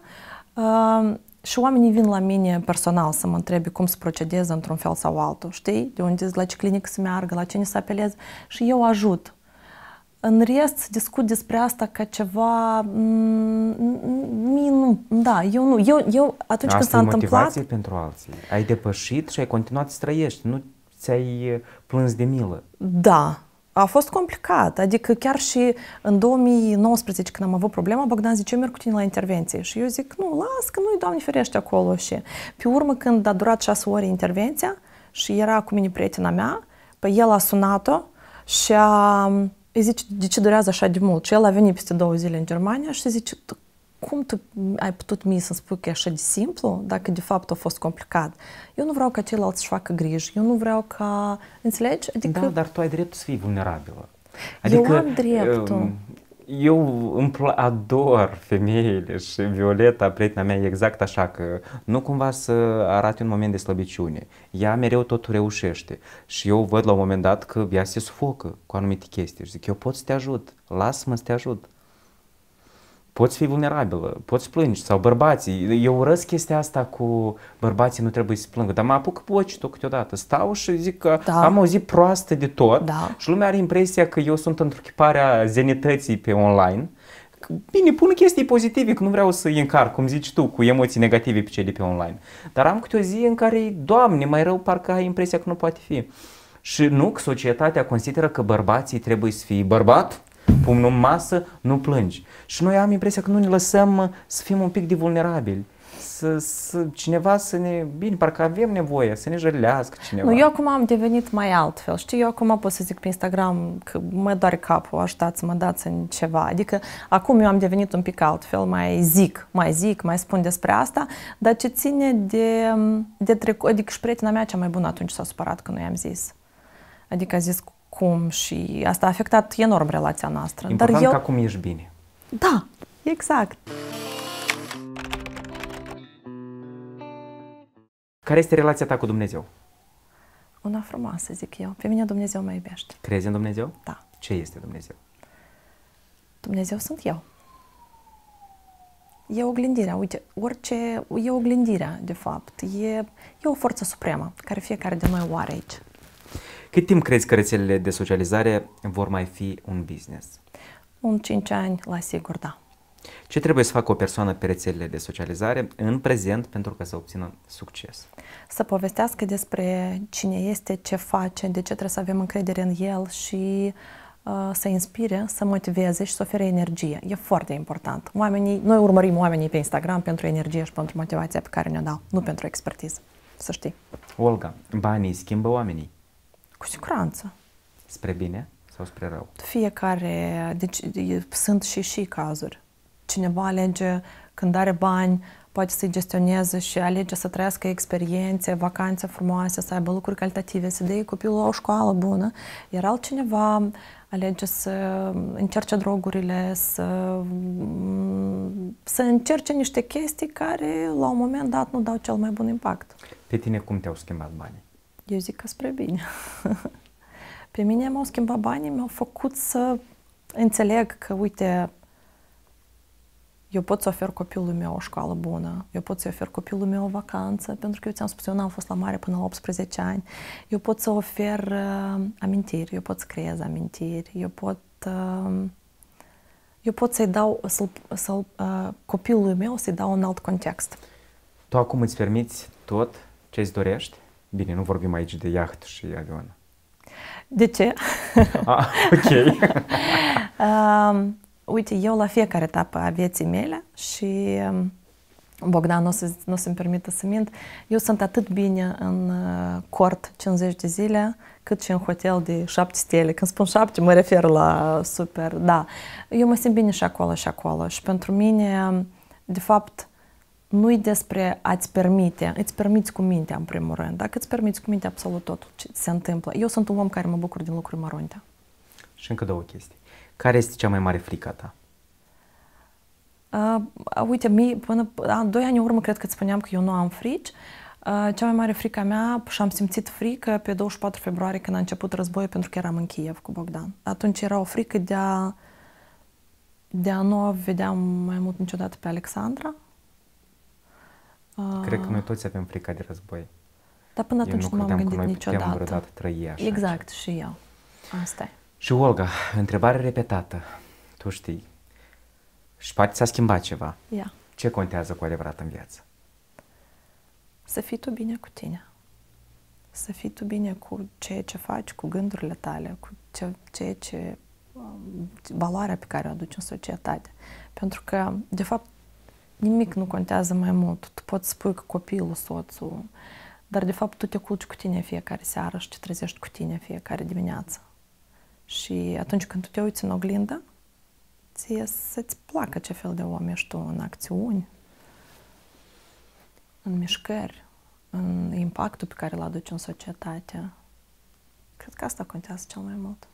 uh, și oamenii vin la mine personal să mă întrebe cum să procedez într-un fel sau altul, știi? De unde, la ce clinică să meargă, la cine să apelez și eu ajut în rest, să discut despre asta ca ceva... Mm, Mie nu, da, eu nu. Eu, eu atunci asta când s-a întâmplat... Asta pentru alții. Ai depășit și ai continuat să trăiești. Nu ți-ai uh, plâns de milă. Da, a fost complicat. Adică chiar și în 2019, când am avut problema, Bogdan zice, eu merg cu tine la intervenție. Și eu zic, nu, las, că nu-i Doamne ferește acolo. Și pe urmă, când a durat șase ore intervenția și era cu mine prietena mea, pe el a sunat-o și a zice, de ce durează așa de mult? Și el a venit peste două zile în Germania și zice, cum tu ai putut mie să-mi spui că e așa de simplu, dacă de fapt a fost complicat? Eu nu vreau ca ceilalți să facă griji, eu nu vreau ca... Înțelegi? Adică... Da, dar tu ai dreptul să fii vulnerabilă. Adică, eu am dreptul. Uh, eu îmi ador femeile și Violeta, prietena mea, e exact așa că nu cumva să arate un moment de slăbiciune. Ea mereu tot reușește și eu văd la un moment dat că ea se sufocă cu anumite chestii și zic, eu pot să te ajut, lasă-mă să te ajut, poți fi vulnerabilă, poți plângi sau bărbații. Eu urăsc chestia asta cu bărbații nu trebuie să plângă, dar mă apuc tot câteodată. Stau și zic că da. am o zi proastă de tot da. și lumea are impresia că eu sunt într-o chiparea zenității pe online. Bine, pun chestii pozitive, că nu vreau să îi încarc, cum zici tu, cu emoții negative pe cei de pe online. Dar am câte o zi în care, doamne, mai rău parcă ai impresia că nu poate fi. Și nu, societatea consideră că bărbații trebuie să fie bărbat, pumnul în masă, nu plângi. Și noi am impresia că nu ne lăsăm uh, să fim un pic de vulnerabili. Să, să, cineva să ne... Bine, parcă avem nevoie să ne jălească cineva. Nu, eu acum am devenit mai altfel. Știi, eu acum pot să zic pe Instagram că mă doare capul, ajutați-mă, dați în ceva. Adică acum eu am devenit un pic altfel, mai zic, mai zic, mai spun despre asta, dar ce ține de, de trecut, adică și prietena mea cea mai bună atunci s-a supărat că nu i-am zis. Adică a zis, cum și asta a afectat enorm relația noastră. Important Dar eu... că acum ești bine. Da, exact. Care este relația ta cu Dumnezeu? Una frumoasă, zic eu. Pe mine Dumnezeu mă iubește. Crezi în Dumnezeu? Da. Ce este Dumnezeu? Dumnezeu sunt eu. E oglindirea, uite, orice, e oglindirea, de fapt. E, e o forță supremă, care fiecare de noi o are aici. Cât timp crezi că rețelele de socializare vor mai fi un business? Un 5 ani, la sigur, da. Ce trebuie să facă o persoană pe rețelele de socializare în prezent pentru ca să obțină succes? Să povestească despre cine este, ce face, de ce trebuie să avem încredere în el și uh, să inspire, să motiveze și să ofere energie. E foarte important. Oamenii, noi urmărim oamenii pe Instagram pentru energie și pentru motivația pe care ne-o dau, nu pentru expertiză. Să știi. Olga, banii schimbă oamenii. Cu siguranță. Spre bine sau spre rău? Fiecare, deci sunt și și cazuri. Cineva alege când are bani, poate să-i gestioneze și alege să trăiască experiențe, vacanțe frumoase, să aibă lucruri calitative, să dea copilul la o școală bună, iar altcineva alege să încerce drogurile, să, să încerce niște chestii care la un moment dat nu dau cel mai bun impact. Pe tine cum te-au schimbat banii? Eu zic că spre bine. Pe mine m-au schimbat banii, m au făcut să înțeleg că, uite, eu pot să ofer copilului meu o școală bună, eu pot să ofer copilului meu o vacanță, pentru că eu ți-am spus, eu n-am fost la mare până la 18 ani, eu pot să ofer uh, amintiri, eu pot să creez amintiri, eu pot, uh, eu pot să-i dau, să-l, să uh, copilului meu să-i dau un alt context. Tu acum îți permiți tot ce îți dorești? Bine, nu vorbim aici de iaht și avion. De ce? ah, ok. um, uite, eu la fiecare etapă a vieții mele și um, Bogdan, nu o, să, nu o să-mi permită să mint, eu sunt atât bine în uh, cort 50 de zile, cât și în hotel de 7 stele. Când spun 7, mă refer la super, da. Eu mă simt bine și acolo și acolo. Și pentru mine, um, de fapt, nu e despre a-ți permite, îți permiți cu mintea, în primul rând. Dacă îți permiți cu mintea absolut tot ce se întâmplă. Eu sunt un om care mă bucur din lucruri mărunte. Și încă două chestii. Care este cea mai mare frică ta? Uh, uite, mie, până a, doi ani în urmă cred că îți spuneam că eu nu am frici. Uh, cea mai mare frică mea și am simțit frică pe 24 februarie când a început războiul pentru că eram în Kiev cu Bogdan. Atunci era o frică de a, de a nu vedea mai mult niciodată pe Alexandra, Cred că ah. noi toți avem frica de război. Dar până atunci nu, m-am gândit noi niciodată. vreodată trăi așa. Exact, și eu. Asta e. Și Olga, întrebare repetată. Tu știi. Și poate s-a schimbat ceva. Ia. Ce contează cu adevărat în viață? Să fii tu bine cu tine. Să fii tu bine cu ceea ce faci, cu gândurile tale, cu ce, ceea ce um, valoarea pe care o aduci în societate. Pentru că, de fapt, nimic nu contează mai mult. Tu poți spui că copilul, soțul, dar de fapt tu te culci cu tine fiecare seară și te trezești cu tine fiecare dimineață. Și atunci când tu te uiți în oglindă, ție să-ți placă ce fel de om ești tu în acțiuni, în mișcări, în impactul pe care îl aduci în societate. Cred că asta contează cel mai mult.